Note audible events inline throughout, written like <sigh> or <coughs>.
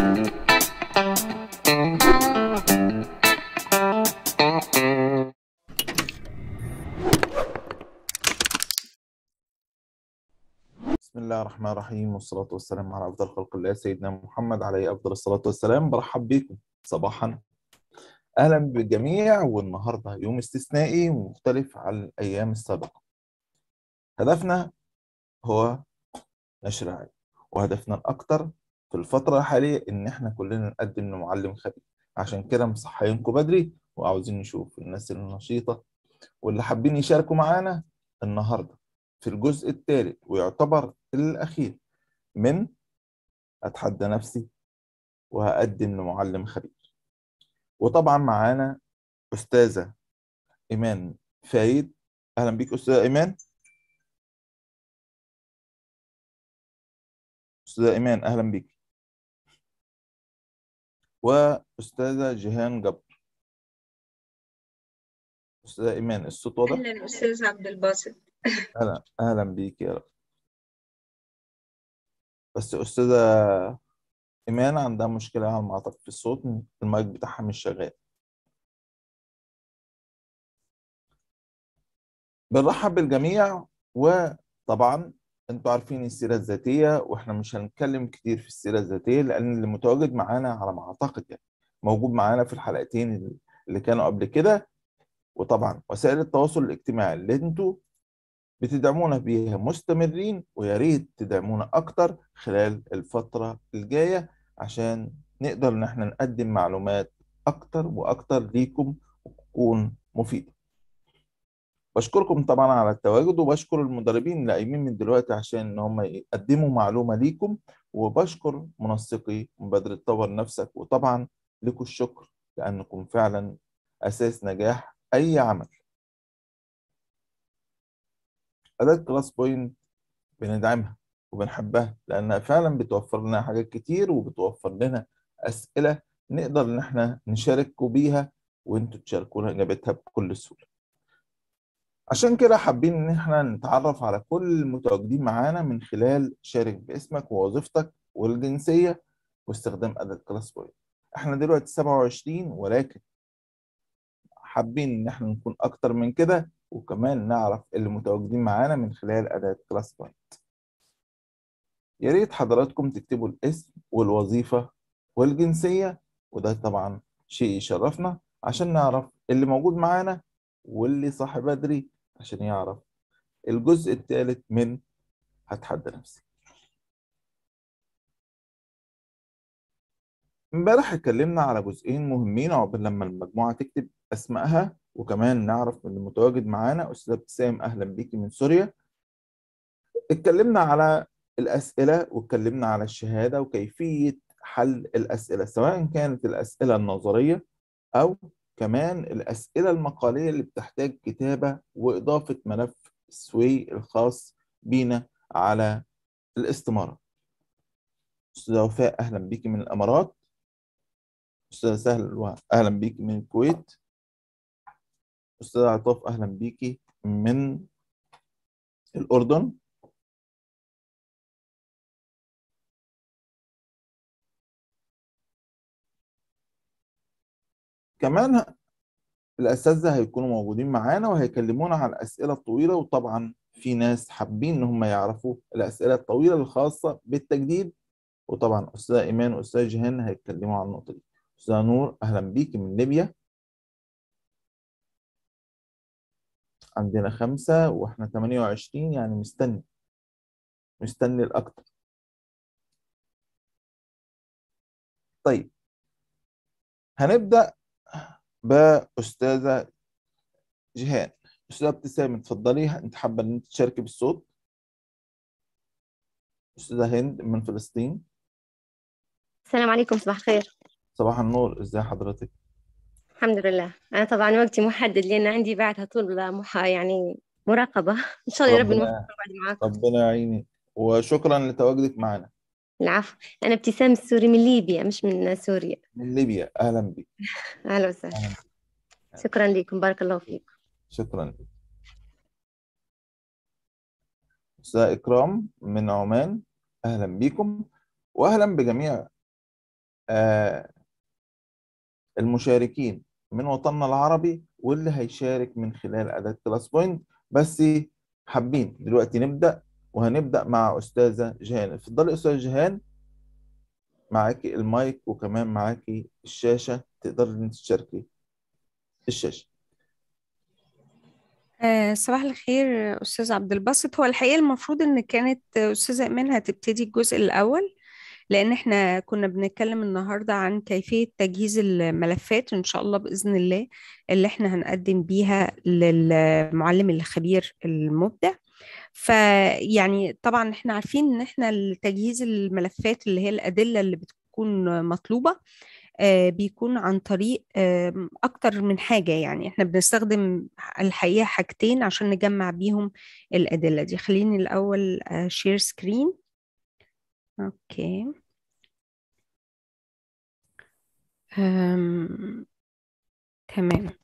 بسم الله الرحمن الرحيم والصلاة والسلام على أفضل خلق الله سيدنا محمد عليه أفضل الصلاة والسلام برحب بكم صباحا أهلا بالجميع والنهاردة يوم استثنائي ومختلف عن الأيام السابقة هدفنا هو نشر العلم وهدفنا الأكثر في الفترة الحالية إن إحنا كلنا نقدم لمعلم خبير عشان كده مصحينكم بدري وعاوزين نشوف الناس النشيطة واللي حابين يشاركوا معانا النهاردة في الجزء الثالث ويعتبر الأخير من أتحدى نفسي وهقدم لمعلم خبير وطبعا معانا أستاذة إيمان فايد أهلا بيك أستاذة إيمان أستاذة إيمان أهلا بيك واستاذه جيهان جبر استاذه ايمان الصوت واضح اهلا استاذ عبد الباسط اهلا اهلا بيك يا رب بس استاذه ايمان عندها مشكله على المعطف في الصوت المايك بتاعها مش شغال بنرحب بالجميع وطبعا انتوا عارفين السيره الذاتيه واحنا مش هنتكلم كتير في السيره الذاتيه لان اللي متواجد معانا على ما اعتقد يعني موجود معانا في الحلقتين اللي كانوا قبل كده وطبعا وسائل التواصل الاجتماعي اللي انتوا بتدعمونا بيها مستمرين ويا ريت تدعمونا اكتر خلال الفتره الجايه عشان نقدر ان احنا نقدم معلومات اكتر واكتر ليكم وتكون مفيده بشكركم طبعا على التواجد وبشكر المدربين اللي قايمين من دلوقتي عشان ان هم يقدموا معلومه ليكم وبشكر منسقي مبادره طور نفسك وطبعا لكم الشكر لانكم فعلا اساس نجاح اي عمل اداه كلاس بوينت بندعمها وبنحبها لانها فعلا بتوفر لنا حاجات كتير وبتوفر لنا اسئله نقدر ان احنا نشارككم بيها وانتوا تشاركونا اجابتها بكل سهوله عشان كده حابين ان احنا نتعرف على كل المتواجدين معانا من خلال شارك باسمك ووظيفتك والجنسيه واستخدام اداه كلاس بوينت احنا دلوقتي 27 ولكن حابين ان احنا نكون اكتر من كده وكمان نعرف اللي متواجدين معانا من خلال اداه كلاس بوينت يا ريت حضراتكم تكتبوا الاسم والوظيفه والجنسيه وده طبعا شيء يشرفنا عشان نعرف اللي موجود معانا واللي صاحي بدري عشان يعرف الجزء الثالث من هتحدى نفسي امبارح اتكلمنا على جزئين مهمين عقبال لما المجموعة تكتب أسمائها وكمان نعرف من المتواجد معانا استاذ ابتسام أهلا بيكي من سوريا اتكلمنا على الأسئلة واتكلمنا على الشهادة وكيفية حل الأسئلة سواء كانت الأسئلة النظرية أو كمان الأسئلة المقالية اللي بتحتاج كتابة وإضافة ملف السوي الخاص بينا على الاستمارة أستاذ وفاء أهلا بيكي من الإمارات أستاذ سهل أهلا بيكي من الكويت أستاذ عطاف أهلا بيكي من الأردن كمان الاساتذه هيكونوا موجودين معانا وهيكلمونا على الاسئله الطويله وطبعا في ناس حابين ان هم يعرفوا الاسئله الطويله الخاصه بالتجديد وطبعا استاذه ايمان واستاذه جيهان هيتكلموا عن النقطه دي استاذه نور اهلا بيكي من ليبيا عندنا خمسة واحنا 28 يعني مستني مستني الأكتر طيب هنبدأ باستاذه جهان استاذه ابتسام تفضلي انت حابه ان تشاركي بالصوت استاذه هند من فلسطين السلام عليكم صباح الخير صباح النور ازي حضرتك الحمد لله انا طبعا وقتي محدد لان عندي بعدها طول محا يعني مراقبه ان شاء الله يا رب نوفق بعد معاكم ربنا يعينك وشكرا لتواجدك معنا العفو أنا ابتسام السوري من ليبيا مش من سوريا من ليبيا أهلا بك أهلا وسهلا شكرا لكم بارك الله فيكم شكرا أستاذ إكرام من عمان أهلا بكم وأهلا بجميع آه، المشاركين من وطننا العربي واللي هيشارك من خلال أداة كلاس بوينت بس حابين دلوقتي نبدأ وهنبدأ مع أستاذة جهان اتفضلي أستاذة جهان معاكي المايك وكمان معاكي الشاشة تقدري إن تشاركي الشاشة آه، صباح الخير أستاذ عبد الباسط هو الحقيقة المفروض إن كانت أستاذة إيمان هتبتدي الجزء الأول لأن إحنا كنا بنتكلم النهاردة عن كيفية تجهيز الملفات إن شاء الله بإذن الله اللي إحنا هنقدم بيها للمعلم الخبير المبدع فيعني طبعا احنا عارفين ان احنا تجهيز الملفات اللي هي الادله اللي بتكون مطلوبه آه، بيكون عن طريق اكتر من حاجه يعني احنا بنستخدم الحقيقه حاجتين عشان نجمع بيهم الادله دي خليني الاول شير آه، سكرين اوكي تمام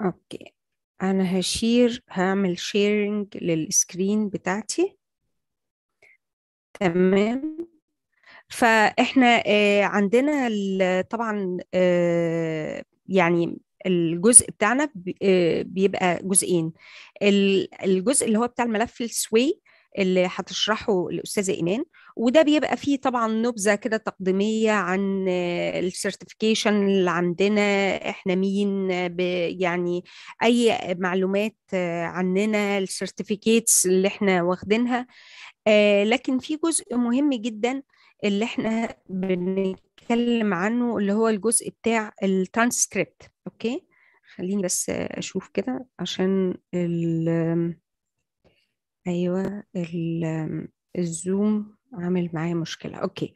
اوكي انا هشير هعمل شيرنج للسكرين بتاعتي تمام فاحنا آه، عندنا طبعا آه، يعني الجزء بتاعنا آه، بيبقى جزئين الجزء اللي هو بتاع الملف السوي اللي هتشرحه الاستاذه ايمان وده بيبقى فيه طبعا نبذه كده تقديميه عن السيرتيفيكيشن اللي عندنا احنا مين يعني اي معلومات عننا السيرتيفيكيتس اللي احنا واخدينها آه، لكن في جزء مهم جدا اللي احنا بنتكلم عنه اللي هو الجزء بتاع الترانسكريبت اوكي خليني بس اشوف كده عشان ال ايوه الزوم عامل معايا مشكلة اوكي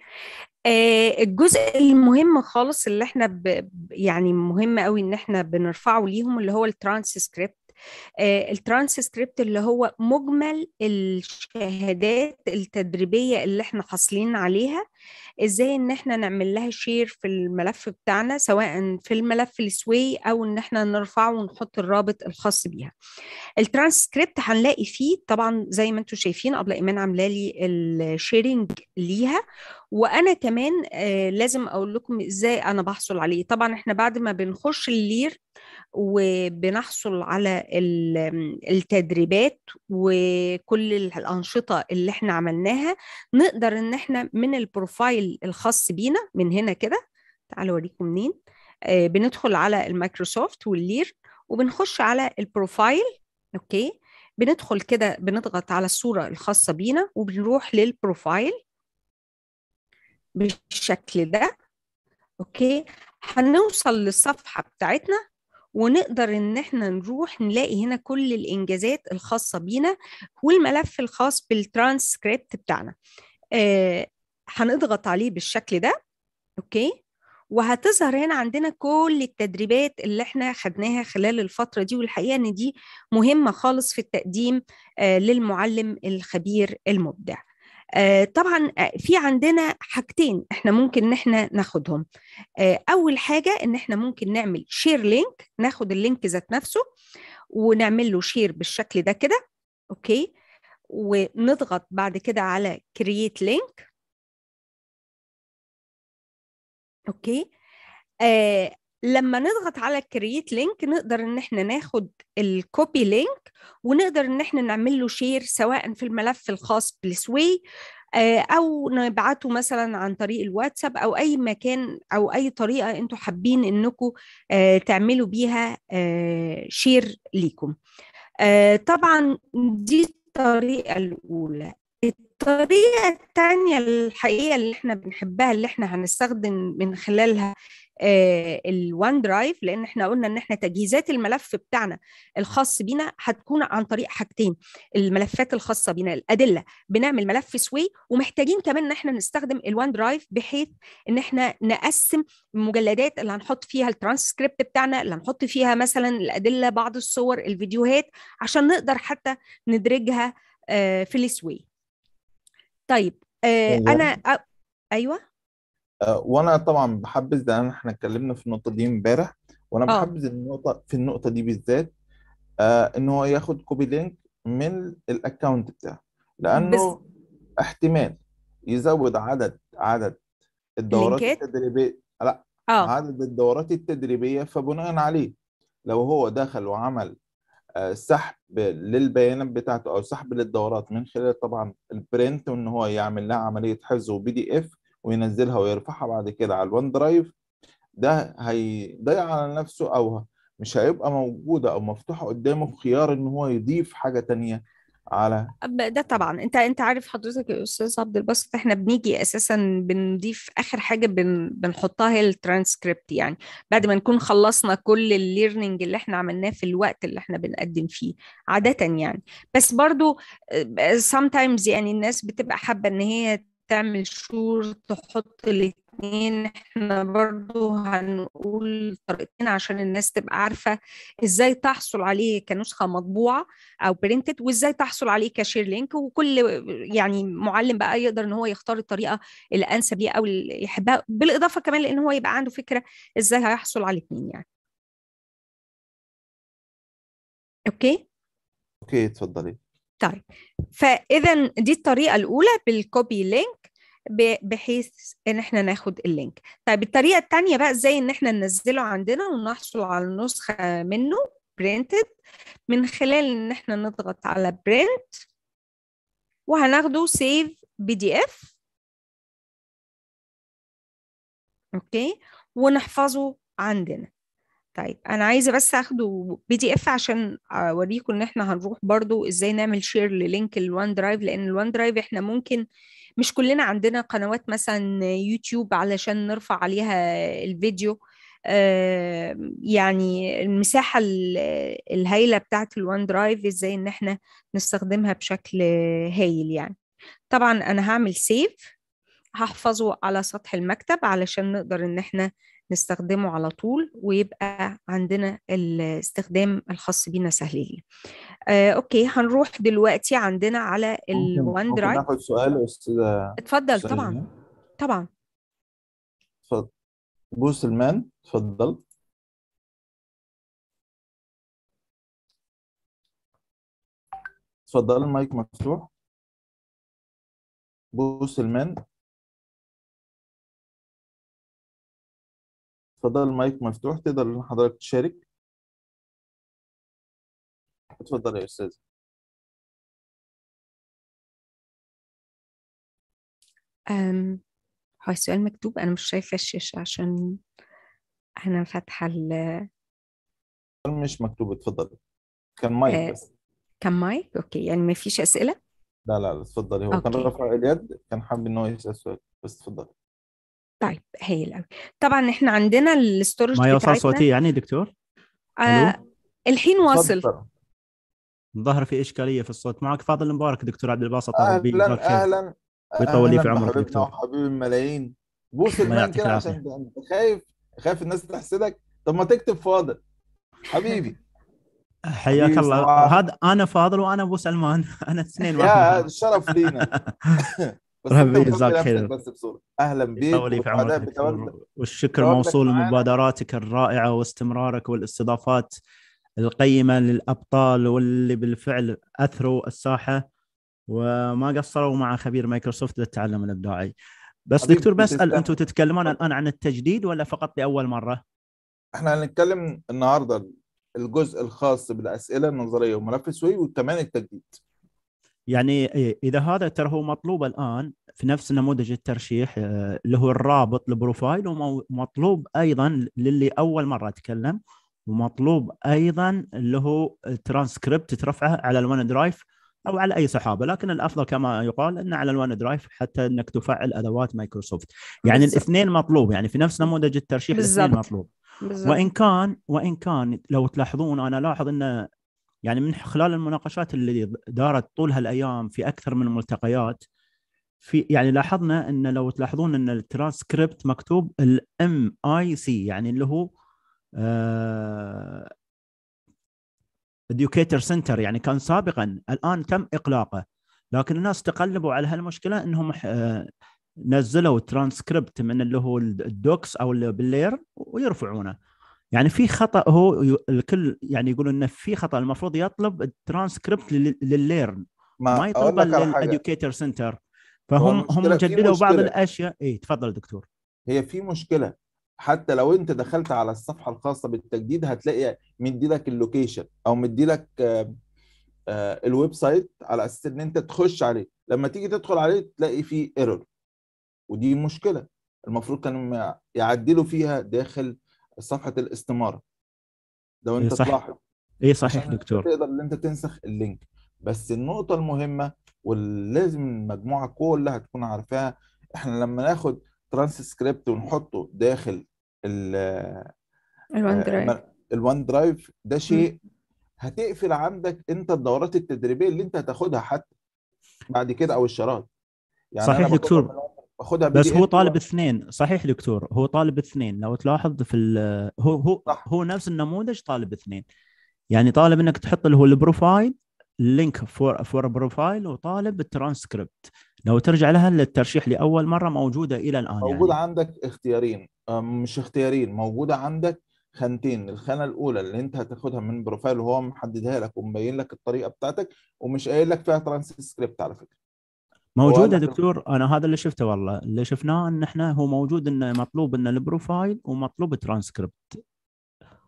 آه الجزء المهم خالص اللي احنا ب... يعني مهم قوي ان احنا بنرفعه ليهم اللي هو الترانسكريبت آه، الترانسكريبت اللي هو مجمل الشهادات التدريبيه اللي احنا حاصلين عليها ازاي ان احنا نعمل لها شير في الملف بتاعنا سواء في الملف السوي او ان احنا نرفعه ونحط الرابط الخاص بيها الترانسكريبت هنلاقي فيه طبعا زي ما انتم شايفين قبل ايمان عامله لي الشيرنج ليها وانا كمان آه لازم اقول لكم ازاي انا بحصل عليه طبعا احنا بعد ما بنخش اللير وبنحصل على التدريبات وكل الأنشطة اللي احنا عملناها نقدر ان احنا من البروفايل الخاص بينا من هنا كده تعالوا اوريكم منين آه، بندخل على المايكروسوفت واللير وبنخش على البروفايل اوكي بندخل كده بنضغط على الصورة الخاصة بينا وبنروح للبروفايل بالشكل ده اوكي هنوصل للصفحه بتاعتنا ونقدر ان احنا نروح نلاقي هنا كل الانجازات الخاصه بينا والملف الخاص بالترانسكريبت بتاعنا آه هنضغط عليه بالشكل ده اوكي وهتظهر هنا عندنا كل التدريبات اللي احنا خدناها خلال الفترة دي والحقيقة ان دي مهمة خالص في التقديم آه للمعلم الخبير المبدع آه، طبعا آه، في عندنا حاجتين احنا ممكن ان احنا ناخدهم آه، اول حاجه ان احنا ممكن نعمل شير لينك ناخد اللينك ذات نفسه ونعمل له شير بالشكل ده كده اوكي ونضغط بعد كده على كرييت لينك اوكي لما نضغط على كرييت لينك نقدر ان احنا ناخد الكوبي لينك ونقدر ان احنا نعمل له شير سواء في الملف الخاص بالسوي آه، او نبعته مثلا عن طريق الواتساب او اي مكان او اي طريقه انتم حابين انكم آه، تعملوا بيها شير آه، ليكم طبعا دي الطريقه الاولى الطريقة الثانية الحقيقة اللي احنا بنحبها اللي احنا هنستخدم من خلالها آه، الوان درايف لان احنا قلنا ان احنا تجهيزات الملف بتاعنا الخاص بينا هتكون عن طريق حاجتين الملفات الخاصه بينا الادله بنعمل ملف سوي ومحتاجين كمان ان احنا نستخدم الوان درايف بحيث ان احنا نقسم المجلدات اللي هنحط فيها الترانسكريبت بتاعنا اللي هنحط فيها مثلا الادله بعض الصور الفيديوهات عشان نقدر حتى ندرجها آه، في السوي طيب آه، انا ايوه وانا طبعا بحبذ ده احنا اتكلمنا في النقطه دي امبارح وانا اه بحبذ النقطه في النقطه دي بالذات آه، ان هو ياخد كوبي لينك من الاكونت بتاعه بس لانه احتمال يزود عدد عدد الدورات لينكات التدريبيه لا اه عدد الدورات التدريبيه فبناء عليه لو هو دخل وعمل آه، سحب للبيانات بتاعته او سحب للدورات من خلال طبعا البرنت وان هو يعمل لها عمليه حفظ وبي دي اف وينزلها ويرفعها بعد كده على الوان درايف ده هيضيع على نفسه او مش هيبقى موجوده او مفتوحه قدامه خيار ان هو يضيف حاجه تانية على ده طبعا انت انت عارف حضرتك يا استاذ عبد الباسط احنا بنيجي اساسا بنضيف اخر حاجه بن بنحطها هي الترانسكريبت يعني بعد ما نكون خلصنا كل الليرنينج اللي احنا عملناه في الوقت اللي احنا بنقدم فيه عاده يعني بس برضو سام تايمز يعني الناس بتبقى حابه ان هي تعمل شور تحط الاثنين احنا برضو هنقول طريقتين عشان الناس تبقى عارفة ازاي تحصل عليه كنسخة مطبوعة او برينتد وازاي تحصل عليه كشير لينك وكل يعني معلم بقى يقدر ان هو يختار الطريقة الانسب ليه او اللي يحبها بالاضافة كمان لان هو يبقى عنده فكرة ازاي هيحصل على الاثنين يعني اوكي اوكي اتفضلي طيب فاذا دي الطريقه الاولى بالكوبي لينك بحيث ان احنا ناخد اللينك طيب الطريقه الثانيه بقى ازاي ان احنا ننزله عندنا ونحصل على النسخه منه برينتد من خلال ان احنا نضغط على برينت وهناخده سيف بي دي اف اوكي ونحفظه عندنا طيب انا عايزه بس اخده بي دي اف عشان اوريكم ان احنا هنروح برضو ازاي نعمل شير للينك الوان درايف لان الوان درايف احنا ممكن مش كلنا عندنا قنوات مثلا يوتيوب علشان نرفع عليها الفيديو يعني المساحه الهائله بتاعت الوان درايف ازاي ان احنا نستخدمها بشكل هايل يعني طبعا انا هعمل سيف هحفظه على سطح المكتب علشان نقدر ان احنا نستخدمه على طول ويبقى عندنا الاستخدام الخاص بينا سهل لينا آه، اوكي هنروح دلوقتي عندنا على الوان درايف ناخد سؤال استاذه اتفضل طبعا طبعا اتفضل بو سلمان اتفضل اتفضل المايك مفتوح بو سلمان اتفضل المايك مفتوح تقدر ان حضرتك تشارك اتفضل يا استاذ أم هو السؤال مكتوب انا مش شايفه الشاشه عشان انا فاتحه ال مش مكتوب اتفضلي كان مايك أه، بس كان مايك اوكي يعني ما فيش اسئله لا لا اتفضلي هو أوكي. كان رفع اليد كان حابب ان هو يسال سؤال بس اتفضلي طيب هايل قوي طبعا احنا عندنا الاستورج ما يوصل صوتي يعني دكتور آه الحين واصل ظهر في اشكاليه في الصوت معك فاضل مبارك دكتور عبد الباسط اهلا اهلا ويطول لي في عمرك دكتور حبيب الملايين بوس المكان عشان خايف خايف الناس تحسدك طب ما تكتب فاضل حبيبي حياك الله هذا انا فاضل وانا ابو سلمان <laughs> انا اثنين واحد الشرف لينا <laughs> بس مرحبا إيه، خير بس بصوره اهلا بك في عمرك والشكر موصول لمبادراتك الرائعه واستمرارك والاستضافات القيمه للابطال واللي بالفعل اثروا الساحه وما قصروا مع خبير مايكروسوفت للتعلم الابداعي بس دكتور بسال انتم تتكلمون الان عن التجديد ولا فقط لاول مره؟ احنا هنتكلم النهارده الجزء الخاص بالاسئله النظريه وملف السوي وكمان التجديد يعني إيه، اذا هذا ترى هو مطلوب الان في نفس نموذج الترشيح آه، اللي هو الرابط البروفايل ومطلوب ايضا للي اول مره اتكلم ومطلوب ايضا اللي هو ترانسكريبت ترفعه على الون درايف او على اي سحابه لكن الافضل كما يقال انه على الون درايف حتى انك تفعل ادوات مايكروسوفت يعني بالزبط. الاثنين مطلوب يعني في نفس نموذج الترشيح بالزبط. الاثنين مطلوب بالزبط. وان كان وان كان لو تلاحظون انا لاحظ ان يعني من خلال المناقشات اللي دارت طول هالايام في اكثر من ملتقيات في يعني لاحظنا ان لو تلاحظون ان الترانسكريبت مكتوب الام اي سي يعني اللي هو اديوكيتر آه، سنتر يعني كان سابقا الان تم اقلاقه لكن الناس تقلبوا على هالمشكله انهم آه، نزلوا ترانسكريبت من اللي هو الدوكس او باللير ويرفعونه يعني في خطا هو الكل يعني يقول انه في خطا المفروض يطلب الترانسكريبت للليرن ما, ما يطلبه للاديوكيتر سنتر فهم هم جددوا بعض الاشياء اي تفضل دكتور هي في مشكله حتى لو انت دخلت على الصفحه الخاصه بالتجديد هتلاقي مدي لك اللوكيشن او مدي لك آه، آه، الويب سايت على اساس ان انت تخش عليه لما تيجي تدخل عليه تلاقي فيه ايرور ودي مشكله المفروض كانوا يعدلوا فيها داخل صفحه الاستماره لو إيه انت صح. تلاحظ ايه صحيح دكتور تقدر ان انت تنسخ اللينك بس النقطه المهمه ولازم المجموعه كلها تكون عارفاها احنا لما ناخد ترانسكريبت ونحطه داخل ال الوان درايف درايف ده شيء هتقفل عندك انت الدورات التدريبيه اللي انت هتاخدها حتى بعد كده او الشرايط يعني صحيح دكتور واخذها بس هو طالب اثنين صحيح دكتور هو طالب اثنين لو تلاحظ في هو هو صح. هو نفس النموذج طالب اثنين يعني طالب انك تحط اللي هو البروفايل لينك فور فور بروفايل وطالب الترانسكريبت لو ترجع لها للترشيح لاول مره موجوده الى الان يعني. موجوده يعني. عندك اختيارين مش اختيارين موجوده عندك خانتين الخانه الاولى اللي انت هتاخدها من بروفايل وهو محددها لك ومبين لك الطريقه بتاعتك ومش قايل لك فيها ترانسكريبت على فكره موجوده دكتور انا هذا اللي شفته والله اللي شفناه ان احنا هو موجود انه مطلوب انه البروفايل ومطلوب ترانسكريبت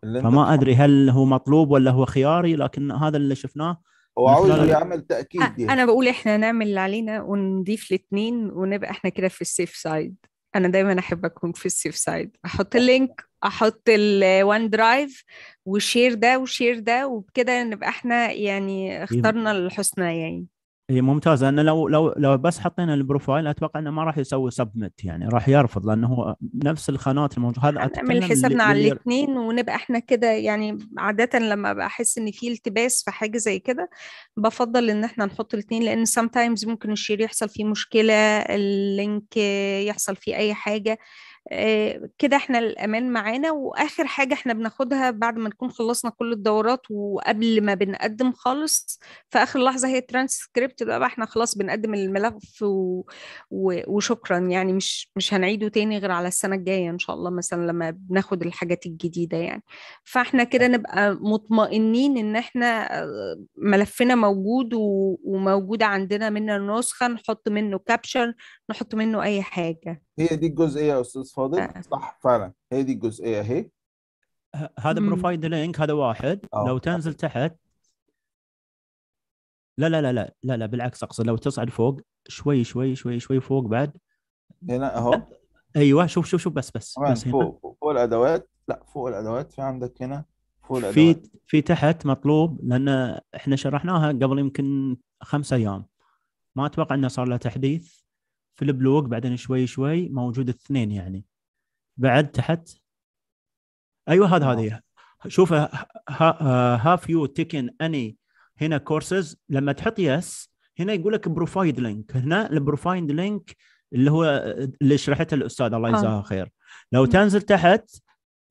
فما ادري هل هو مطلوب ولا هو خياري لكن هذا اللي شفناه هو عاوز يعمل تاكيد يعني. انا بقول احنا نعمل اللي علينا ونضيف الاثنين ونبقى احنا كده في السيف سايد انا دايما احب اكون في السيف سايد احط اللينك احط الوان درايف وشير ده وشير ده وبكده نبقى احنا يعني اخترنا الحسنى يعني هي إيه، ممتازه انا لو لو لو بس حطينا البروفايل اتوقع انه ما راح يسوي سبمت يعني راح يرفض لانه هو نفس الخانات الموجوده هذا نعم، نعمل حسابنا على الاثنين ونبقى احنا كده يعني عاده لما بحس ان في التباس في حاجه زي كده بفضل ان احنا نحط الاثنين لان سام تايمز ممكن الشير يحصل فيه مشكله اللينك يحصل فيه اي حاجه آه، كده احنا الامان معانا واخر حاجه احنا بناخدها بعد ما نكون خلصنا كل الدورات وقبل ما بنقدم خالص في اخر لحظه هي ترانسكريبت بقى احنا خلاص بنقدم الملف و... و... وشكرا يعني مش مش هنعيده تاني غير على السنه الجايه ان شاء الله مثلا لما بناخد الحاجات الجديده يعني فاحنا كده نبقى مطمئنين ان احنا آه، ملفنا موجود و... وموجوده عندنا منه نسخه نحط منه كابشن نحط منه اي حاجه هي دي الجزئيه يا استاذ فاضل آه. صح فعلا هي دي الجزئيه اهي هذا بروفايد لينك هذا واحد أوه. لو تنزل تحت لا لا لا لا لا لا بالعكس اقصد لو تصعد فوق شوي شوي شوي شوي فوق بعد هنا اهو ايوه شوف شوف شوف بس بس, بس هنا. فوق فوق الادوات لا فوق الادوات في عندك هنا فوق الادوات في في تحت مطلوب لان احنا شرحناها قبل يمكن خمسة ايام ما اتوقع انه صار له تحديث في البلوك بعدين شوي شوي موجود اثنين يعني بعد تحت ايوه هذا هذه نعم. شوف هاف يو تيكن اني هنا كورسز لما تحط يس هنا يقول لك بروفايد لينك هنا البروفايد لينك اللي هو اللي شرحته الاستاذ الله آه. يجزاها خير لو تنزل تحت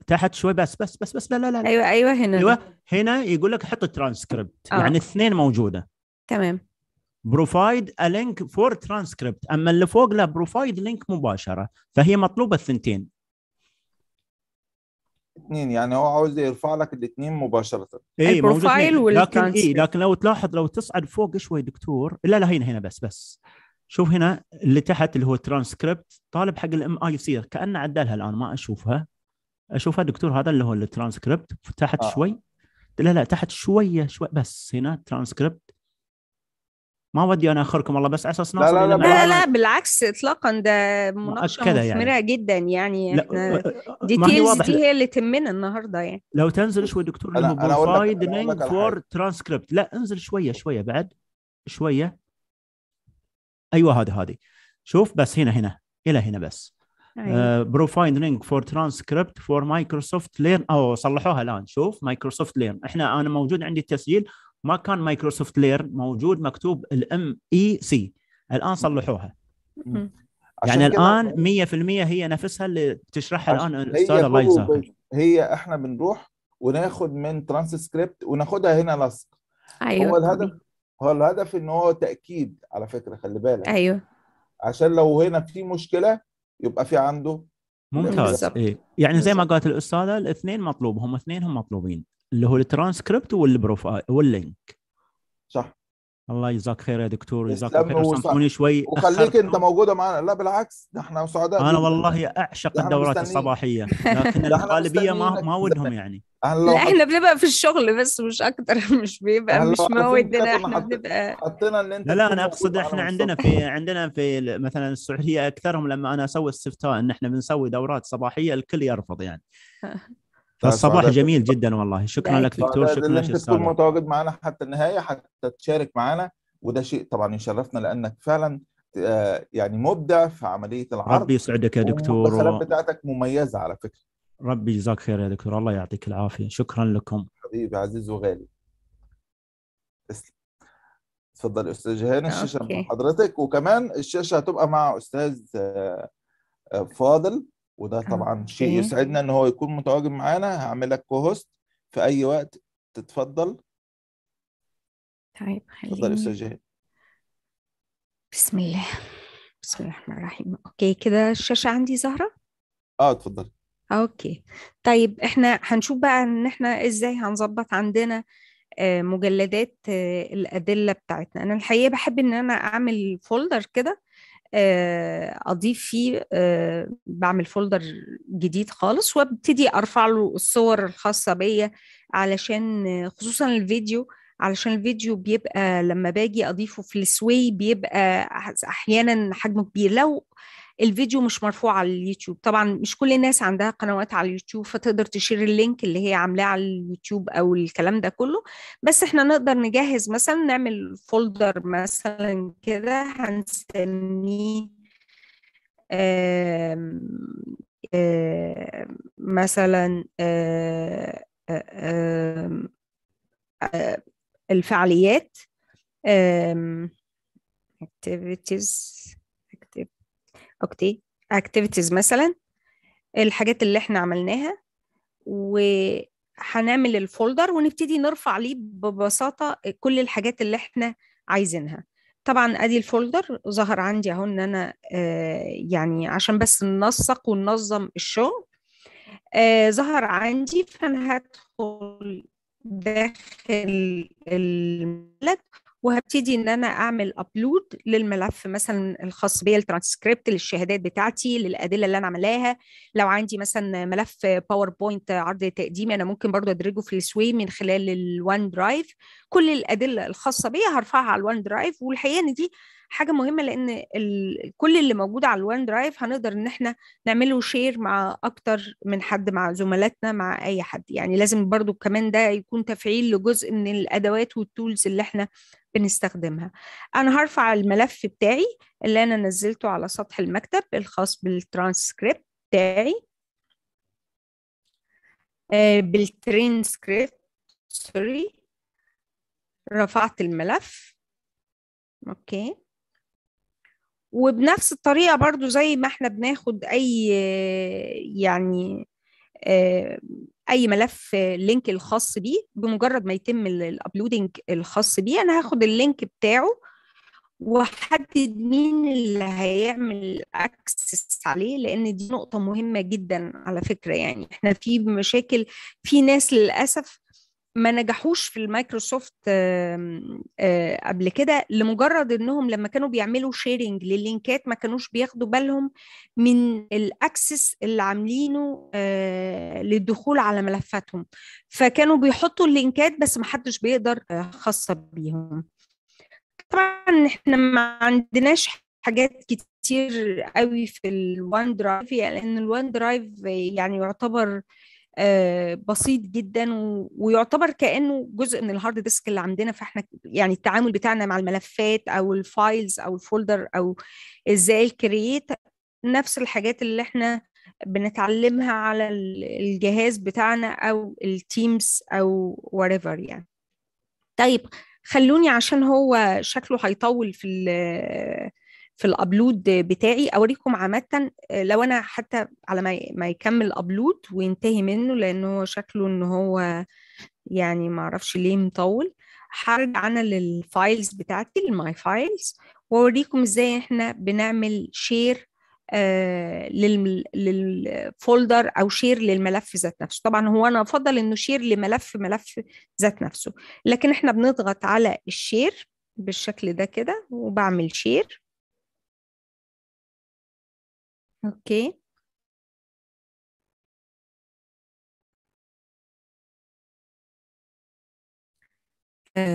تحت شوي بس بس بس بس لا لا لا ايوه ايوه هنا ايوه هنا يقول لك حط الترانسكريبت آه. يعني اثنين موجوده تمام بروفايد لينك فور ترانسكريبت اما اللي فوق لا بروفايد لينك مباشره فهي مطلوبه الثنتين اثنين يعني هو عاوز يرفع لك الاثنين مباشره اي البروفايل لكن اي لكن لو تلاحظ لو تصعد فوق شوي دكتور لا لا هنا هنا بس بس شوف هنا اللي تحت اللي هو ترانسكريبت طالب حق الام اي سي كانه عدلها الان ما اشوفها اشوفها دكتور هذا اللي هو الترانسكريبت تحت آه. شوي لا لا تحت شويه شوي بس هنا ترانسكريبت ما ودي انا اخركم والله بس على اساس لا لا لا, لا, لا بالعكس اطلاقا ده مناقشه يعني. مثمره يعني. جدا يعني ديتيلز دي هي اللي تمنا النهارده يعني لو تنزل شوي دكتور انا, أنا فور ترانسكريبت لا انزل شويه شويه بعد شويه ايوه هذا هذه شوف بس هنا هنا الى هنا بس بروفايند فور ترانسكريبت فور مايكروسوفت ليرن او صلحوها الان شوف مايكروسوفت ليرن احنا انا موجود عندي التسجيل ما كان مايكروسوفت لير موجود مكتوب الام اي سي e الان صلحوها يعني الان 100% هي نفسها اللي تشرحها الان الاستاذ الله يجزاه هي احنا بنروح وناخد من ترانسكريبت وناخدها هنا لصق ايوه هو الهدف هو الهدف ان هو تاكيد على فكره خلي بالك ايوه عشان لو هنا في مشكله يبقى في عنده ممتاز إيه. يعني زي ما قالت الاستاذه الاثنين مطلوب هم اثنينهم مطلوبين اللي هو الترانسكريبت والبروفايل واللينك صح الله يجزاك خير يا دكتور يجزاك خير سامحوني شوي وخليك انت موجوده معانا لا بالعكس ده احنا سعداء انا والله اعشق الدورات مستنين. الصباحيه <laughs> لكن الغالبيه ما ما ودهم يعني <laughs> لا احنا بنبقى في الشغل بس مش اكتر <laughs> مش بيبقى مش مودنا احنا بنبقى حطينا اللي انت لا, لا انا اقصد احنا عندنا في عندنا في مثلا السعوديه اكثرهم لما انا اسوي استفتاء ان احنا بنسوي دورات صباحيه الكل يرفض يعني فالصباح جميل جدا والله شكرا يعني لك دكتور شكرا لك تكون متواجد معنا حتى النهايه حتى تشارك معنا وده شيء طبعا يشرفنا لانك فعلا آه، يعني مبدع في عمليه العرض ربي يسعدك يا دكتور المسألة بتاعتك مميزه على فكره ربي يجزاك خير يا دكتور الله يعطيك العافيه شكرا لكم حبيبي عزيز وغالي تفضل استاذ جهان الشاشه مع حضرتك وكمان الشاشه هتبقى مع استاذ آه، آه، فاضل وده آه، طبعا شيء يسعدنا ان هو يكون متواجد معانا هعملك كو هوست في اي وقت تتفضل طيب خليني يا استاذ جهاد بسم الله بسم الله الرحمن الرحيم اوكي كده الشاشه عندي زهره اه اتفضل اوكي طيب احنا هنشوف بقى ان احنا ازاي هنظبط عندنا آه، مجلدات آه، الادله بتاعتنا انا الحقيقه بحب ان انا اعمل فولدر كده آه، اضيف فيه آه، بعمل فولدر جديد خالص وابتدي ارفع له الصور الخاصه بيا علشان خصوصا الفيديو علشان الفيديو بيبقى لما باجي اضيفه في السوي بيبقى احيانا حجمه كبير لو الفيديو مش مرفوع على اليوتيوب طبعا مش كل الناس عندها قنوات على اليوتيوب فتقدر تشير اللينك اللي هي عاملاه على اليوتيوب او الكلام ده كله بس احنا نقدر نجهز مثلا نعمل فولدر مثلا كده هنسميه مثلا آه، آه، الفعاليات activities اوكي اكتيفيتيز مثلا الحاجات اللي احنا عملناها وهنعمل الفولدر ونبتدي نرفع ليه ببساطه كل الحاجات اللي احنا عايزينها طبعا ادي الفولدر ظهر عندي اهو ان انا آه يعني عشان بس ننسق وننظم الشغل آه ظهر عندي فانا هدخل داخل الملف وهبتدي ان انا اعمل ابلود للملف مثلا الخاص بيا الترانسكريبت للشهادات بتاعتي للادله اللي انا عملاها لو عندي مثلا ملف باوربوينت عرض تقديمي انا ممكن برضو ادرجه في السوي من خلال الوان درايف كل الادله الخاصه بيا هرفعها على الوان درايف والحقيقه ان دي حاجه مهمه لان كل اللي موجود على الوان درايف هنقدر ان احنا نعمله شير مع اكتر من حد مع زملاتنا مع اي حد يعني لازم برضو كمان ده يكون تفعيل لجزء من الادوات والتولز اللي احنا بنستخدمها انا هرفع الملف بتاعي اللي انا نزلته على سطح المكتب الخاص بالترانسكريبت بتاعي آه، بالترانسكريبت سوري رفعت الملف اوكي وبنفس الطريقة برضو زي ما احنا بناخد أي يعني آه، أي ملف لينك الخاص بيه بمجرد ما يتم الأبلودنج الخاص بيه أنا هاخد اللينك بتاعه وحدد مين اللي هيعمل اكسس عليه لان دي نقطه مهمه جدا على فكره يعني احنا في مشاكل في ناس للاسف ما نجحوش في المايكروسوفت آه، قبل كده لمجرد انهم لما كانوا بيعملوا شيرنج للينكات ما كانوش بياخدوا بالهم من الاكسس اللي عاملينه آه، للدخول على ملفاتهم فكانوا بيحطوا اللينكات بس ما حدش بيقدر آه، خاصه بيهم طبعا احنا ما عندناش حاجات كتير قوي في الوان درايف لان الوان درايف يعني يعتبر آه، بسيط جدا ويعتبر كانه جزء من الهارد ديسك اللي عندنا فاحنا يعني التعامل بتاعنا مع الملفات او الفايلز او الفولدر او ازاي الكرييت نفس الحاجات اللي احنا بنتعلمها على الجهاز بتاعنا او التيمز او whatever يعني طيب خلوني عشان هو شكله هيطول في في الابلود بتاعي اوريكم عامه آه، لو انا حتى على ما ما يكمل ابلود وينتهي منه لانه شكله ان هو يعني ما اعرفش ليه مطول هرجع انا للفايلز بتاعتي الماي فايلز واوريكم ازاي احنا بنعمل شير آه، للفولدر او شير للملف ذات نفسه طبعا هو انا افضل انه شير لملف ملف ذات نفسه لكن احنا بنضغط على الشير بالشكل ده كده وبعمل شير أوكي. أنا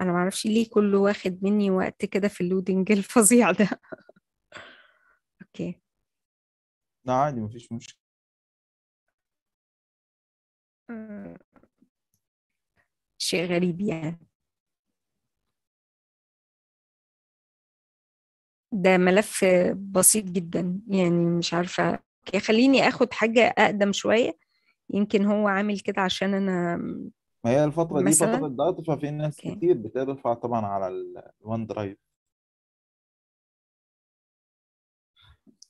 ما أعرفش ليه كُلّه واخد منّي وقت كده في اللودنج <laughs> الفظيع ده. أوكي. لأ عادي ما فيش مشكلة. شيء غريب يعني. ده ملف بسيط جدا يعني مش عارفة خليني اخد حاجة اقدم شوية يمكن هو عامل كده عشان انا ما هي الفترة دي مثلا فترة الضغط ففي ناس اوكي كتير بترفع طبعا على الون درايف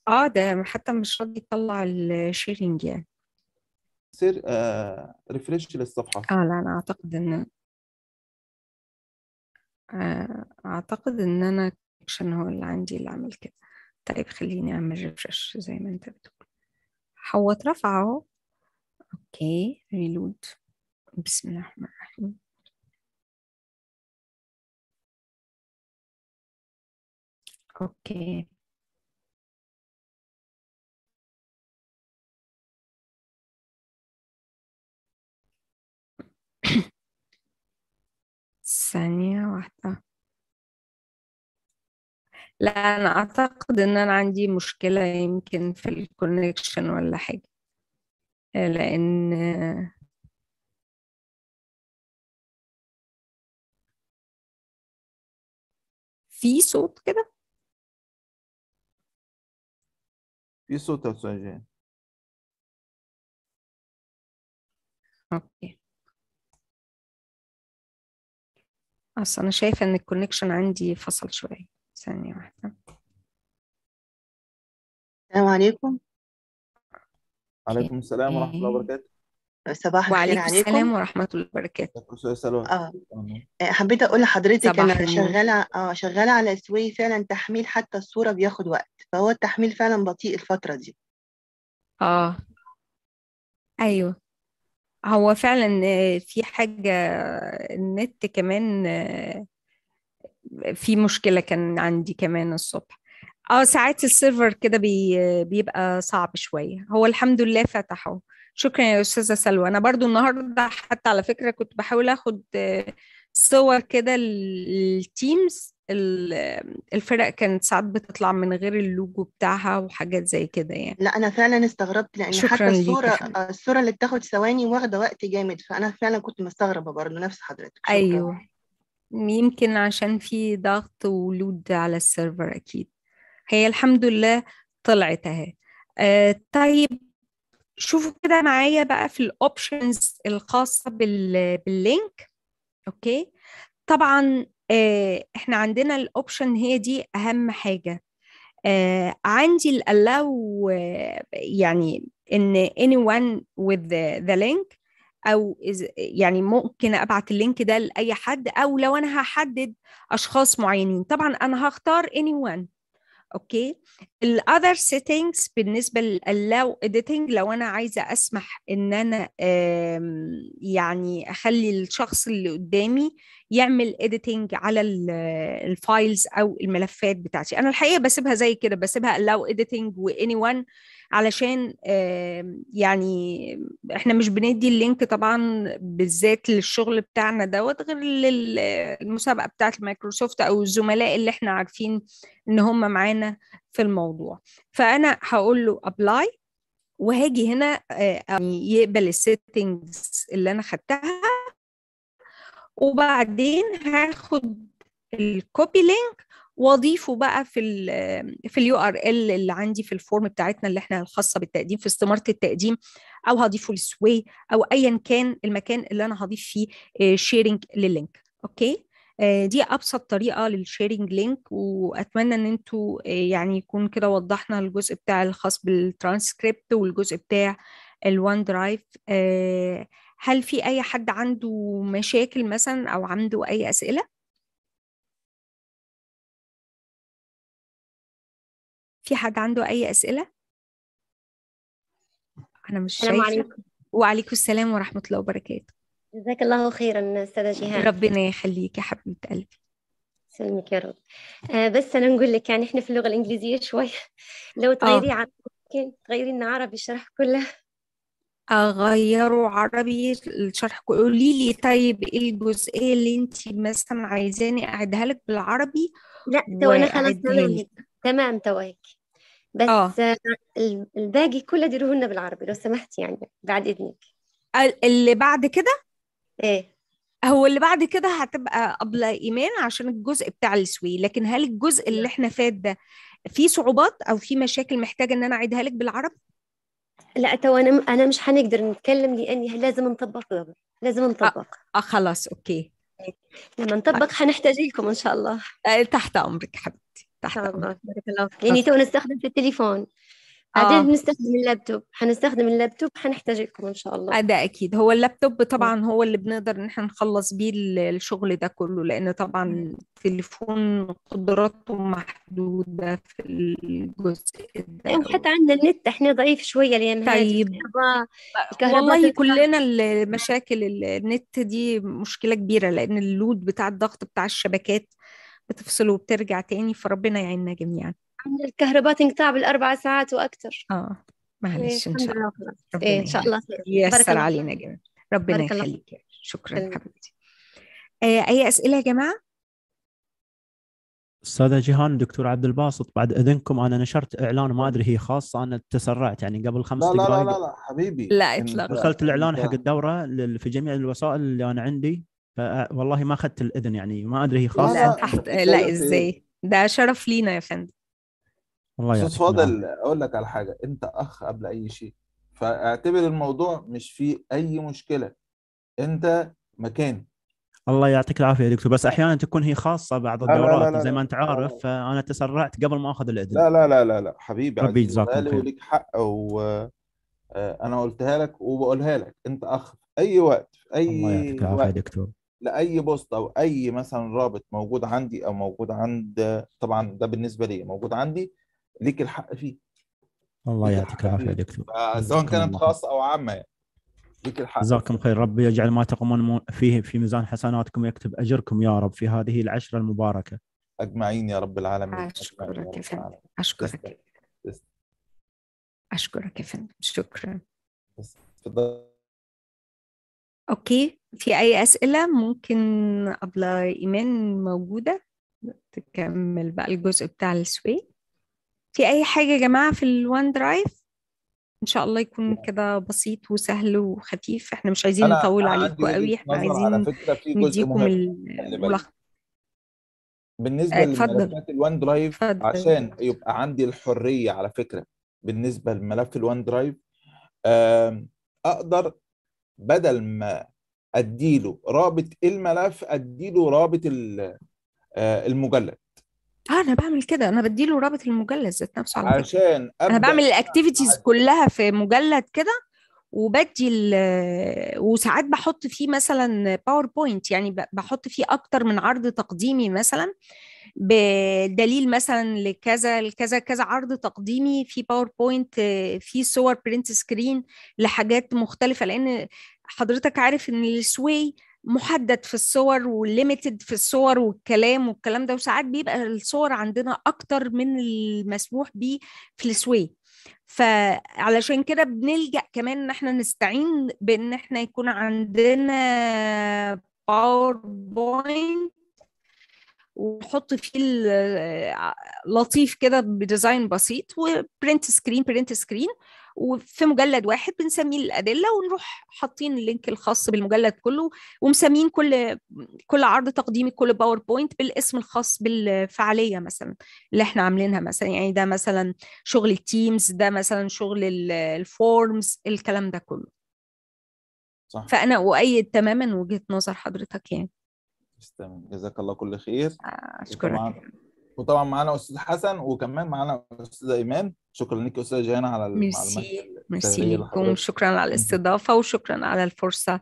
اه ده حتى مش راضي يطلع الشيرنج يعني سير آه ريفريش للصفحة اه لا انا اعتقد ان آه اعتقد ان انا عشان هو اللي عندي اللي عمل كده طيب خليني اعمل ريفرش زي ما انت بتقول حوط رفعه اوكي ريلود بسم الله الرحمن الرحيم اوكي <coughs> ثانية واحدة لا انا اعتقد ان انا عندي مشكلة يمكن في الكونكشن ولا حاجة آه، لان في صوت كده في صوت اوكي اصل انا شايفه ان الكونكشن عندي فصل شويه ثانية واحدة السلام عليكم عليكم السلام ورحمة الله إيه. وبركاته صباح الخير وعليكم عليكم السلام ورحمة الله وبركاته آه. اه حبيت اقول لحضرتك انا شغاله اه شغاله على سوي فعلا تحميل حتى الصوره بياخد وقت فهو التحميل فعلا بطيء الفتره دي اه ايوه هو فعلا آه، في حاجه آه، النت كمان في مشكله كان عندي كمان الصبح اه ساعات السيرفر كده بي بيبقى صعب شويه هو الحمد لله فتحه شكرا يا استاذه سلوى انا برضو النهارده حتى على فكره كنت بحاول اخد آه، صور كده التيمز الفرق كانت ساعات بتطلع من غير اللوجو بتاعها وحاجات زي كده يعني لا انا فعلا استغربت لان حتى الصوره الصوره اللي بتاخد ثواني واخده وقت جامد فانا فعلا كنت مستغربه برضو نفس حضرتك شكرا. ايوه يمكن عشان في ضغط ولود على السيرفر أكيد هي الحمد لله طلعت أهي آه، طيب شوفوا كده معايا بقى في الاوبشنز الخاصه بال... باللينك اوكي طبعا آه، احنا عندنا الاوبشن هي دي اهم حاجه آه عندي الالاو آه، يعني ان anyone with وذ the link او يعني ممكن ابعت اللينك ده لاي حد او لو انا هحدد اشخاص معينين طبعا انا هختار اني وان اوكي الاذر سيتنجز بالنسبه للاو اديتنج لو انا عايزه اسمح ان انا يعني اخلي الشخص اللي قدامي يعمل اديتنج على الفايلز او الملفات بتاعتي انا الحقيقه بسيبها زي كده بسيبها الاو اديتنج واني وان علشان يعني احنا مش بندي اللينك طبعا بالذات للشغل بتاعنا دوت غير للمسابقه بتاعه مايكروسوفت او الزملاء اللي احنا عارفين ان هم معانا في الموضوع فانا هقول له ابلاي وهاجي هنا آه، يعني يقبل السيتنجز اللي انا خدتها وبعدين هاخد الكوبي لينك واضيفه بقى في الـ في اليو ار ال اللي عندي في الفورم بتاعتنا اللي احنا الخاصه بالتقديم في استماره التقديم او هضيفه للسوي او ايا كان المكان اللي انا هضيف فيه شيرنج آه، لللينك اوكي آه، دي ابسط طريقه للشيرنج لينك واتمنى ان انتوا آه، يعني يكون كده وضحنا الجزء بتاع الخاص بالترانسكريبت والجزء بتاع الوان درايف هل في اي حد عنده مشاكل مثلا او عنده اي اسئله في حد عنده أي أسئلة؟ أنا مش شايفة عليكم. وعليكم السلام ورحمة الله وبركاته جزاك الله خيرا أستاذة جيهان ربنا يخليك يا حبيبة قلبي سلمك يا رب آه بس أنا نقول لك يعني إحنا في اللغة الإنجليزية شوية <laughs> لو آه. تغيري آه. ممكن تغيري لنا عربي الشرح كله اغيره عربي الشرح قولي لي طيب ايه الجزئيه اللي انت مثلا عايزاني أعدها لك بالعربي لا تو انا خلاص تمام تمام توك آه. بس آه. الباقي كله ديروه لنا بالعربي لو سمحت يعني بعد اذنك اللي بعد كده ايه هو اللي بعد كده هتبقى قبل ايمان عشان الجزء بتاع السوي لكن هل الجزء اللي احنا فات ده في صعوبات او في مشاكل محتاجه ان انا اعيدها لك بالعربي لا تو انا انا مش هنقدر نتكلم لاني لازم نطبق لازم نطبق آه،, اه خلاص اوكي لما نطبق آه. هنحتاج لكم ان شاء الله تحت امرك حبيبي تحت الله بارك الله فيك يعني تو نستخدم في التليفون بعدين آه. بنستخدم اللابتوب حنستخدم اللابتوب حنحتاج لكم ان شاء الله ده اكيد هو اللابتوب طبعا هو اللي بنقدر ان احنا نخلص بيه الشغل ده كله لان طبعا التليفون قدراته محدوده في الجزء ده وحتى عندنا النت احنا ضعيف شويه لان طيب الكهرباء الكهرباء والله كلنا المشاكل النت دي مشكله كبيره لان اللود بتاع الضغط بتاع الشبكات بتفصل وبترجع تاني فربنا يعيننا جميعا الكهرباء تنقطع بالاربع ساعات واكثر اه معلش ان إيه، شاء الله إيه ان شاء الله ييسر علينا جميعا ربنا يخليك شكرا حبيبتي آه اي اسئله يا جماعه استاذه جيهان دكتور عبد الباسط بعد اذنكم انا نشرت اعلان ما ادري هي خاصه انا تسرعت يعني قبل خمس دقائق لا لا لا, لا حبيبي لا اطلاقا دخلت الاعلان حق الدوره في جميع الوسائل اللي انا عندي والله ما اخذت الاذن يعني ما ادري هي خاصه لا تحت لا ازاي ده شرف لينا يا فندم والله استاذ فاضل نعم. اقول لك على حاجه انت اخ قبل اي شيء فاعتبر الموضوع مش فيه اي مشكله انت مكان الله يعطيك العافيه يا دكتور بس احيانا تكون هي خاصه بعض الدورات لا لا لا زي ما انت عارف آه. فانا تسرعت قبل ما اخذ الاذن لا لا لا لا لا حبيبي ربي يجزاك خير وليك حق وانا آه، قلتها لك وبقولها لك انت اخ في اي وقت في اي الله يعطيك العافيه يا دكتور لاي بوست او اي مثلا رابط موجود عندي او موجود عند طبعا ده بالنسبه لي موجود عندي ليك الحق فيه الله يعطيك العافيه يا دكتور سواء كانت خاصه او عامه يعني. ليك الحق جزاكم خير ربي يجعل ما تقومون فيه في ميزان حسناتكم ويكتب اجركم يا رب في هذه العشره المباركه اجمعين يا رب العالمين اشكرك يا فندم اشكرك اشكرك يا فندم شكرا تفضل اوكي في اي اسئله ممكن قبل ايمان موجوده تكمل بقى الجزء بتاع السوي في اي حاجه يا جماعه في الوان درايف ان شاء الله يكون كده بسيط وسهل وخفيف احنا مش عايزين نطول عليكم قوي احنا عايزين على فكره في جزء مهم الملخص بالنسبه آه، لملفات الوان درايف فضل. عشان يبقى عندي الحريه على فكره بالنسبه لملف الوان درايف اقدر بدل ما اديله رابط الملف اديله رابط آه، المجلد اه انا بعمل كده انا بديله رابط المجلد ذات نفسه على عشان انا بعمل الاكتيفيتيز كلها في مجلد كده وبدي وساعات بحط فيه مثلا باوربوينت يعني بحط فيه اكتر من عرض تقديمي مثلا بدليل مثلا لكذا لكذا كذا عرض تقديمي في باوربوينت في صور برنت سكرين لحاجات مختلفه لان حضرتك عارف ان السوي محدد في الصور وليميتد في الصور والكلام والكلام ده وساعات بيبقى الصور عندنا اكتر من المسموح به في السوي فعلشان كده بنلجا كمان ان احنا نستعين بان احنا يكون عندنا باوربوينت وحط فيه آه، لطيف كده بديزاين بسيط وبرنت سكرين برنت سكرين وفي مجلد واحد بنسميه الادله ونروح حاطين اللينك الخاص بالمجلد كله ومسميين كل كل عرض تقديمي كل باوربوينت بالاسم الخاص بالفعاليه مثلا اللي احنا عاملينها مثلا يعني ده مثلا شغل التيمز ده مثلا شغل الفورمز الكلام ده كله صح. فانا اؤيد تماما وجهه نظر حضرتك يعني تمام جزاك الله كل خير اشكرك وطبعا, وطبعا معانا استاذ حسن وكمان معانا استاذه ايمان شكرا لك استاذه جيهان على ميرسي ميرسي لكم شكرا على الاستضافه وشكرا على الفرصه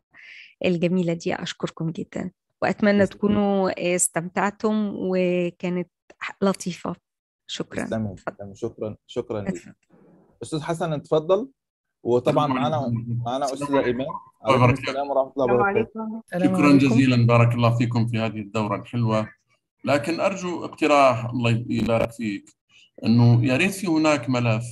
الجميله دي اشكركم جدا واتمنى تكونوا آه، استمتعتم وكانت لطيفه شكرا تمام شكرا شكرا لك استاذ حسن اتفضل وطبعا معنا معنا استاذ ايمان السلام ورحمه الله وبركاته شكرا جزيلا بارك الله فيكم في هذه الدوره الحلوه لكن ارجو اقتراح الله يبارك فيك انه يا ريت في هناك ملف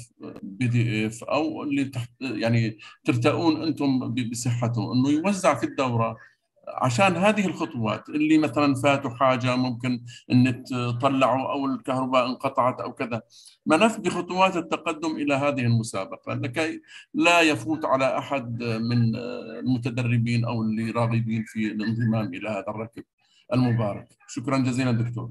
بي دي اف او اللي تحت يعني ترتؤون انتم بصحته انه يوزع في الدوره عشان هذه الخطوات اللي مثلا فاتوا حاجه ممكن النت طلعوا او الكهرباء انقطعت او كذا ملف بخطوات التقدم الى هذه المسابقه لكي لا يفوت على احد من المتدربين او اللي راغبين في الانضمام الى هذا الركب المبارك شكرا جزيلا دكتور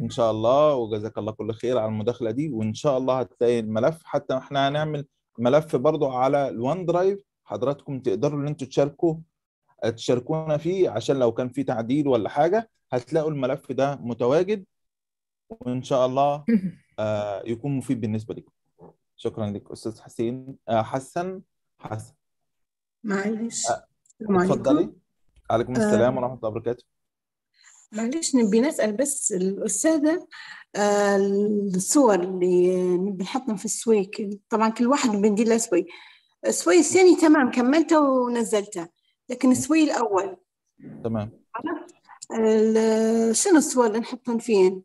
ان شاء الله وجزاك الله كل خير على المداخله دي وان شاء الله هتلاقي الملف حتى احنا هنعمل ملف برضو على الوان درايف حضراتكم تقدروا ان انتوا تشاركوا تشاركونا فيه عشان لو كان في تعديل ولا حاجه هتلاقوا الملف ده متواجد وان شاء الله <laughs> آه، يكون مفيد بالنسبه لكم شكرا لك استاذ حسين آه، حسن حسن معلش آه، اتفضلي عليكم السلام ورحمه الله وبركاته معلش نبي نسأل بس الأستاذة الصور اللي بنحطها في السويك طبعا كل واحد بندير له سوي السوي الثاني يعني تمام كملته ونزلته لكن السوي الاول تمام شنو الصور اللي نحطهم فين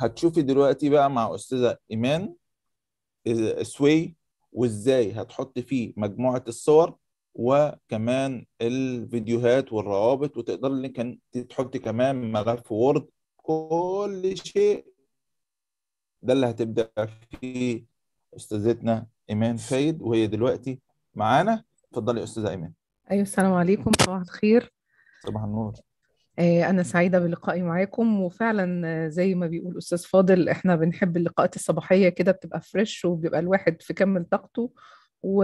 هتشوفي دلوقتي بقى مع استاذه ايمان سوي وازاي هتحطي فيه مجموعه الصور وكمان الفيديوهات والروابط وتقدر انك تحطي كمان ملف وورد كل شيء ده اللي هتبدا فيه استاذتنا ايمان فايد وهي دلوقتي معانا اتفضلي يا استاذه ايمان أيوة السلام عليكم صباح الخير صباح النور آه، أنا سعيدة بلقائي معاكم وفعلا آه، زي ما بيقول أستاذ فاضل إحنا بنحب اللقاءات الصباحية كده بتبقى فريش وبيبقى الواحد في كم طاقته و...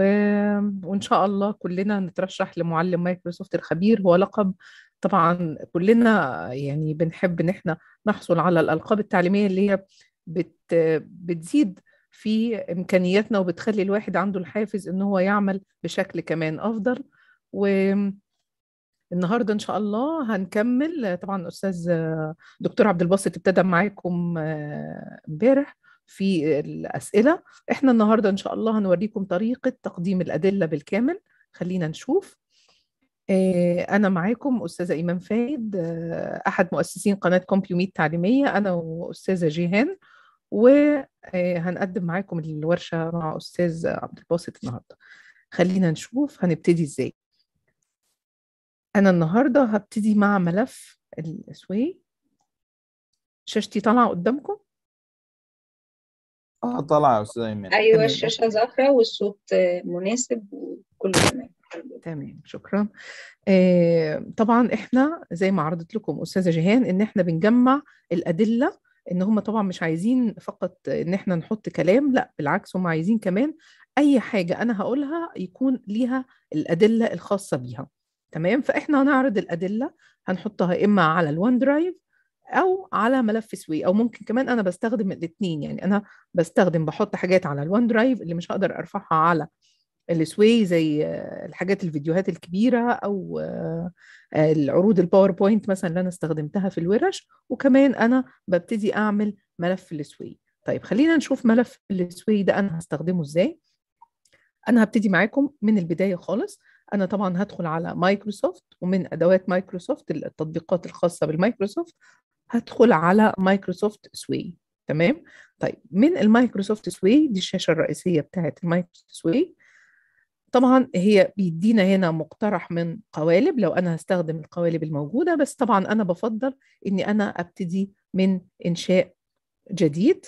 وإن شاء الله كلنا نترشح لمعلم مايكروسوفت الخبير هو لقب طبعا كلنا يعني بنحب إن إحنا نحصل على الألقاب التعليمية اللي هي بت... بتزيد في إمكانياتنا وبتخلي الواحد عنده الحافز إن هو يعمل بشكل كمان أفضل النهاردة ان شاء الله هنكمل طبعا استاذ دكتور عبد الباسط ابتدى معاكم آه، امبارح في الاسئله احنا النهارده ان شاء الله هنوريكم طريقه تقديم الادله بالكامل خلينا نشوف آه، أنا معاكم أستاذة إيمان فايد آه، أحد مؤسسين قناة كومبيوميت التعليمية أنا وأستاذة جيهان وهنقدم معاكم الورشة مع أستاذ عبد الباسط النهاردة خلينا نشوف هنبتدي إزاي انا النهارده هبتدي مع ملف الاسواي شاشتي طالعه قدامكم اه طالعه يا استاذه ايمن ايوه الشاشه ظاهره والصوت مناسب وكله تمام تمام شكرا آه طبعا احنا زي ما عرضت لكم استاذه جيهان ان احنا بنجمع الادله ان هم طبعا مش عايزين فقط ان احنا نحط كلام لا بالعكس هم عايزين كمان اي حاجه انا هقولها يكون ليها الادله الخاصه بيها تمام فاحنا هنعرض الادله هنحطها اما على الون درايف او على ملف سوي او ممكن كمان انا بستخدم الاثنين يعني انا بستخدم بحط حاجات على الون درايف اللي مش هقدر ارفعها على السوي زي الحاجات الفيديوهات الكبيره او آه، العروض الباوربوينت مثلا اللي انا استخدمتها في الورش وكمان انا ببتدي اعمل ملف السوي طيب خلينا نشوف ملف السوي ده انا هستخدمه ازاي انا هبتدي معاكم من البدايه خالص انا طبعا هدخل على مايكروسوفت ومن ادوات مايكروسوفت التطبيقات الخاصه بالمايكروسوفت هدخل على مايكروسوفت سوي تمام طيب من المايكروسوفت سوي دي الشاشه الرئيسيه بتاعه المايكروسوفت سوي طبعا هي بيدينا هنا مقترح من قوالب لو انا هستخدم القوالب الموجوده بس طبعا انا بفضل اني انا ابتدي من انشاء جديد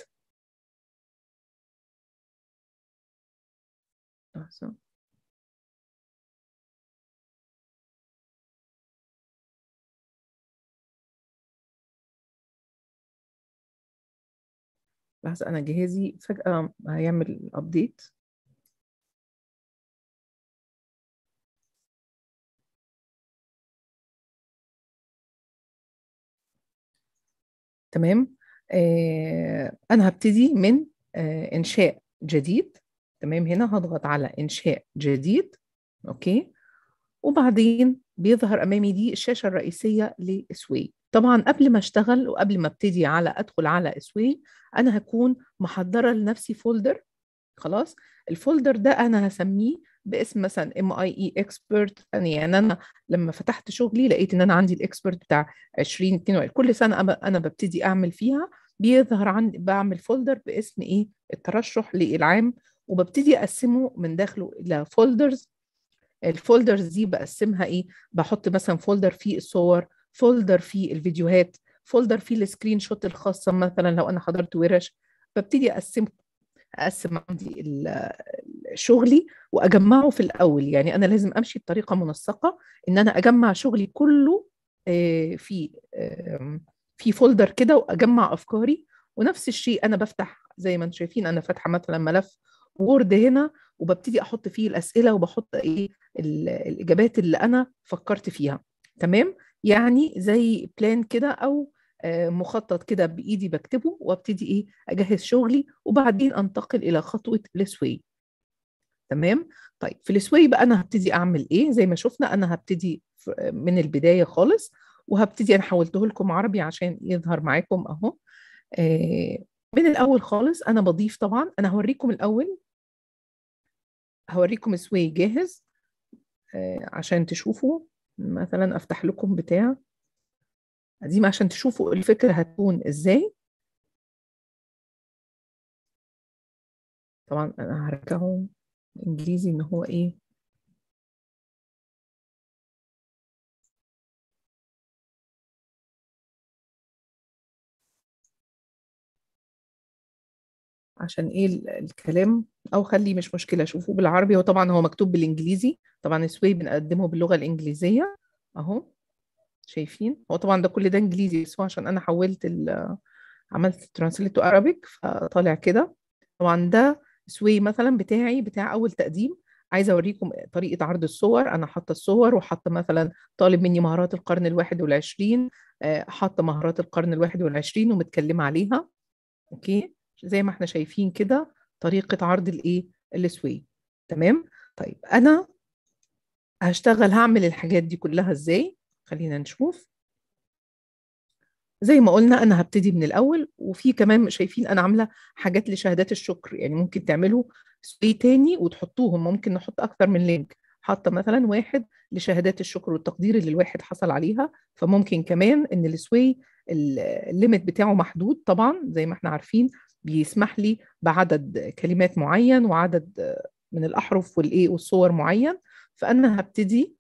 لحظه انا جهازي فجاه هيعمل ابديت تمام آه انا هبتدي من آه انشاء جديد تمام هنا هضغط على انشاء جديد اوكي وبعدين بيظهر امامي دي الشاشه الرئيسيه لسوي طبعا قبل ما اشتغل وقبل ما ابتدي على ادخل على اسوي انا هكون محضره لنفسي فولدر خلاص الفولدر ده انا هسميه باسم مثلا ام اي اي اكسبرت يعني انا لما فتحت شغلي لقيت ان انا عندي الاكسبرت بتاع 20 22 كل سنه انا ببتدي اعمل فيها بيظهر عندي بعمل فولدر باسم ايه الترشح للعام وببتدي اقسمه من داخله الى فولدرز الفولدرز دي بقسمها ايه بحط مثلا فولدر فيه الصور فولدر فيه الفيديوهات فولدر فيه السكرين شوت الخاصه مثلا لو انا حضرت ورش ببتدي اقسم اقسم عندي شغلي واجمعه في الاول يعني انا لازم امشي بطريقه منسقه ان انا اجمع شغلي كله آه، في في فولدر كده واجمع افكاري ونفس الشيء انا بفتح زي ما انتم شايفين انا فاتحه مثلا ملف وورد هنا وببتدي احط فيه الاسئله وبحط ايه الاجابات اللي انا فكرت فيها تمام يعني زي بلان كده او آه، مخطط كده بايدي بكتبه وابتدي ايه اجهز شغلي وبعدين انتقل الى خطوه السوي تمام طيب في السوي بقى انا هبتدي اعمل ايه زي ما شفنا انا هبتدي من البدايه خالص وهبتدي انا حولته لكم عربي عشان يظهر معاكم اهو آه، من الاول خالص انا بضيف طبعا انا هوريكم الاول هوريكم السوي جاهز آه، عشان تشوفوا مثلا افتح لكم بتاع قديم عشان تشوفوا الفكره هتكون ازاي طبعا انا هرجعه انجليزي ان هو ايه عشان ايه الكلام او خلي مش مشكله شوفوه بالعربي هو طبعا هو مكتوب بالانجليزي طبعا السوي بنقدمه باللغه الانجليزيه اهو شايفين هو طبعا ده كل ده انجليزي بس هو عشان انا حولت عملت ترانسليت تو ارابيك فطالع كده طبعا ده سوي مثلا بتاعي بتاع اول تقديم عايزه اوريكم طريقه عرض الصور انا حاطه الصور وحاطه مثلا طالب مني مهارات القرن الواحد والعشرين آه، حاطه مهارات القرن الواحد والعشرين ومتكلمه عليها اوكي زي ما احنا شايفين كده طريقه عرض الايه السوي تمام طيب انا هشتغل هعمل الحاجات دي كلها ازاي خلينا نشوف زي ما قلنا انا هبتدي من الاول وفي كمان شايفين انا عامله حاجات لشهادات الشكر يعني ممكن تعملوا سوي تاني وتحطوهم ممكن نحط اكثر من لينك حاطه مثلا واحد لشهادات الشكر والتقدير اللي الواحد حصل عليها فممكن كمان ان السوي الليمت بتاعه محدود طبعا زي ما احنا عارفين بيسمح لي بعدد كلمات معين وعدد من الأحرف والإيه والصور معين فأنا هبتدي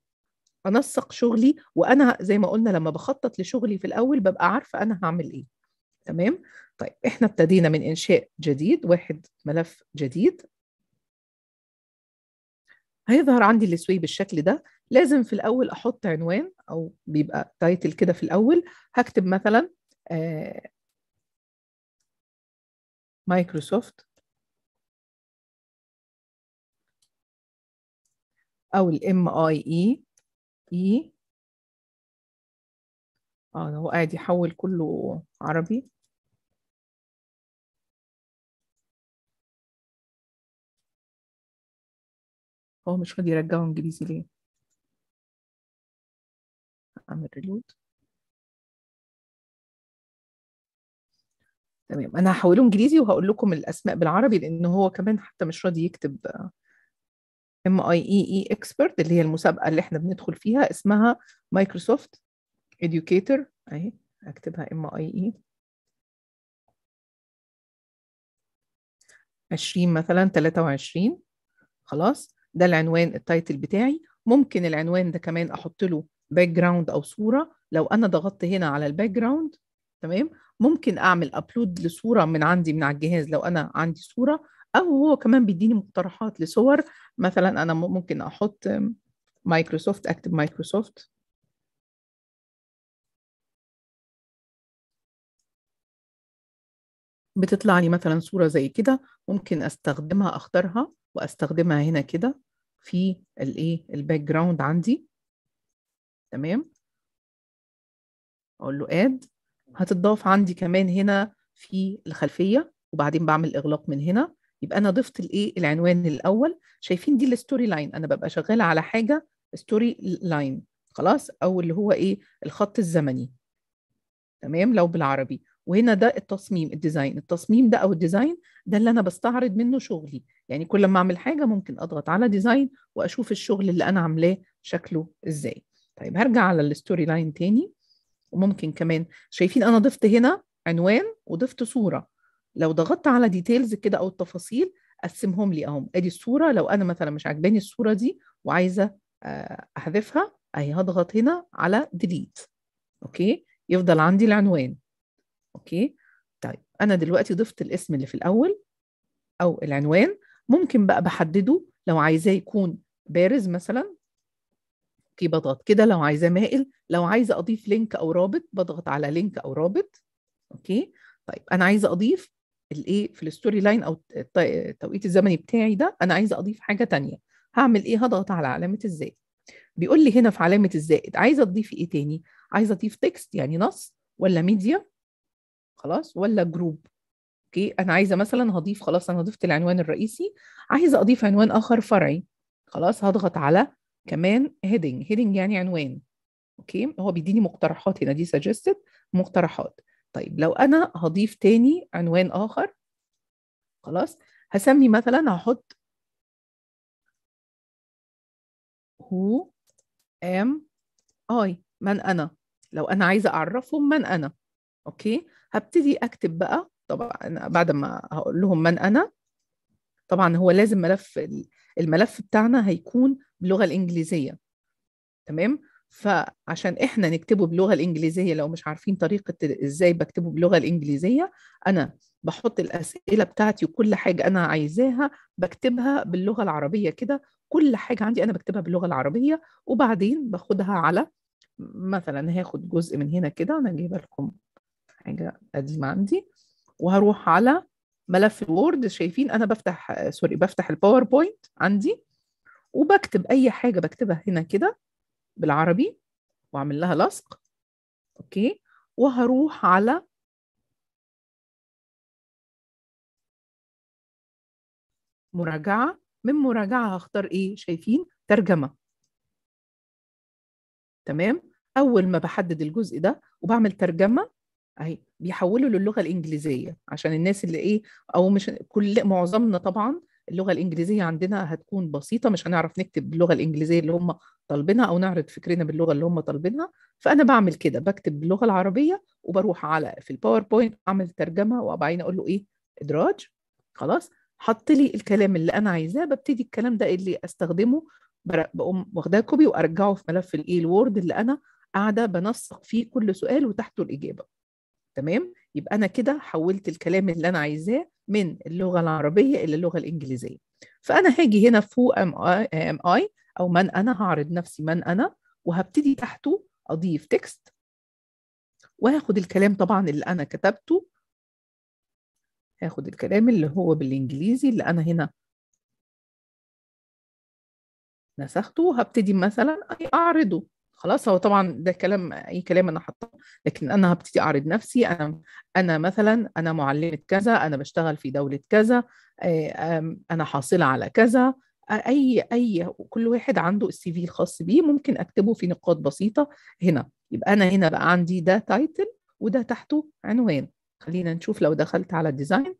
أنسق شغلي وأنا زي ما قلنا لما بخطط لشغلي في الأول ببقى عارفة أنا هعمل إيه تمام طيب إحنا ابتدينا من إنشاء جديد واحد ملف جديد هيظهر عندي السوي بالشكل ده لازم في الأول أحط عنوان أو بيبقى تايتل كده في الأول هكتب مثلا آه، مايكروسوفت او الام اي اي اي اه هو قاعد يحول كله عربي هو مش راضي يرجعه انجليزي ليه اعمل ريلود تمام انا هحوله انجليزي وهقول لكم الاسماء بالعربي لان هو كمان حتى مش راضي يكتب ام اي اي اي اكسبرت اللي هي المسابقه اللي احنا بندخل فيها اسمها مايكروسوفت educator اهي اكتبها ام اي اي 20 مثلا 23 خلاص ده العنوان التايتل بتاعي ممكن العنوان ده كمان احط له باك جراوند او صوره لو انا ضغطت هنا على الباك جراوند تمام ممكن اعمل ابلود لصوره من عندي من على الجهاز لو انا عندي صوره او هو كمان بيديني مقترحات لصور مثلا انا ممكن احط مايكروسوفت اكتب مايكروسوفت بتطلع لي مثلا صورة زي كده ممكن استخدمها اختارها واستخدمها هنا كده في الايه الباك جراوند عندي تمام اقول له اد هتتضاف عندي كمان هنا في الخلفيه وبعدين بعمل اغلاق من هنا يبقى انا ضفت الايه العنوان الاول شايفين دي الستوري لاين انا ببقى شغاله على حاجه ستوري لاين خلاص او اللي هو ايه الخط الزمني تمام لو بالعربي وهنا ده التصميم الديزاين التصميم ده او الديزاين ده اللي انا بستعرض منه شغلي يعني كل ما اعمل حاجه ممكن اضغط على ديزاين واشوف الشغل اللي انا عاملاه شكله ازاي طيب هرجع على الستوري لاين تاني وممكن كمان شايفين انا ضفت هنا عنوان وضفت صوره لو ضغطت على ديتيلز كده او التفاصيل قسمهم لي اهم ادي الصوره لو انا مثلا مش عجباني الصوره دي وعايزه احذفها آه، اهي هضغط هنا على ديليت اوكي يفضل عندي العنوان اوكي طيب انا دلوقتي ضفت الاسم اللي في الاول او العنوان ممكن بقى بحدده لو عايزاه يكون بارز مثلا اوكي بضغط كده لو عايزه مائل لو عايزه اضيف لينك او رابط بضغط على لينك او رابط اوكي طيب انا عايزه اضيف الايه في الستوري لاين او التوقيت الزمني بتاعي ده انا عايزه اضيف حاجه تانية هعمل ايه هضغط على علامه الزائد بيقول لي هنا في علامه الزائد عايزه تضيفي ايه تاني عايزه اضيف تكست يعني نص ولا ميديا خلاص ولا جروب اوكي انا عايزه مثلا هضيف خلاص انا ضفت العنوان الرئيسي عايزه اضيف عنوان اخر فرعي خلاص هضغط على كمان هيدنج هيدنج يعني عنوان اوكي هو بيديني مقترحات هنا دي suggested مقترحات طيب لو انا هضيف تاني عنوان اخر خلاص هسمي مثلا هحط who am I من انا لو انا عايزه اعرفهم من انا اوكي هبتدي اكتب بقى طبعا بعد ما هقول لهم من انا طبعا هو لازم ملف الملف بتاعنا هيكون باللغه الانجليزيه تمام فعشان احنا نكتبه باللغه الانجليزيه لو مش عارفين طريقه ازاي بكتبه باللغه الانجليزيه انا بحط الاسئله بتاعتي وكل حاجه انا عايزاها بكتبها باللغه العربيه كده كل حاجه عندي انا بكتبها باللغه العربيه وبعدين باخدها على مثلا هاخد جزء من هنا كده انا جايبه لكم حاجه قديمه عندي وهروح على ملف الوورد شايفين انا بفتح سوري بفتح الباوربوينت عندي وبكتب اي حاجه بكتبها هنا كده بالعربي واعمل لها لصق اوكي وهروح على مراجعه من مراجعه هختار ايه شايفين ترجمه تمام اول ما بحدد الجزء ده وبعمل ترجمه اهي بيحوله للغه الانجليزيه عشان الناس اللي ايه او مش كل معظمنا طبعا اللغه الانجليزيه عندنا هتكون بسيطه مش هنعرف نكتب باللغه الانجليزيه اللي هم طالبينها او نعرض فكرنا باللغه اللي هم طالبينها فانا بعمل كده بكتب باللغه العربيه وبروح على في الباوربوينت اعمل ترجمه وبعدين اقول له ايه ادراج خلاص حط لي الكلام اللي انا عايزاه ببتدي الكلام ده اللي استخدمه بقوم واخداه كوبي وارجعه في ملف الاي الوورد اللي انا قاعده بنسق فيه كل سؤال وتحته الاجابه تمام يبقى انا كده حولت الكلام اللي انا عايزاه من اللغه العربيه الى اللغه الانجليزيه فانا هاجي هنا اي ام اي او من انا هعرض نفسي من انا وهبتدي تحته اضيف تكست وهاخد الكلام طبعا اللي انا كتبته هاخد الكلام اللي هو بالانجليزي اللي انا هنا نسخته وهبتدي مثلا اعرضه خلاص هو طبعا ده كلام اي كلام انا حاطاه لكن انا هبتدي اعرض نفسي انا انا مثلا انا معلمه كذا انا بشتغل في دوله كذا آه، انا حاصله على كذا اي اي كل واحد عنده السي في الخاص بيه ممكن اكتبه في نقاط بسيطه هنا يبقى انا هنا بقى عندي ده تايتل وده تحته عنوان خلينا نشوف لو دخلت على الديزاين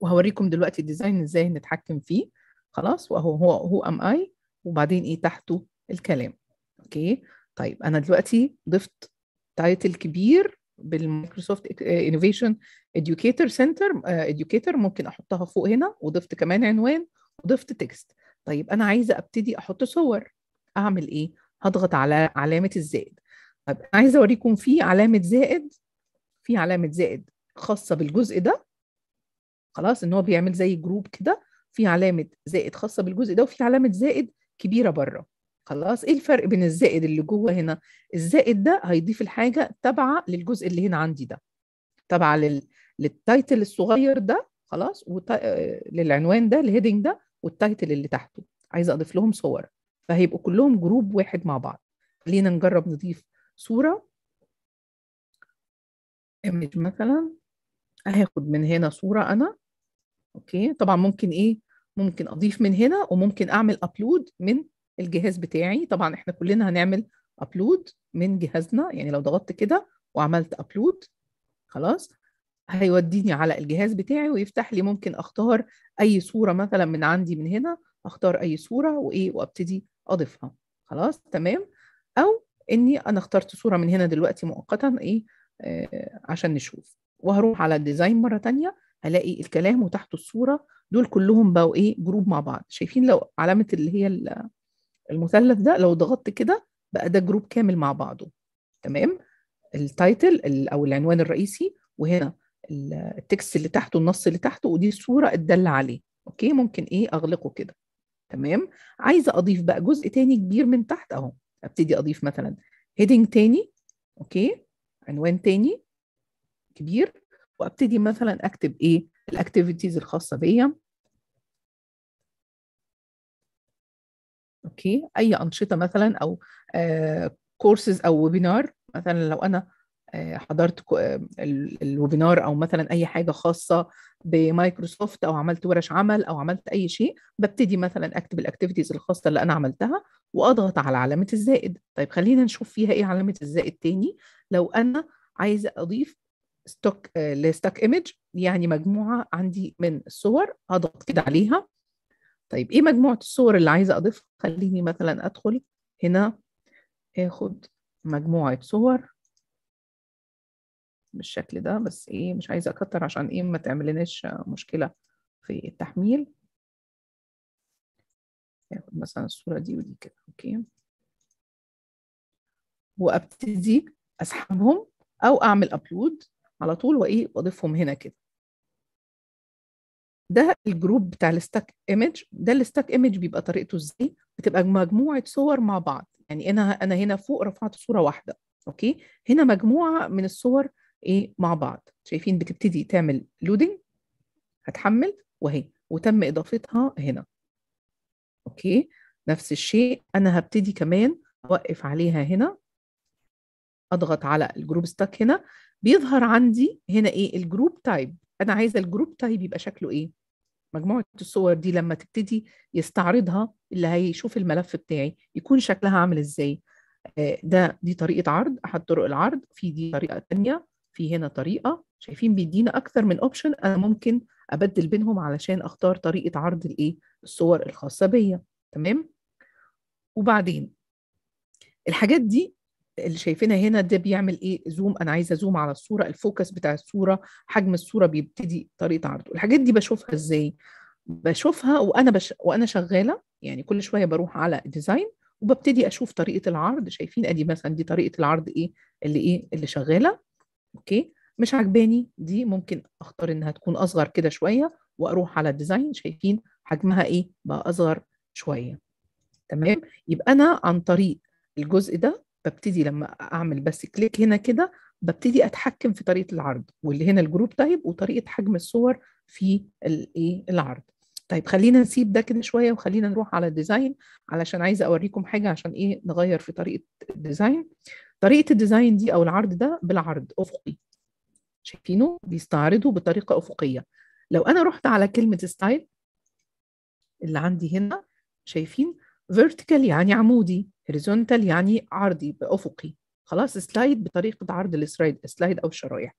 وهوريكم دلوقتي الديزاين ازاي نتحكم فيه خلاص وهو هو هو ام اي وبعدين ايه تحته الكلام اوكي طيب انا دلوقتي ضفت تايتل كبير بالمايكروسوفت انوفيشن اديوكيتور سنتر اديوكيتور ممكن احطها فوق هنا وضفت كمان عنوان وضفت تكست طيب انا عايزه ابتدي احط صور اعمل ايه هضغط على علامه الزائد طيب عايزه اوريكم في علامه زائد في علامه زائد خاصه بالجزء ده خلاص ان هو بيعمل زي جروب كده في علامه زائد خاصه بالجزء ده وفي علامه زائد كبيره بره خلاص ايه الفرق بين الزائد اللي جوه هنا الزائد ده هيضيف الحاجه تابعه للجزء اللي هنا عندي ده تابعه لل... للتايتل الصغير ده خلاص وت... آه، للعنوان ده الهيدنج ده والتايتل اللي تحته عايزه اضيف لهم صور فهيبقوا كلهم جروب واحد مع بعض خلينا نجرب نضيف صوره ايمج مثلا هاخد من هنا صوره انا اوكي طبعا ممكن ايه ممكن اضيف من هنا وممكن اعمل ابلود من الجهاز بتاعي طبعا احنا كلنا هنعمل ابلود من جهازنا يعني لو ضغطت كده وعملت ابلود خلاص هيوديني على الجهاز بتاعي ويفتح لي ممكن اختار اي صوره مثلا من عندي من هنا اختار اي صوره وايه وابتدي اضيفها خلاص تمام او اني انا اخترت صوره من هنا دلوقتي مؤقتا ايه آه عشان نشوف وهروح على الديزاين مره تانية هلاقي الكلام وتحته الصوره دول كلهم بقوا ايه جروب مع بعض شايفين لو علامه اللي هي المثلث ده لو ضغطت كده بقى ده جروب كامل مع بعضه تمام التايتل او العنوان الرئيسي وهنا التكست اللي تحته النص اللي تحته ودي الصوره الداله عليه اوكي ممكن ايه اغلقه كده تمام عايزه اضيف بقى جزء تاني كبير من تحت اهو ابتدي اضيف مثلا هيدنج تاني اوكي عنوان تاني كبير وابتدي مثلا اكتب ايه الاكتيفيتيز الخاصه بيا اوكي اي انشطه مثلا او كورسز آه، او ويبينار مثلا لو انا آه، حضرت آه، الويبينار او مثلا اي حاجه خاصه بمايكروسوفت او عملت ورش عمل او عملت اي شيء ببتدي مثلا اكتب الاكتيفيتيز الخاصه اللي انا عملتها واضغط على علامه الزائد طيب خلينا نشوف فيها ايه علامه الزائد تاني لو انا عايزه اضيف ستوك لستوك ايمج يعني مجموعه عندي من الصور هضغط كده عليها طيب ايه مجموعة الصور اللي عايزة اضيفها خليني مثلا ادخل هنا اخد مجموعة صور بالشكل ده بس ايه مش عايزة اكتر عشان ايه ما تعملناش مشكلة في التحميل اخد مثلا الصورة دي ودي كده اوكي وابتدي اسحبهم او اعمل ابلود على طول وايه واضيفهم هنا كده ده الجروب بتاع الستاك ايمج ده الستاك ايمج بيبقى طريقته ازاي بتبقى مجموعه صور مع بعض يعني انا انا هنا فوق رفعت صوره واحده اوكي هنا مجموعه من الصور ايه مع بعض شايفين بتبتدي تعمل لودنج هتحمل وهي وتم اضافتها هنا اوكي نفس الشيء انا هبتدي كمان اوقف عليها هنا اضغط على الجروب ستاك هنا بيظهر عندي هنا ايه الجروب تايب انا عايزه الجروب تايب يبقى شكله ايه مجموعه الصور دي لما تبتدي يستعرضها اللي هيشوف الملف بتاعي يكون شكلها عامل ازاي آه، ده دي طريقه عرض احد طرق العرض في دي طريقه ثانيه في هنا طريقه شايفين بيدينا اكثر من اوبشن انا ممكن ابدل بينهم علشان اختار طريقه عرض الايه الصور الخاصه بيا تمام وبعدين الحاجات دي اللي شايفينها هنا ده بيعمل ايه زوم انا عايزه زوم على الصوره الفوكس بتاع الصوره حجم الصوره بيبتدي طريقه عرضه الحاجات دي بشوفها ازاي بشوفها وانا بش... وانا شغاله يعني كل شويه بروح على ديزاين وببتدي اشوف طريقه العرض شايفين ادي مثلا دي طريقه العرض ايه اللي ايه اللي شغاله اوكي مش عجباني دي ممكن اختار انها تكون اصغر كده شويه واروح على ديزاين شايفين حجمها ايه بقى اصغر شويه تمام يبقى انا عن طريق الجزء ده ببتدي لما اعمل بس كليك هنا كده ببتدي اتحكم في طريقه العرض واللي هنا الجروب تايب وطريقه حجم الصور في الايه العرض طيب خلينا نسيب ده كده شويه وخلينا نروح على الديزاين علشان عايزه اوريكم حاجه عشان ايه نغير في طريقه الديزاين طريقه الديزاين دي او العرض ده بالعرض افقي شايفينه بيستعرضه بطريقه افقيه لو انا رحت على كلمه ستايل اللي عندي هنا شايفين فيرتيكال يعني عمودي هوريزونتال يعني عرضي بأفقي خلاص سلايد بطريقة عرض السلايد سلايد أو الشرايح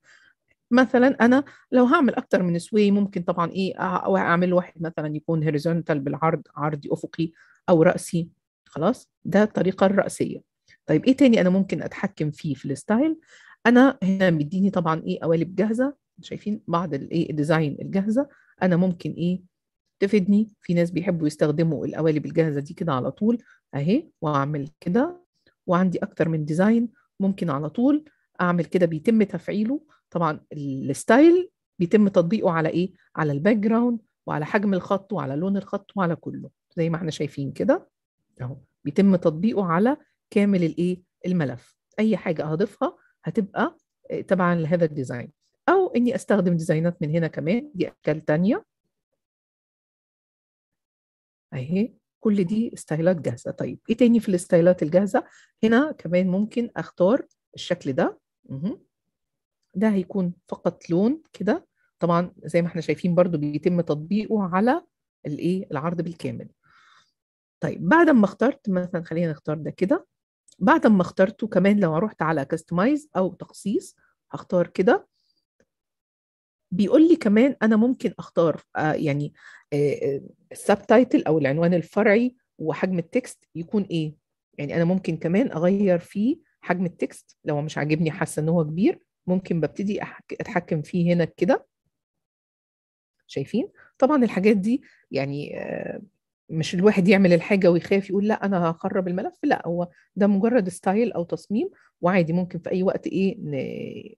مثلا انا لو هعمل اكتر من سوي ممكن طبعا ايه اعمل واحد مثلا يكون هوريزونتال بالعرض عرضي افقي او راسي خلاص ده الطريقه الراسيه طيب ايه تاني انا ممكن اتحكم فيه في الستايل انا هنا مديني طبعا ايه قوالب جاهزه شايفين بعض الايه الديزاين الجاهزه انا ممكن ايه تفيدني في ناس بيحبوا يستخدموا القوالب الجاهزة دي كده على طول أهي وأعمل كده وعندي أكتر من ديزاين ممكن على طول أعمل كده بيتم تفعيله طبعا الستايل بيتم تطبيقه على إيه؟ على الباك جراوند وعلى حجم الخط وعلى لون الخط وعلى كله زي ما احنا شايفين كده أهو بيتم تطبيقه على كامل الإيه؟ الملف أي حاجة هضيفها هتبقى آه، تبعا لهذا الديزاين أو إني أستخدم ديزاينات من هنا كمان دي أشكال تانية اهي كل دي ستايلات جاهزه طيب ايه تاني في الستايلات الجاهزه هنا كمان ممكن اختار الشكل ده ده هيكون فقط لون كده طبعا زي ما احنا شايفين برضو بيتم تطبيقه على الايه العرض بالكامل طيب بعد ما اخترت مثلا خلينا نختار ده كده بعد ما اخترته كمان لو رحت على كاستمايز او تخصيص هختار كده بيقول لي كمان انا ممكن اختار آه، يعني السبتايتل آه، آه، او العنوان الفرعي وحجم التكست يكون ايه يعني انا ممكن كمان اغير فيه حجم التكست لو مش عاجبني حاسه ان هو كبير ممكن ببتدي اتحكم فيه هنا كده شايفين طبعا الحاجات دي يعني مش الواحد يعمل الحاجة ويخاف يقول لا أنا هخرب الملف لا هو ده مجرد ستايل أو تصميم وعادي ممكن في أي وقت إيه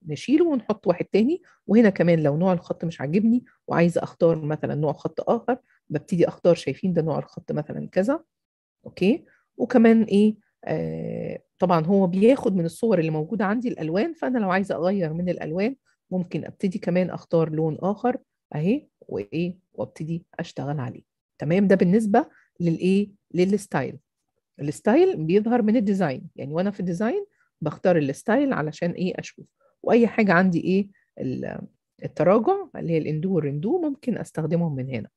نشيله ونحط واحد تاني وهنا كمان لو نوع الخط مش عاجبني وعايزة أختار مثلا نوع خط آخر ببتدي أختار شايفين ده نوع الخط مثلا كذا أوكي وكمان إيه آه طبعا هو بياخد من الصور اللي موجودة عندي الألوان فأنا لو عايزة أغير من الألوان ممكن أبتدي كمان أختار لون آخر أهي وإيه وأبتدي أشتغل عليه تمام ده بالنسبه للايه للستايل الستايل بيظهر من الديزاين يعني وانا في الديزاين بختار الستايل علشان ايه اشوف واي حاجه عندي ايه التراجع اللي هي الاندو والرندو ممكن استخدمهم من هنا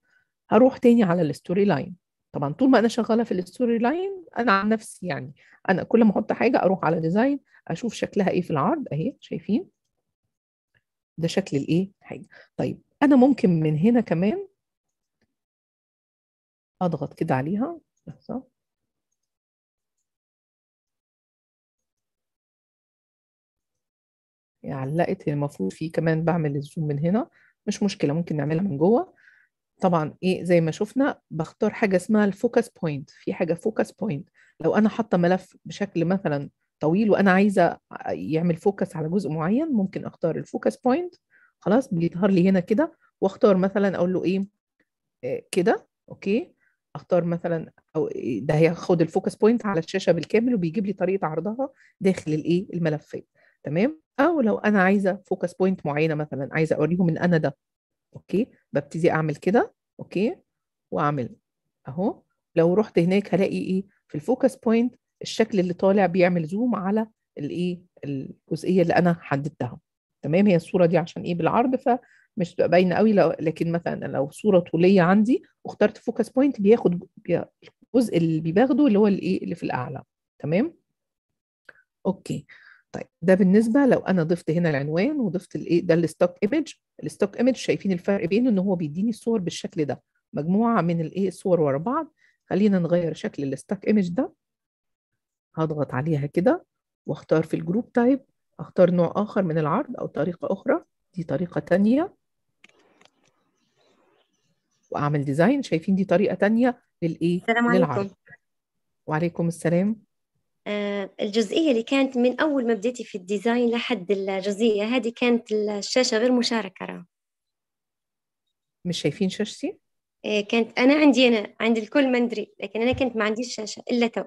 هروح تاني على الستوري لاين طبعا طول ما انا شغاله في الستوري لاين انا عن نفسي يعني انا كل ما احط حاجه اروح على ديزاين اشوف شكلها ايه في العرض اهي شايفين ده شكل الايه حاجه طيب انا ممكن من هنا كمان اضغط كده عليها لحظه يعني علقت المفروض في كمان بعمل الزوم من هنا مش مشكله ممكن نعملها من جوه طبعا ايه زي ما شفنا بختار حاجه اسمها الفوكس بوينت في حاجه فوكس بوينت لو انا حاطه ملف بشكل مثلا طويل وانا عايزه يعمل فوكس على جزء معين ممكن اختار الفوكس بوينت خلاص بيظهر لي هنا كده واختار مثلا اقول له ايه, إيه كده اوكي اختار مثلا او ده هياخد الفوكس بوينت على الشاشه بالكامل وبيجيب لي طريقه عرضها داخل الايه الملفات تمام او لو انا عايزه فوكس بوينت معينه مثلا عايزه اوريهم ان انا ده اوكي ببتدي اعمل كده اوكي واعمل اهو لو رحت هناك هلاقي ايه في الفوكس بوينت الشكل اللي طالع بيعمل زوم على الايه الجزئيه اللي انا حددتها تمام هي الصوره دي عشان ايه بالعرض ف مش باينه قوي لو لكن مثلا لو صوره طوليه عندي واخترت فوكس بوينت بياخد الجزء اللي بياخده اللي هو الايه اللي في الاعلى تمام اوكي طيب ده بالنسبه لو انا ضفت هنا العنوان وضفت الايه ده الستوك ايمج الستوك ايمج شايفين الفرق بينه ان هو بيديني الصور بالشكل ده مجموعه من الايه الصور ورا بعض خلينا نغير شكل الستوك ايمج ده هضغط عليها كده واختار في الجروب تايب اختار نوع اخر من العرض او طريقه اخرى دي طريقه ثانيه واعمل ديزاين شايفين دي طريقه تانية للايه السلام عليكم للعرض وعليكم السلام آه الجزئيه اللي كانت من اول ما بديتي في الديزاين لحد الجزئيه هذه كانت الشاشه غير مشاركه مش شايفين شاشتي آه كانت انا عندي انا عند الكل ما ندري لكن انا كنت ما عنديش شاشه الا تو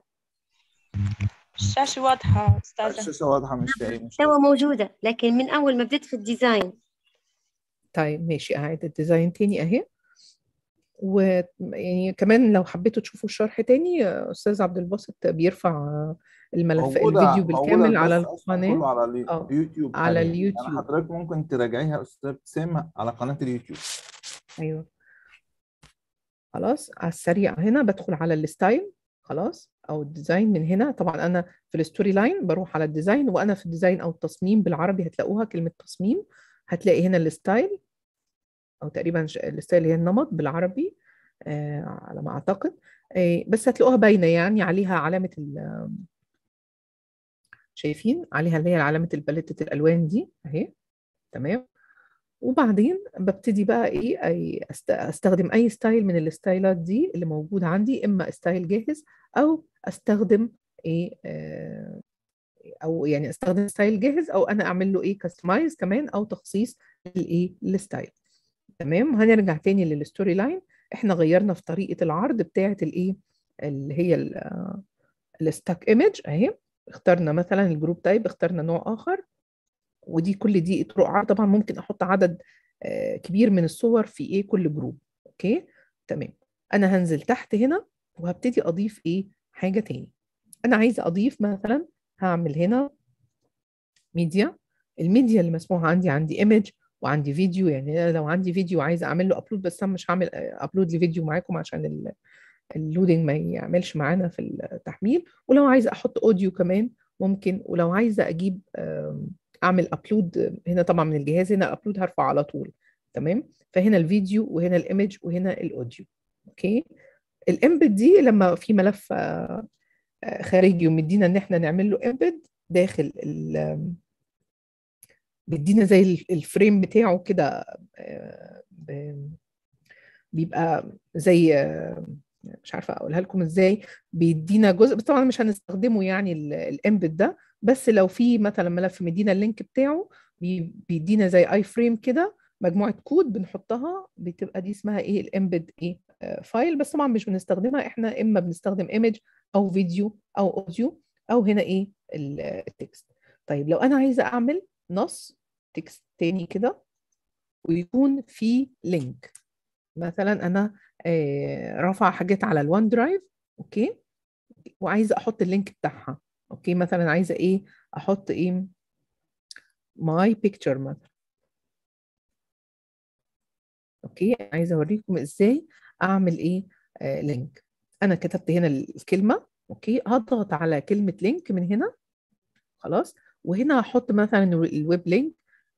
الشاشه واضحه استاذه الشاشه واضحه مش فاهمه نعم، تو موجوده لكن من اول ما بديت في الديزاين طيب ماشي اعيد الديزاين تاني اهي ويعني كمان لو حبيتوا تشوفوا الشرح تاني استاذ عبد الباسط بيرفع الملف الفيديو بالكامل على القناه على آه، اليوتيوب على يعني اليوتيوب يعني حضرتك ممكن تراجعيها استاذ ابتسام على قناه اليوتيوب ايوه خلاص على السريع هنا بدخل على الستايل خلاص او الديزاين من هنا طبعا انا في الستوري لاين بروح على الديزاين وانا في الديزاين او التصميم بالعربي هتلاقوها كلمه تصميم هتلاقي هنا الستايل او تقريبا الرساله اللي هي النمط بالعربي آه، على ما اعتقد آه، بس هتلاقوها باينه يعني عليها علامه شايفين عليها اللي هي علامه الباليتة الالوان دي اهي تمام وبعدين ببتدي بقى ايه أي استخدم اي ستايل من الستايلات دي اللي موجود عندي اما ستايل جاهز او استخدم ايه آه، او يعني استخدم ستايل جاهز او انا اعمل له ايه كاستمايز كمان او تخصيص الايه الستايل تمام هنرجع تاني للستوري لاين احنا غيرنا في طريقه العرض بتاعه الايه اللي هي الستاك ايمج اهي اخترنا مثلا الجروب تايب اخترنا نوع اخر ودي كل دي طرق عرض طبعا ممكن احط عدد آه، كبير من الصور في ايه كل جروب اوكي تمام انا هنزل تحت هنا وهبتدي اضيف ايه حاجه تاني انا عايزه اضيف مثلا هعمل هنا ميديا الميديا اللي مسموحه عندي عندي ايمج وعندي فيديو يعني لو عندي فيديو عايزه اعمل له ابلود بس انا مش هعمل ابلود آه، لفيديو معاكم عشان اللودنج ما يعملش معانا في التحميل ولو عايزه احط اوديو كمان ممكن ولو عايزه اجيب اعمل ابلود هنا طبعا من الجهاز هنا ابلود هرفع على طول تمام فهنا الفيديو وهنا الايمج وهنا الاوديو اوكي الامبد دي لما في ملف آه، خارجي ومدينا ان احنا نعمل له امبد داخل بيدينا زي الفريم بتاعه كده آه، بيبقى زي آه، مش عارفه اقولها لكم ازاي بيدينا جزء بس طبعا مش هنستخدمه يعني الامبت ده بس لو في مثلا ملف مدينا اللينك بتاعه بيدينا زي اي فريم كده مجموعه كود بنحطها بتبقى دي اسمها ايه الامبد ايه فايل آه، بس طبعا مش بنستخدمها احنا اما بنستخدم ايمج او فيديو او اوديو او هنا ايه التكست طيب لو انا عايزه اعمل نص تكست تاني كده ويكون في لينك مثلا انا آه، رافعه حاجات على الوان درايف اوكي وعايزه احط اللينك بتاعها اوكي مثلا عايزه ايه احط ايه ماي بيكتشر مثلا اوكي عايزه اوريكم ازاي اعمل ايه آه لينك انا كتبت هنا الكلمه اوكي هضغط على كلمه لينك من هنا خلاص وهنا هحط مثلا الويب لينك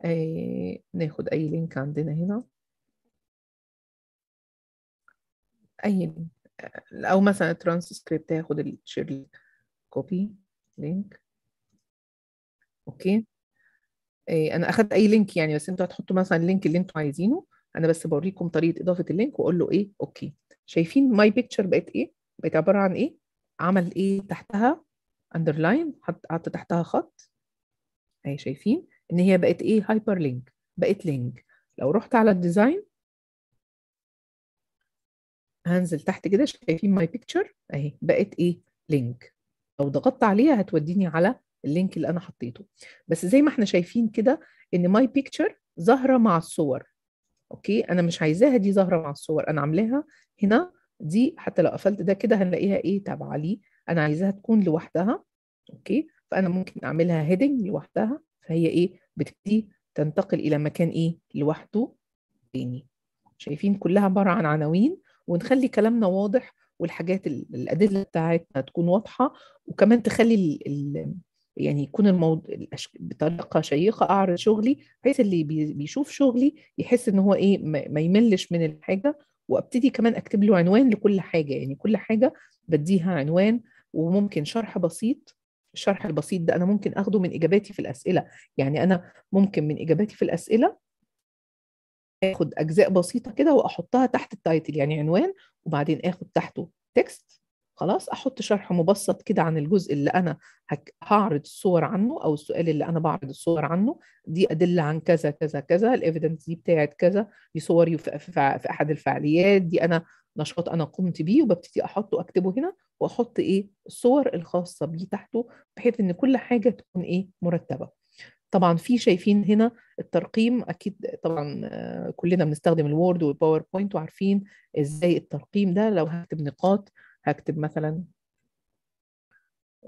آه، ناخد اي لينك عندنا هنا اي او مثلا ترانسكريبت هاخد الشير كوبي لينك اوكي آه، انا اخدت اي لينك يعني بس انتوا هتحطوا مثلا اللينك اللي انتوا عايزينه انا بس بوريكم طريقه اضافه اللينك واقول له ايه اوكي شايفين ماي بيكتشر بقت ايه بقت عباره عن ايه عمل ايه تحتها اندرلاين حط تحتها خط اهي شايفين ان هي بقت ايه هايبر لينك بقت لينك لو رحت على الديزاين هنزل تحت كده شايفين ماي بيكتشر اهي بقت ايه لينك لو ضغطت عليها هتوديني على اللينك اللي انا حطيته بس زي ما احنا شايفين كده ان ماي بيكتشر ظاهره مع الصور اوكي انا مش عايزاها دي ظاهره مع الصور انا عاملاها هنا دي حتى لو قفلت ده كده هنلاقيها ايه تابعه لي انا عايزاها تكون لوحدها اوكي فانا ممكن اعملها هيدنج لوحدها فهي ايه بتبتدي تنتقل الى مكان ايه لوحده تاني شايفين كلها عباره عن عناوين ونخلي كلامنا واضح والحاجات الادله بتاعتنا تكون واضحه وكمان تخلي ال ال يعني يكون الموضوع بطريقه شيقه اعرض شغلي بحيث اللي بيشوف شغلي يحس ان هو ايه ما يملش من الحاجه وابتدي كمان اكتب له عنوان لكل حاجه يعني كل حاجه بديها عنوان وممكن شرح بسيط الشرح البسيط ده انا ممكن اخده من اجاباتي في الاسئله يعني انا ممكن من اجاباتي في الاسئله اخد اجزاء بسيطه كده واحطها تحت التايتل يعني عنوان وبعدين اخد تحته تكست خلاص احط شرح مبسط كده عن الجزء اللي انا هعرض الصور عنه او السؤال اللي انا بعرض الصور عنه دي ادله عن كذا كذا كذا الايفيدنس دي بتاعت كذا دي صوري في احد الفعاليات دي انا نشاط انا قمت بيه وببتدي احطه اكتبه هنا واحط ايه الصور الخاصه بيه تحته بحيث ان كل حاجه تكون ايه مرتبه طبعا في شايفين هنا الترقيم اكيد طبعا كلنا بنستخدم الوورد والباوربوينت وعارفين ازاي الترقيم ده لو هكتب نقاط هكتب مثلا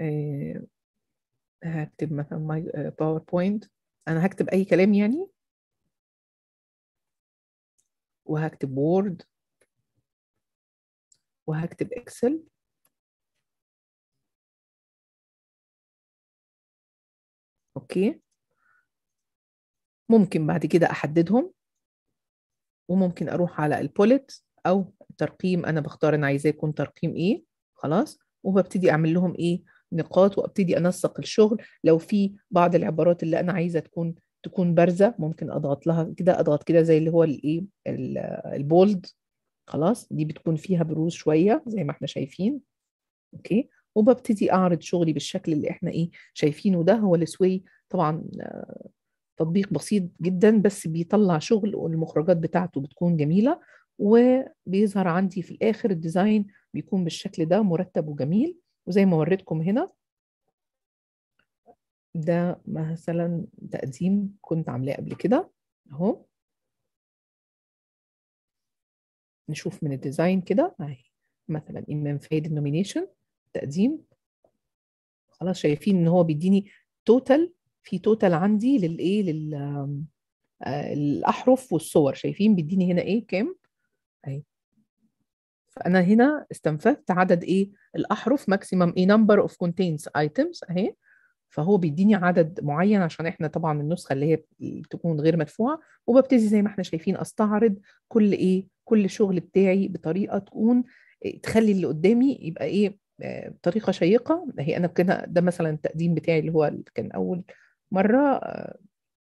آه، هكتب مثلا ماي آه، باوربوينت انا هكتب اي كلام يعني وهكتب وورد وهكتب اكسل اوكي ممكن بعد كده احددهم وممكن اروح على البوليت او ترقيم انا بختار انا عايزاه يكون ترقيم ايه خلاص وببتدي اعمل لهم ايه نقاط وابتدي انسق الشغل لو في بعض العبارات اللي انا عايزه تكون تكون بارزه ممكن اضغط لها كده اضغط كده زي اللي هو الايه البولد خلاص دي بتكون فيها بروز شويه زي ما احنا شايفين اوكي وببتدي اعرض شغلي بالشكل اللي احنا ايه شايفينه ده هو السوي طبعا آه، تطبيق بسيط جدا بس بيطلع شغل والمخرجات بتاعته بتكون جميله وبيظهر عندي في الاخر الديزاين بيكون بالشكل ده مرتب وجميل وزي ما وريتكم هنا ده مثلا تقديم كنت عاملاه قبل كده اهو نشوف من الديزاين كده اهي مثلا من فايد النومينيشن تقديم خلاص شايفين ان هو بيديني توتال في توتال عندي للايه لل إيه، آه، الاحرف والصور شايفين بيديني هنا ايه كام اهي فانا هنا استنفذت عدد ايه الاحرف maximum ايه number of contains items اهي فهو بيديني عدد معين عشان احنا طبعا النسخه اللي هي بتكون غير مدفوعه وببتدي زي ما احنا شايفين استعرض كل ايه كل شغل بتاعي بطريقه تكون آه، تخلي اللي قدامي يبقى ايه بطريقه آه، شيقه هي انا كده ده مثلا التقديم بتاعي اللي هو كان اول مره هي آه،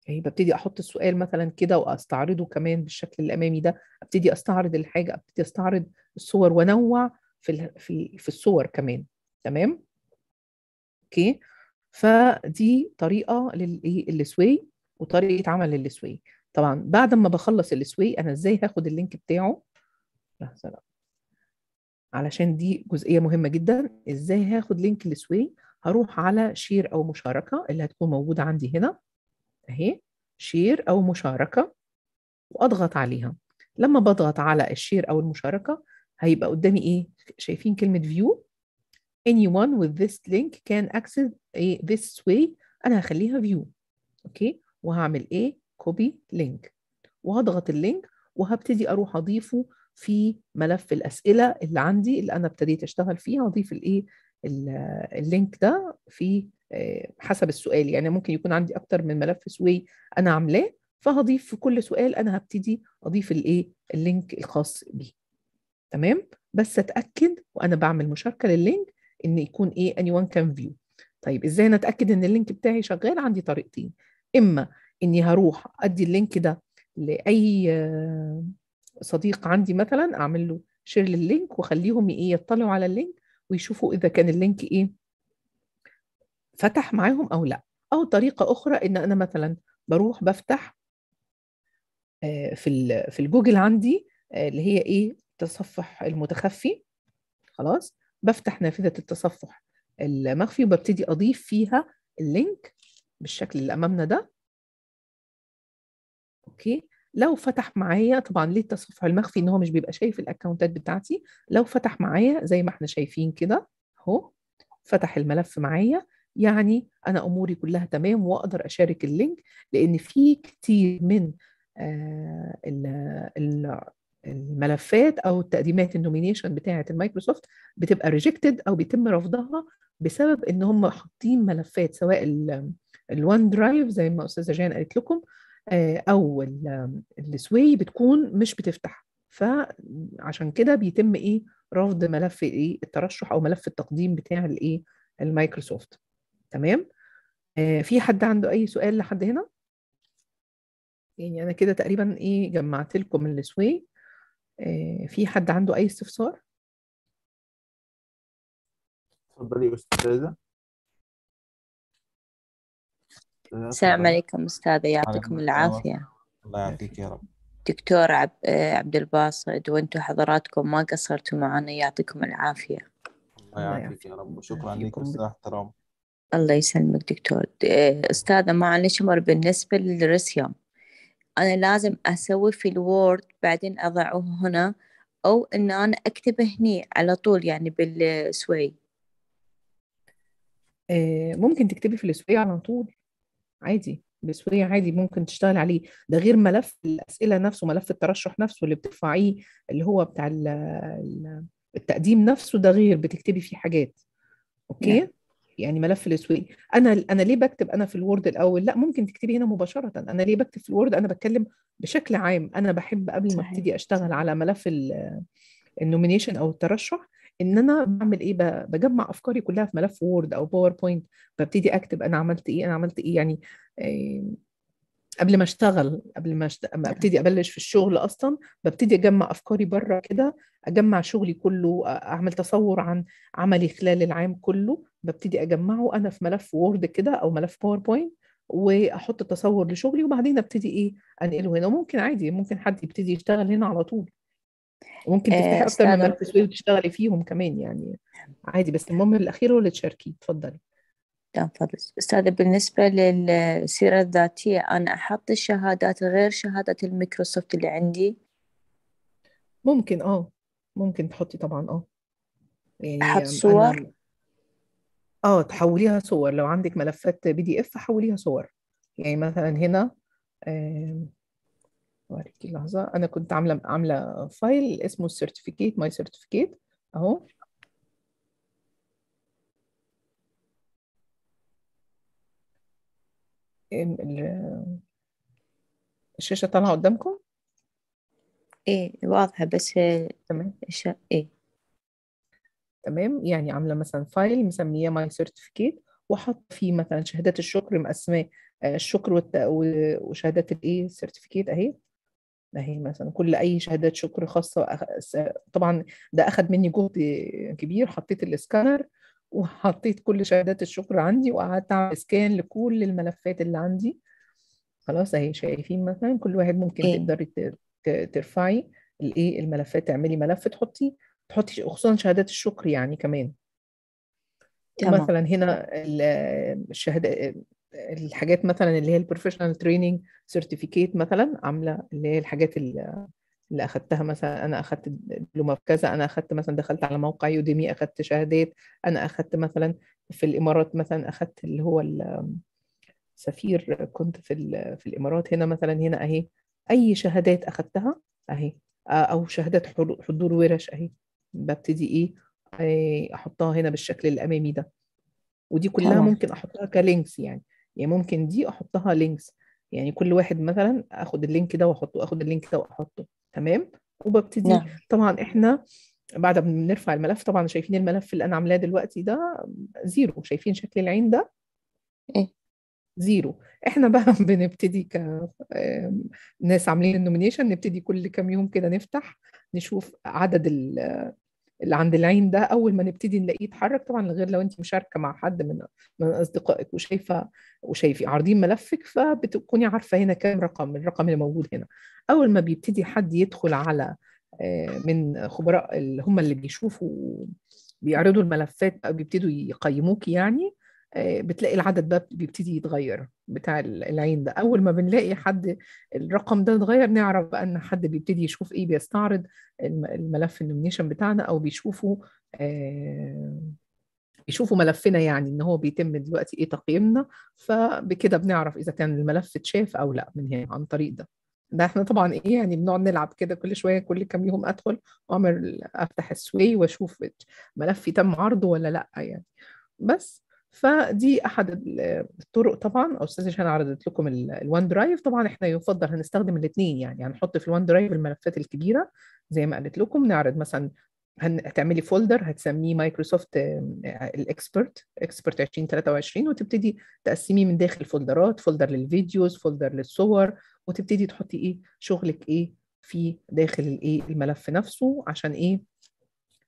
يعني ببتدي احط السؤال مثلا كده واستعرضه كمان بالشكل الامامي ده ابتدي استعرض الحاجه ابتدي استعرض الصور وانوع في في في الصور كمان تمام اوكي فدي طريقه للايه السوي وطريقه عمل السوي طبعا بعد ما بخلص السوي انا ازاي هاخد اللينك بتاعه لحظه بقى علشان دي جزئيه مهمه جدا ازاي هاخد لينك السوي هروح على شير او مشاركه اللي هتكون موجوده عندي هنا اهي شير او مشاركه واضغط عليها لما بضغط على الشير او المشاركه هيبقى قدامي ايه شايفين كلمه فيو anyone with this link can access this way انا هخليها view اوكي وهعمل ايه copy link وهضغط اللينك وهبتدي اروح اضيفه في ملف الاسئله اللي عندي اللي انا ابتديت اشتغل فيها اضيف الايه اللينك ده في آه، حسب السؤال يعني ممكن يكون عندي اكتر من ملف سوي انا عاملاه فهضيف في كل سؤال انا هبتدي اضيف الايه اللينك الخاص بيه تمام بس اتاكد وانا بعمل مشاركه لللينك ان يكون ايه وان كان فيو طيب ازاي انا اتاكد ان اللينك بتاعي شغال عندي طريقتين اما اني هروح ادي اللينك ده لاي آه، صديق عندي مثلا اعمل له شير لللينك واخليهم ايه يطلعوا على اللينك ويشوفوا اذا كان اللينك ايه فتح معاهم او لا او طريقه اخرى ان انا مثلا بروح بفتح آه، في في الجوجل عندي آه، اللي هي ايه تصفح المتخفي خلاص بفتح نافذه التصفح المخفي وببتدي اضيف فيها اللينك بالشكل اللي امامنا ده اوكي لو فتح معايا طبعا ليه التصفح المخفي ان هو مش بيبقى شايف الاكونتات بتاعتي لو فتح معايا زي ما احنا شايفين كده اهو فتح الملف معايا يعني انا اموري كلها تمام واقدر اشارك اللينك لان في كتير من آه الملفات او التقديمات النومينيشن بتاعه المايكروسوفت بتبقى ريجكتد او بيتم رفضها بسبب ان هم حاطين ملفات سواء الوان درايف زي ما استاذه جان قالت لكم آه، او السوي بتكون مش بتفتح فعشان كده بيتم ايه رفض ملف ايه الترشح او ملف التقديم بتاع الايه المايكروسوفت تمام آه في حد عنده اي سؤال لحد هنا يعني انا كده تقريبا ايه جمعت لكم السوي آه، في حد عنده أي استفسار؟ تفضلي أستاذة السلام عليكم أستاذة يعطيكم العافية الله يعافيك يا رب دكتور عب... آه، عبد الباسط وانتم حضراتكم ما قصرتوا معنا يعطيكم العافية الله يعافيك يا رب وشكرا لك أستاذ احترام الله يسلمك دكتور آه، أستاذة معلش مر بالنسبة للرسيوم أنا لازم أسوي في الوورد بعدين أضعه هنا أو إن أنا أكتبه هني على طول يعني بالسوي آه، ممكن تكتبي في السوي على طول عادي بسوية عادي ممكن تشتغل عليه ده غير ملف الاسئله نفسه ملف الترشح نفسه اللي بترفعيه اللي هو بتاع التقديم نفسه ده غير بتكتبي فيه حاجات اوكي yeah. نعم. يعني ملف الاسوي انا انا ليه بكتب انا في الوورد الاول لا ممكن تكتبي هنا مباشره انا ليه بكتب في الوورد انا بتكلم بشكل عام انا بحب قبل ما ابتدي اشتغل على ملف النومينيشن او الترشح ان انا بعمل ايه بجمع افكاري كلها في ملف وورد او باوربوينت ببتدي اكتب انا عملت ايه انا عملت ايه يعني آه، قبل ما اشتغل قبل ما أشت... ابتدي ابلش في الشغل اصلا ببتدي اجمع افكاري بره كده اجمع شغلي كله اعمل تصور عن عملي خلال العام كله ببتدي اجمعه انا في ملف وورد كده او ملف باوربوينت واحط تصور لشغلي وبعدين ابتدي ايه انقله هنا وممكن عادي ممكن حد يبتدي يشتغل هنا على طول وممكن آه، تفتحي اكتر من مركز وتشتغلي فيهم كمان يعني عادي بس المهم الاخير هو اللي تشاركيه اتفضلي دام فضلك أستاذة بالنسبة للسيرة الذاتية أنا أحط الشهادات غير شهادة الميكروسوفت اللي عندي ممكن اه ممكن تحطي طبعا اه يعني أحط صور أنا... اه تحوليها صور لو عندك ملفات بي دي اف حوليها صور يعني مثلا هنا اوريكي آه... لحظة أنا كنت عاملة عاملة فايل اسمه السيرتيفيكيت ماي سيرتيفيكيت أهو الشاشة طالعة قدامكم؟ ايه واضحة بس تمام ايه تمام يعني عاملة مثلا فايل مسميه ماي سيرتيفيكيت وحط فيه مثلا شهادات الشكر مقسماه الشكر والت... وشهادات الايه سيرتيفيكيت اهي اهي مثلا كل اي شهادات شكر خاصة طبعا ده اخذ مني جهد كبير حطيت الاسكانر وحطيت كل شهادات الشكر عندي وقعدت اعمل سكان لكل الملفات اللي عندي خلاص اهي شايفين مثلا كل واحد ممكن إيه؟ تقدري ترفعي الايه الملفات تعملي ملف تحطي تحطي خصوصا شهادات الشكر يعني كمان تمام. مثلا هنا الشهاده الحاجات مثلا اللي هي البروفيشنال تريننج سيرتيفيكيت مثلا عامله اللي هي الحاجات اللي اللي اخذتها مثلا انا اخذت دبلومه في كذا انا اخذت مثلا دخلت على موقع يوديمي اخذت شهادات انا اخذت مثلا في الامارات مثلا اخذت اللي هو السفير كنت في في الامارات هنا مثلا هنا اهي اي شهادات اخذتها اهي او شهادات حضور ورش اهي ببتدي ايه آه، احطها هنا بالشكل الامامي ده ودي كلها ممكن احطها كلينكس يعني يعني ممكن دي احطها لينكس يعني كل واحد مثلا اخد اللينك ده واحطه اخد اللينك ده واحطه تمام وببتدي نعم. طبعا احنا بعد ما بنرفع الملف طبعا شايفين الملف اللي انا عاملاه دلوقتي ده زيرو شايفين شكل العين ده ايه زيرو احنا بقى <laughs> بنبتدي ك ناس عاملين النومينيشن نبتدي كل كام يوم كده نفتح نشوف عدد اللي عند العين ده اول ما نبتدي نلاقيه يتحرك طبعا غير لو انت مشاركه مع حد من من اصدقائك وشايفه وشايفي عارضين ملفك فبتكوني عارفه هنا كام رقم الرقم اللي موجود هنا اول ما بيبتدي حد يدخل على آه، من خبراء اللي هم اللي بيشوفوا بيعرضوا الملفات او بيبتدوا يقيموك يعني آه، بتلاقي العدد ده بيبتدي يتغير بتاع العين ده اول ما بنلاقي حد الرقم ده اتغير نعرف بقى ان حد بيبتدي يشوف ايه بيستعرض الملف النومينيشن بتاعنا او بيشوفه آه، بيشوفوا ملفنا يعني ان هو بيتم دلوقتي ايه تقييمنا فبكده بنعرف اذا كان الملف اتشاف او لا من هنا عن طريق ده ده احنا طبعا ايه يعني بنقعد نلعب كده كل شويه كل كام يوم ادخل واعمل افتح السوي واشوف ملفي تم عرضه ولا لا يعني بس فدي احد الطرق طبعا او استاذه شان عرضت لكم الوان درايف طبعا احنا يفضل هنستخدم الاثنين يعني هنحط في الوان درايف الملفات الكبيره زي ما قالت لكم نعرض مثلا هتعملي فولدر هتسميه مايكروسوفت الاكسبرت اكسبرت 2023 وتبتدي تقسميه من داخل فولدرات فولدر للفيديوز فولدر للصور وتبتدي تحطي ايه شغلك ايه في داخل الايه الملف نفسه عشان ايه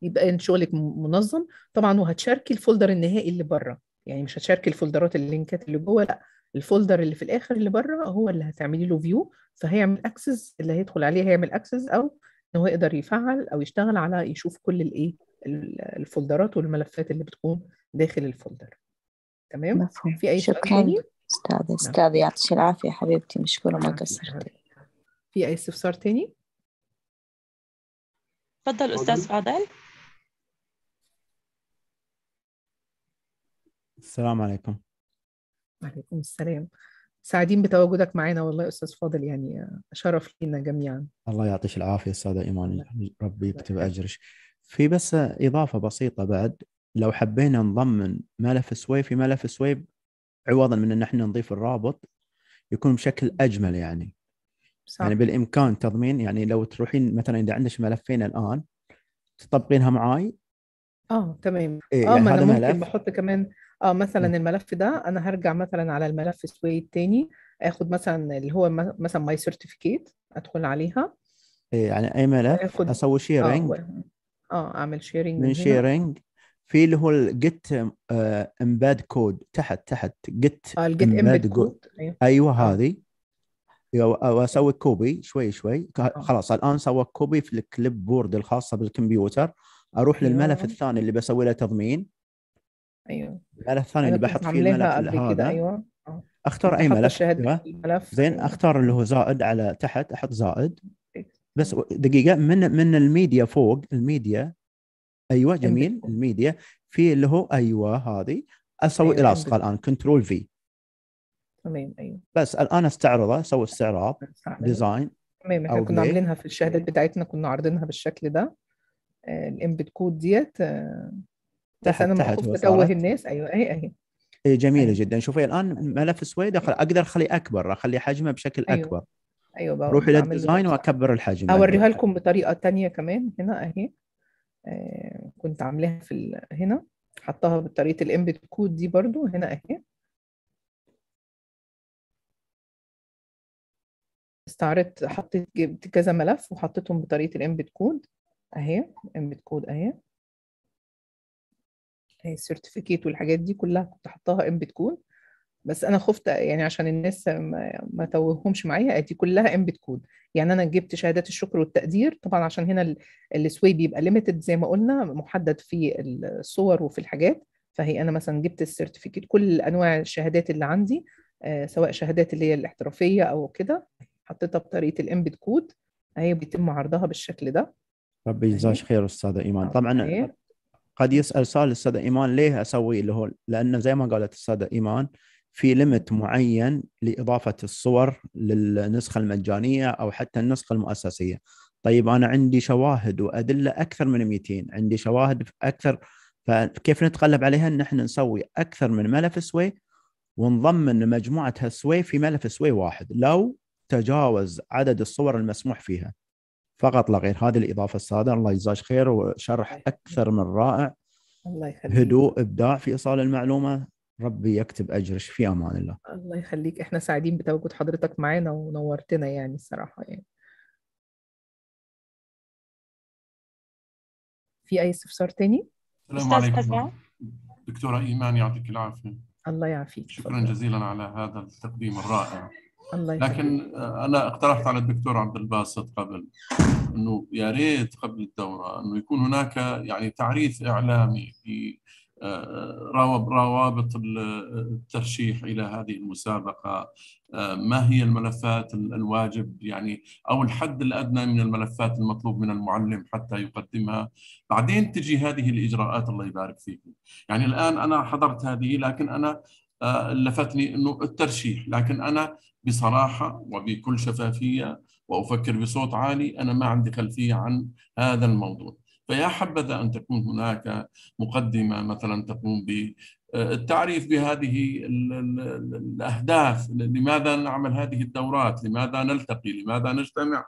يبقى شغلك منظم طبعا وهتشاركي الفولدر النهائي اللي بره يعني مش هتشاركي الفولدرات اللينكات اللي جوه لا الفولدر اللي في الاخر اللي بره هو اللي هتعملي له فيو فهيعمل اكسس اللي هيدخل عليه هيعمل اكسس او ان هو يقدر يفعل او يشتغل على يشوف كل الايه الفولدرات والملفات اللي بتكون داخل الفولدر تمام مفهوم. في اي شكرا استاذ استاذ نعم. يعطيك العافيه حبيبتي مشكوره ما نعم، نعم. قصرتي في اي استفسار تاني تفضل استاذ فاضل السلام عليكم وعليكم السلام سعيدين بتواجدك معانا والله يا استاذ فاضل يعني شرف لينا جميعا الله يعطيك العافيه استاذه ايمان ربي يكتب اجرك في بس اضافه بسيطه بعد لو حبينا نضمن ملف سويب في ملف سويف عوضا من ان احنا نضيف الرابط يكون بشكل اجمل يعني صح. يعني بالامكان تضمين يعني لو تروحين مثلا اذا عندك ملفين الان تطبقينها معاي اه تمام إيه اه يعني ما انا ممكن ملف. بحط كمان اه مثلا الملف ده انا هرجع مثلا على الملف سوي التاني اخد مثلا اللي هو مثلا ماي سيرتيفيكيت ادخل عليها إيه، يعني اي ملف أخد... اسوي شيرنج آه،, اه, اعمل شيرنج من, من شيرنج في اللي هو الجيت امباد كود تحت تحت جيت الجيت امباد كود ايوه, أيوه، آه. هذه واسوي كوبي شوي شوي آه. خلاص الان سوى كوبي في الكليب بورد الخاصه بالكمبيوتر اروح أيوه. للملف الثاني اللي بسوي له تضمين ايوه الملف الثاني اللي بحط فيه الملف هذا ايوه آه. اختار اي ملف أيوة. الملف زين اختار اللي هو زائد على تحت احط زائد إيه. بس دقيقه من من الميديا فوق الميديا ايوه جميل الميديا في اللي هو ايوه هذه اسوي أيوة. لاصقه الان كنترول في تمام ايوه بس الان استعرضه اسوي استعراض ديزاين أيوة. تمام احنا كنا عاملينها في الشهادات بتاعتنا كنا عارضينها بالشكل ده آه، الانبت كود ديت آه، بس انا المفروض بتوه الناس ايوه اي اي جميله أيوة. جدا شوفي الان ملف السويد اقدر اخليه اكبر اخلي حجمه بشكل أيوة. اكبر ايوه روحي للديزاين واكبر الحجم اوريها لكم بطريقه تانية كمان هنا اهي آه كنت عاملاها في هنا حطها بطريقه الانبت كود دي برضو هنا اهي استعرضت حطيت جبت كذا ملف وحطيتهم بطريقه الانبت كود اهي انبت كود اهي السيرتيفيكيت والحاجات دي كلها كنت حطاها ام بتكون بس انا خفت يعني عشان الناس ما, ما توهمش معايا آه، دي كلها ام بتكون يعني انا جبت شهادات الشكر والتقدير طبعا عشان هنا السوي بيبقى ليميتد زي ما قلنا محدد في الصور وفي الحاجات فهي انا مثلا جبت السيرتيفيكيت كل انواع الشهادات اللي عندي آه، سواء شهادات اللي هي الاحترافيه او كده حطيتها بطريقه الامبد كود هي بيتم عرضها بالشكل ده ربي يجزاك خير استاذه ايمان آه، طبعا قد يسال سؤال الساده ايمان ليه اسوي اللي هو لانه زي ما قالت الاستاذه ايمان في ليمت معين لاضافه الصور للنسخه المجانيه او حتى النسخه المؤسسيه. طيب انا عندي شواهد وادله اكثر من 200 عندي شواهد اكثر فكيف نتغلب عليها ان احنا نسوي اكثر من ملف سوي ونضمن مجموعه هالسوي في ملف سوي واحد لو تجاوز عدد الصور المسموح فيها فقط لا غير هذه الاضافه الساده الله يجزاك خير وشرح اكثر من رائع الله يخليك هدوء ابداع في ايصال المعلومه ربي يكتب اجرش في امان الله الله يخليك احنا سعيدين بتواجد حضرتك معانا ونورتنا يعني الصراحه يعني في اي استفسار تاني؟ السلام عليكم دكتوره ايمان يعطيك العافيه الله يعافيك شكرا جزيلا على هذا التقديم الرائع الله لكن انا اقترحت على الدكتور عبد الباسط قبل انه يا ريت قبل الدوره انه يكون هناك يعني تعريف اعلامي في آه، روابط الترشيح الى هذه المسابقه آه، ما هي الملفات الواجب يعني او الحد الادنى من الملفات المطلوب من المعلم حتى يقدمها بعدين تجي هذه الاجراءات الله يبارك فيكم يعني الان انا حضرت هذه لكن انا آه، لفتني انه الترشيح لكن انا بصراحه وبكل شفافيه وافكر بصوت عالي انا ما عندي خلفيه عن هذا الموضوع فيا حبذا ان تكون هناك مقدمه مثلا تقوم بالتعريف آه، بهذه الاهداف لماذا نعمل هذه الدورات لماذا نلتقي لماذا نجتمع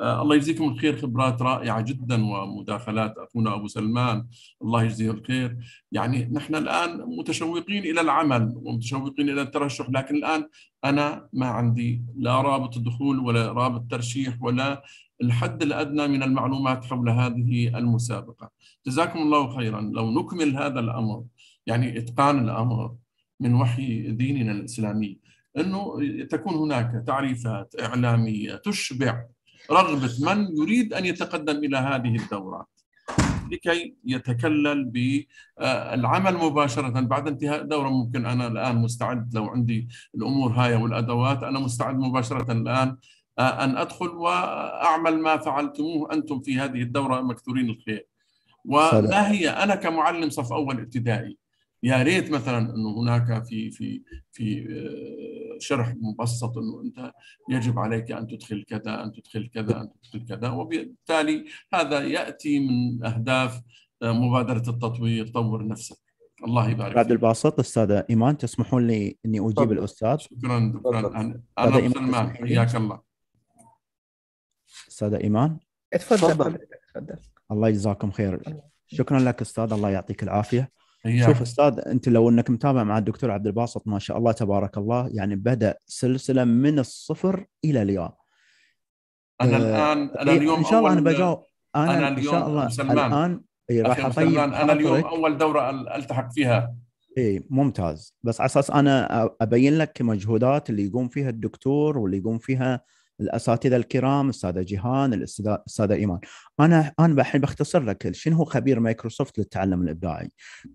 آه، الله يجزيكم الخير خبرات رائعة جدا ومداخلات أخونا أبو سلمان الله يجزيه الخير يعني نحن الآن متشوقين إلى العمل ومتشوقين إلى الترشح لكن الآن أنا ما عندي لا رابط الدخول ولا رابط ترشيح ولا الحد الأدنى من المعلومات حول هذه المسابقة جزاكم الله خيرا لو نكمل هذا الأمر يعني إتقان الأمر من وحي ديننا الإسلامي أنه تكون هناك تعريفات إعلامية تشبع رغبة من يريد أن يتقدم إلى هذه الدورات لكي يتكلل بالعمل مباشرة بعد انتهاء دورة ممكن أنا الآن مستعد لو عندي الأمور هاي والأدوات أنا مستعد مباشرة الآن آه، أن أدخل وأعمل ما فعلتموه أنتم في هذه الدورة مكثورين الخير وما هي أنا كمعلم صف أول ابتدائي يا ريت مثلا انه هناك في في في آه، شرح مبسط انه انت يجب عليك ان تدخل كذا ان تدخل كذا ان تدخل كذا وبالتالي هذا ياتي من اهداف مبادره التطوير طور نفسك الله يبارك بعد الباسط استاذ ايمان تسمحون لي اني اجيب طبعا. الاستاذ شكرا شكرا انا سلمان حياك الله استاذ ايمان اتفضل تفضل الله يجزاكم خير شكرا لك استاذ الله يعطيك العافيه إيه. شوف استاذ انت لو انك متابع مع الدكتور عبد الباسط ما شاء الله تبارك الله يعني بدا سلسله من الصفر الى اليوم انا آه، الان انا إيه، اليوم ان شاء الله انا بجاوب انا, أنا اليوم ان شاء الله سلمان. الان اي راح اطيب انا اليوم اول دوره التحق فيها اي ممتاز بس على اساس انا ابين لك مجهودات اللي يقوم فيها الدكتور واللي يقوم فيها الاساتذه الكرام الساده جيهان الساده ايمان انا انا الحين بختصر لك شنو هو خبير مايكروسوفت للتعلم الابداعي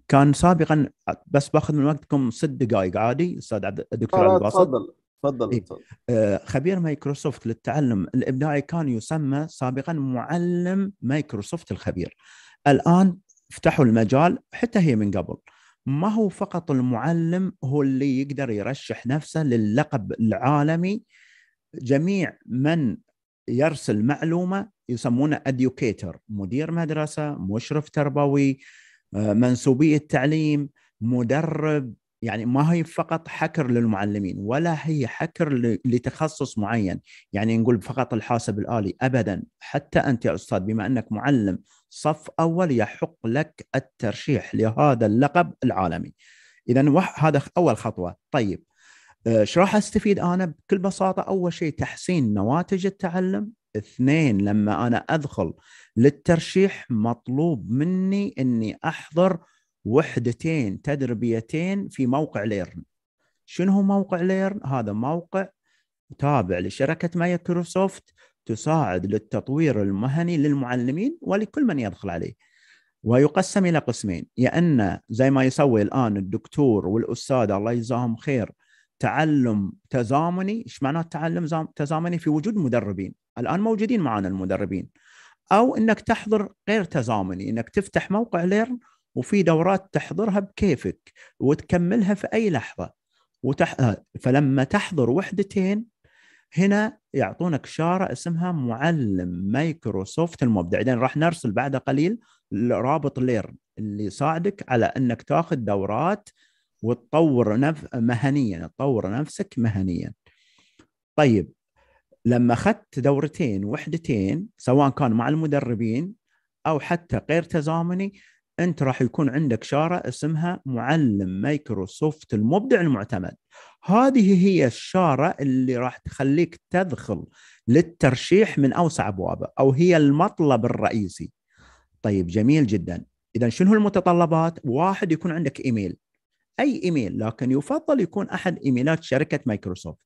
كان سابقا بس باخذ من وقتكم ست دقائق عادي استاذ الدكتور آه، عبد الباسط تفضل تفضل إيه. آه خبير مايكروسوفت للتعلم الابداعي كان يسمى سابقا معلم مايكروسوفت الخبير الان فتحوا المجال حتى هي من قبل ما هو فقط المعلم هو اللي يقدر يرشح نفسه للقب العالمي جميع من يرسل معلومه يسمونه اديوكيتر مدير مدرسه مشرف تربوي آه، منسوبي التعليم مدرب يعني ما هي فقط حكر للمعلمين ولا هي حكر لتخصص معين يعني نقول فقط الحاسب الآلي أبدا حتى أنت يا أستاذ بما أنك معلم صف أول يحق لك الترشيح لهذا اللقب العالمي إذا هذا أول خطوة طيب آه، شو راح استفيد انا بكل بساطه اول شيء تحسين نواتج التعلم اثنين لما انا ادخل للترشيح مطلوب مني اني احضر وحدتين تدريبيتين في موقع ليرن شنو هو موقع ليرن هذا موقع تابع لشركه مايكروسوفت تساعد للتطوير المهني للمعلمين ولكل من يدخل عليه ويقسم الى قسمين يا ان زي ما يسوي الان الدكتور والاستاذ الله يجزاهم خير تعلم تزامني ايش معناته تعلم تزامني في وجود مدربين الان موجودين معنا المدربين او انك تحضر غير تزامني انك تفتح موقع ليرن وفي دورات تحضرها بكيفك وتكملها في اي لحظه وتح... فلما تحضر وحدتين هنا يعطونك شاره اسمها معلم مايكروسوفت المبدع اذا راح نرسل بعد قليل رابط ليرن اللي يساعدك على انك تاخذ دورات وتطور نف... مهنيا تطور نفسك مهنيا طيب لما اخذت دورتين وحدتين سواء كان مع المدربين او حتى غير تزامني انت راح يكون عندك شاره اسمها معلم مايكروسوفت المبدع المعتمد هذه هي الشاره اللي راح تخليك تدخل للترشيح من اوسع ابوابه او هي المطلب الرئيسي طيب جميل جدا اذا شنو المتطلبات واحد يكون عندك ايميل اي ايميل لكن يفضل يكون احد ايميلات شركه مايكروسوفت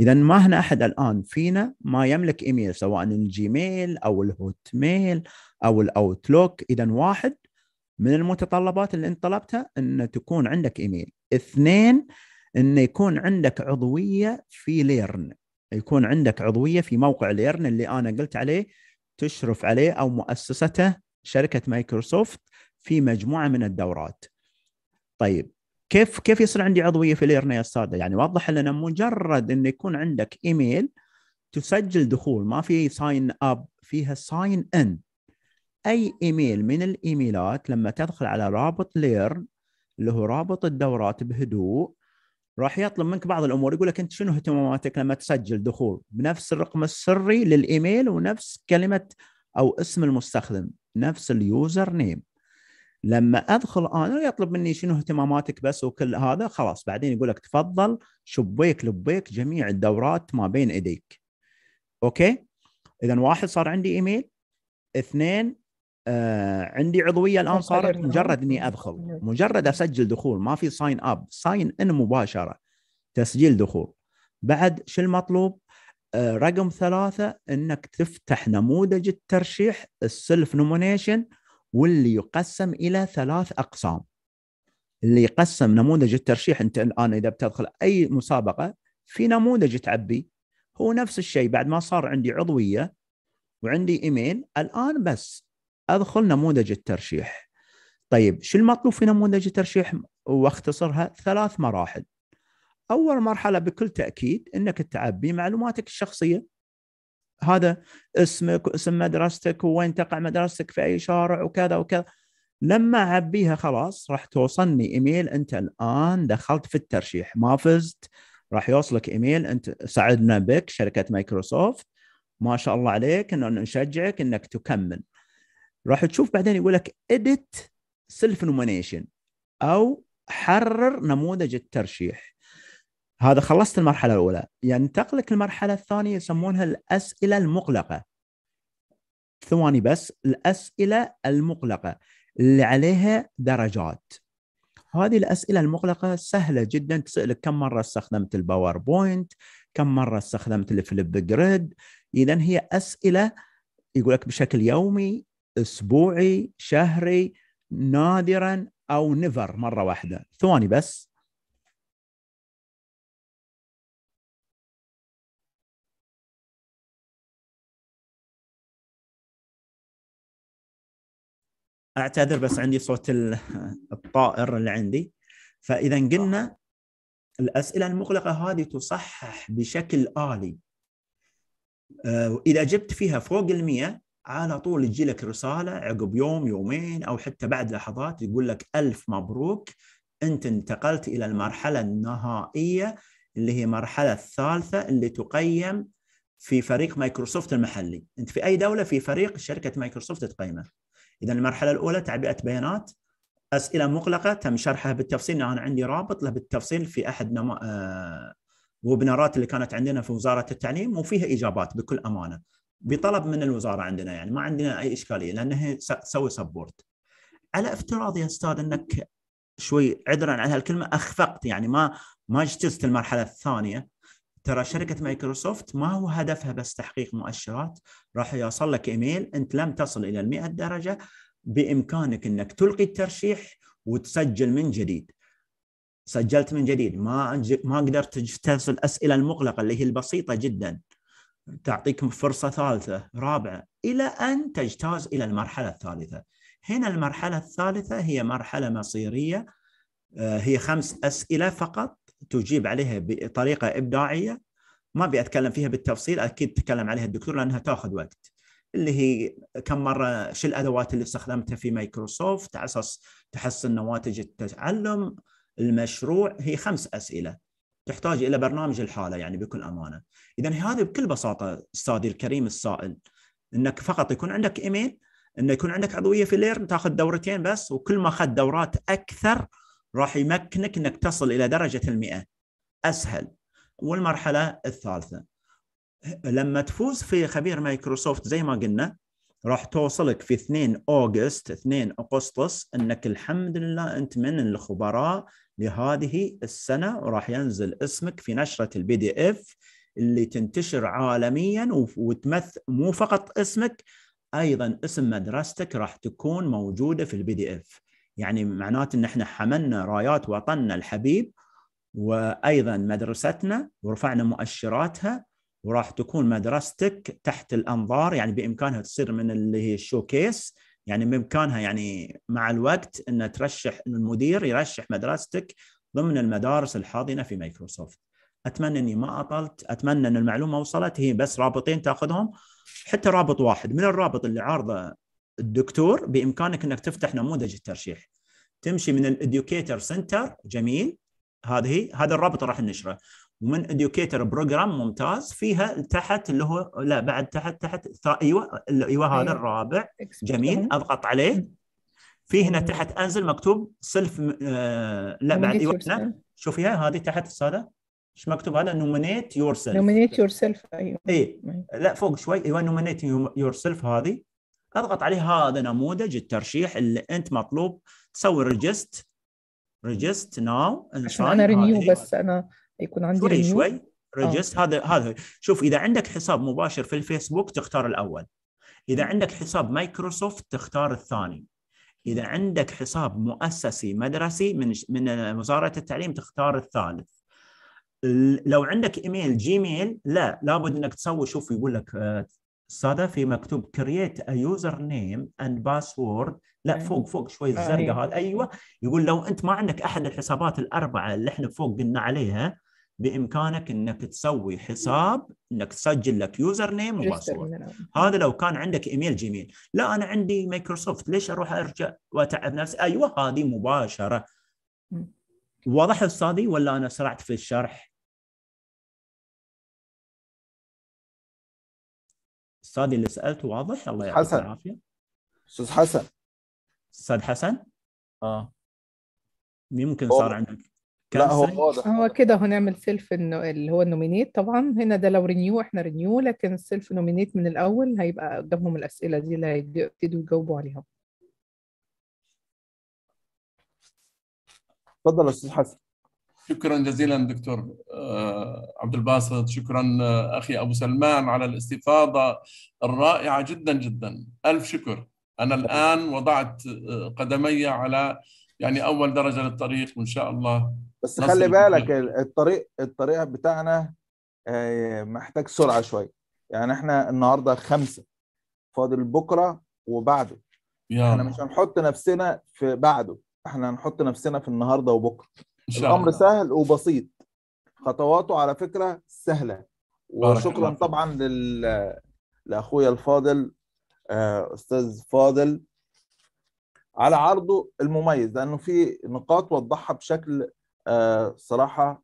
اذا ما هنا احد الان فينا ما يملك ايميل سواء الجيميل او الهوت ميل او الاوتلوك اذا واحد من المتطلبات اللي انت طلبتها ان تكون عندك ايميل اثنين ان يكون عندك عضويه في ليرن يكون عندك عضويه في موقع ليرن اللي انا قلت عليه تشرف عليه او مؤسسته شركه مايكروسوفت في مجموعه من الدورات طيب كيف كيف يصير عندي عضويه في يا استاذ يعني وضح لنا مجرد انه يكون عندك ايميل تسجل دخول ما في ساين اب فيها ساين ان اي ايميل من الايميلات لما تدخل على رابط ليرن اللي هو رابط الدورات بهدوء راح يطلب منك بعض الامور يقول لك انت شنو اهتماماتك لما تسجل دخول بنفس الرقم السري للايميل ونفس كلمه او اسم المستخدم نفس اليوزر نيم لما ادخل انا يطلب مني شنو اهتماماتك بس وكل هذا خلاص بعدين يقول لك تفضل شبيك لبيك جميع الدورات ما بين ايديك اوكي اذا واحد صار عندي ايميل اثنين آه عندي عضويه الان صارت مجرد اني ادخل مجرد اسجل دخول ما في ساين اب ساين ان مباشره تسجيل دخول بعد شو المطلوب آه رقم ثلاثة انك تفتح نموذج الترشيح السلف نومينيشن واللي يقسم الى ثلاث اقسام اللي يقسم نموذج الترشيح انت الان اذا بتدخل اي مسابقه في نموذج تعبي هو نفس الشيء بعد ما صار عندي عضويه وعندي ايميل الان بس ادخل نموذج الترشيح طيب شو المطلوب في نموذج الترشيح واختصرها ثلاث مراحل اول مرحله بكل تاكيد انك تعبي معلوماتك الشخصيه هذا اسمك واسم مدرستك وين تقع مدرستك في اي شارع وكذا وكذا لما اعبيها خلاص راح توصلني ايميل انت الان دخلت في الترشيح ما فزت راح يوصلك ايميل انت سعدنا بك شركه مايكروسوفت ما شاء الله عليك انه نشجعك انك تكمل راح تشوف بعدين يقول لك اديت سيلف نومينيشن او حرر نموذج الترشيح هذا خلصت المرحله الاولى ينتقلك المرحله الثانيه يسمونها الاسئله المقلقه ثواني بس الاسئله المقلقه اللي عليها درجات هذه الاسئله المقلقه سهله جدا تسالك كم مره استخدمت الباوربوينت كم مره استخدمت الفليب جريد اذا هي اسئله يقول لك بشكل يومي اسبوعي شهري نادرا او نيفر مره واحده ثواني بس اعتذر بس عندي صوت الطائر اللي عندي فاذا قلنا الاسئله المغلقه هذه تصحح بشكل الي آه، اذا جبت فيها فوق ال على طول تجي لك رساله عقب يوم يومين او حتى بعد لحظات يقول لك الف مبروك انت انتقلت الى المرحله النهائيه اللي هي المرحله الثالثه اللي تقيم في فريق مايكروسوفت المحلي انت في اي دوله في فريق شركه مايكروسوفت تقيمه اذا المرحله الاولى تعبئه بيانات اسئله مغلقه تم شرحها بالتفصيل انا عندي رابط له بالتفصيل في احد نما... آه... ويبنارات اللي كانت عندنا في وزاره التعليم وفيها اجابات بكل امانه بطلب من الوزاره عندنا يعني ما عندنا اي اشكاليه لانها تسوي سبورت على افتراض يا استاذ انك شوي عذرا على هالكلمه اخفقت يعني ما ما اجتزت المرحله الثانيه ترى شركه مايكروسوفت ما هو هدفها بس تحقيق مؤشرات راح يوصل لك ايميل انت لم تصل الى ال 100 درجه بامكانك انك تلقي الترشيح وتسجل من جديد سجلت من جديد ما ما قدرت تجتاز الاسئله المغلقه اللي هي البسيطه جدا تعطيك فرصه ثالثه رابعه الى ان تجتاز الى المرحله الثالثه هنا المرحله الثالثه هي مرحله مصيريه آه، هي خمس اسئله فقط تجيب عليها بطريقه ابداعيه ما ابي اتكلم فيها بالتفصيل اكيد تكلم عليها الدكتور لانها تاخذ وقت اللي هي كم مره شو الادوات اللي استخدمتها في مايكروسوفت على اساس تحسن نواتج التعلم المشروع هي خمس اسئله تحتاج الى برنامج الحاله يعني بكل امانه اذا هذا بكل بساطه استاذي الكريم السائل انك فقط يكون عندك ايميل انه يكون عندك عضويه في ليرن تاخذ دورتين بس وكل ما اخذ دورات اكثر راح يمكنك انك تصل الى درجه المئة اسهل والمرحله الثالثه لما تفوز في خبير مايكروسوفت زي ما قلنا راح توصلك في 2 اوغست 2 اغسطس انك الحمد لله انت من الخبراء لهذه السنه وراح ينزل اسمك في نشره البي دي اف اللي تنتشر عالميا وتمثل مو فقط اسمك ايضا اسم مدرستك راح تكون موجوده في البي دي اف يعني معناته ان احنا حملنا رايات وطننا الحبيب وايضا مدرستنا ورفعنا مؤشراتها وراح تكون مدرستك تحت الانظار يعني بامكانها تصير من اللي هي الشوكيس يعني بامكانها يعني مع الوقت ان ترشح المدير يرشح مدرستك ضمن المدارس الحاضنه في مايكروسوفت. اتمنى اني ما اطلت، اتمنى ان المعلومه وصلت هي بس رابطين تاخذهم حتى رابط واحد من الرابط اللي عارضه الدكتور بامكانك انك تفتح نموذج الترشيح تمشي من الاديوكيتر سنتر جميل هذه هذا الرابط راح نشره ومن اديوكيتر بروجرام ممتاز فيها تحت اللي هو لا بعد تحت تحت ايوه ايوه هذا أيوة. الرابع جميل اضغط عليه في هنا تحت انزل مكتوب سيلف آه، لا بعد ايوه هنا شوفيها هذه تحت الساده ايش مكتوب هذا نومينيت يور سيلف نومينيت يور سيلف ايوه اي أيوة. لا فوق شوي ايوه نومينيت يور سيلف هذه اضغط عليه هذا نموذج الترشيح اللي انت مطلوب تسوي ريجست ريجست ناو عشان انا رينيو بس انا يكون عندي شوي رينيو. شوي ريجست آه. هذا هذا شوف اذا عندك حساب مباشر في الفيسبوك تختار الاول اذا عندك حساب مايكروسوفت تختار الثاني اذا عندك حساب مؤسسي مدرسي من من وزاره التعليم تختار الثالث لو عندك ايميل جيميل لا لابد انك تسوي شوف يقول لك آه، صادف مكتوب كرييت يوزر نيم اند باسورد لا أيوة. فوق فوق شوي آه، الزرقاء أيوة. هذا ايوه يقول لو انت ما عندك احد الحسابات الاربعه اللي احنا فوق قلنا عليها بامكانك انك تسوي حساب انك تسجل لك يوزر نيم وباسورد هذا لو كان عندك ايميل جيميل لا انا عندي مايكروسوفت ليش اروح ارجع واتعب نفسي ايوه هذه مباشره واضح استاذي ولا انا سرعت في الشرح استاذي اللي سالته واضح الله يعطيك حسن. العافيه استاذ حسن استاذ حسن اه يمكن صار عندك لا هو واضح هو كده هنعمل سيلف انه اللي هو النومينيت طبعا هنا ده لو رينيو احنا رينيو لكن السيلف نومينيت من الاول هيبقى قدامهم الاسئله دي اللي هيبتدوا يجاوبوا عليها اتفضل يا استاذ حسن شكرا جزيلا دكتور آه، عبد الباسط شكرا آه، اخي ابو سلمان على الاستفاضه الرائعه جدا جدا الف شكر انا الان وضعت آه، قدمي على يعني اول درجه للطريق وان شاء الله بس خلي بالك الطريق الطريق بتاعنا محتاج سرعه شويه يعني احنا النهارده خمسه فاضل بكره وبعده يا احنا مش هنحط نفسنا في بعده احنا هنحط نفسنا في النهارده وبكره الامر سهل وبسيط خطواته على فكره سهله وشكرا طبعا لل... لاخويا الفاضل آه، استاذ فاضل على عرضه المميز لانه في نقاط وضحها بشكل آه، صراحه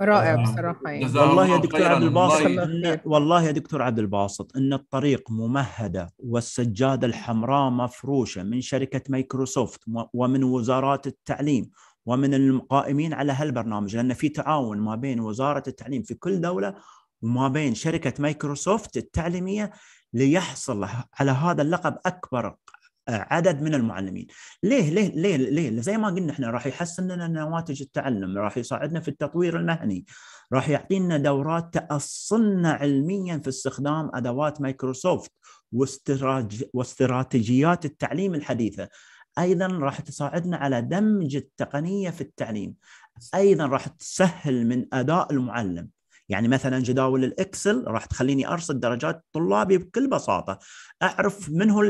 رائع آه، بصراحه يعني. والله يا دكتور عبد الباسط والله يا دكتور عبد الباسط ان الطريق ممهده والسجاده الحمراء مفروشه من شركه مايكروسوفت ومن وزارات التعليم ومن القائمين على هالبرنامج لان في تعاون ما بين وزاره التعليم في كل دوله وما بين شركه مايكروسوفت التعليميه ليحصل على هذا اللقب اكبر عدد من المعلمين ليه ليه ليه ليه زي ما قلنا احنا راح يحسن لنا نواتج التعلم راح يساعدنا في التطوير المهني راح يعطينا دورات تأصلنا علميا في استخدام أدوات مايكروسوفت واستراتيجيات التعليم الحديثة ايضا راح تساعدنا على دمج التقنيه في التعليم ايضا راح تسهل من اداء المعلم يعني مثلا جداول الاكسل راح تخليني ارصد درجات طلابي بكل بساطه اعرف من هو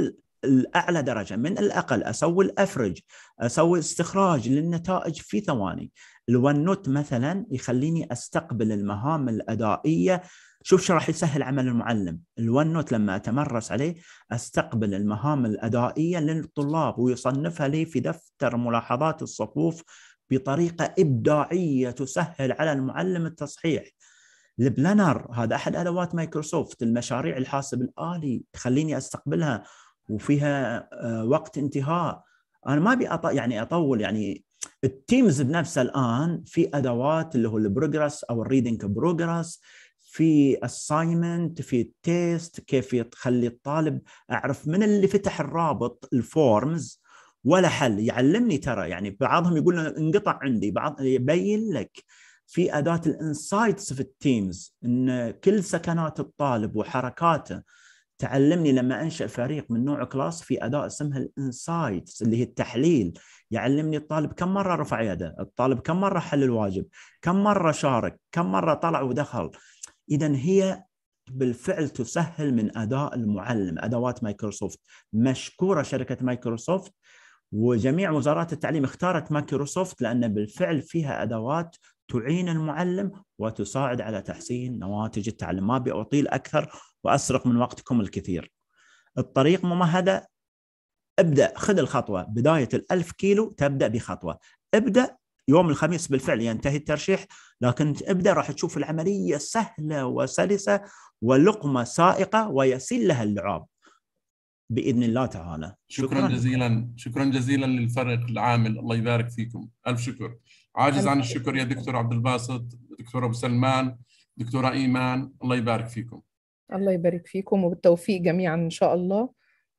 الاعلى درجه من الاقل اسوي الافرج اسوي استخراج للنتائج في ثواني الون نوت مثلا يخليني استقبل المهام الادائيه شوف شو راح يسهل عمل المعلم الون نوت لما اتمرس عليه استقبل المهام الادائيه للطلاب ويصنفها لي في دفتر ملاحظات الصفوف بطريقه ابداعيه تسهل على المعلم التصحيح البلانر هذا احد ادوات مايكروسوفت المشاريع الحاسب الالي تخليني استقبلها وفيها آه، وقت انتهاء انا ما ابي يعني اطول يعني التيمز بنفسه الان في ادوات اللي هو البروجرس او الريدنج بروجرس في اساينمنت في تيست كيف تخلي الطالب اعرف من اللي فتح الرابط الفورمز ولا حل يعلمني ترى يعني بعضهم يقول انقطع عندي بعض يبين لك في اداه الانسايتس في التيمز ان كل سكنات الطالب وحركاته تعلمني لما انشا فريق من نوع كلاس في اداه اسمها الانسايتس اللي هي التحليل يعلمني الطالب كم مره رفع يده، الطالب كم مره حل الواجب، كم مره شارك، كم مره طلع ودخل، اذا هي بالفعل تسهل من اداء المعلم ادوات مايكروسوفت مشكوره شركه مايكروسوفت وجميع وزارات التعليم اختارت مايكروسوفت لان بالفعل فيها ادوات تعين المعلم وتساعد على تحسين نواتج التعلم ما بأطيل أكثر وأسرق من وقتكم الكثير الطريق ممهدة ابدأ خذ الخطوة بداية الألف كيلو تبدأ بخطوة ابدأ يوم الخميس بالفعل ينتهي الترشيح لكن ابدا راح تشوف العمليه سهله وسلسه ولقمه سائقه ويسيل لها اللعاب باذن الله تعالى شكرا, شكرا جزيلا شكرا جزيلا للفريق العامل الله يبارك فيكم الف شكر عاجز عن الشكر يا دكتور عبد الباسط دكتور ابو سلمان دكتوره ايمان الله يبارك فيكم الله يبارك فيكم وبالتوفيق جميعا ان شاء الله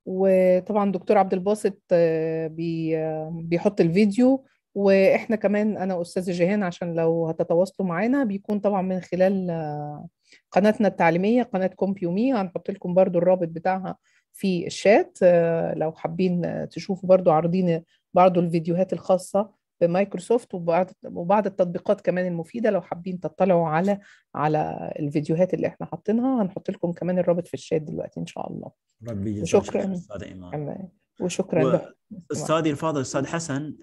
وطبعا دكتور عبد الباسط آه، آه، بيحط الفيديو واحنا كمان انا استاذ جيهان عشان لو هتتواصلوا معانا بيكون طبعا من خلال آه، قناتنا التعليميه قناه كومبيومي هنحط لكم برضو الرابط بتاعها في الشات آه، لو حابين تشوفوا برضو عارضين بعض الفيديوهات الخاصه بمايكروسوفت وبعض وبعض التطبيقات كمان المفيده لو حابين تطلعوا على على الفيديوهات اللي احنا حاطينها هنحط لكم كمان الرابط في الشات دلوقتي ان شاء الله ربي شكرا وشكرا لك استاذي الفاضل استاذ حسن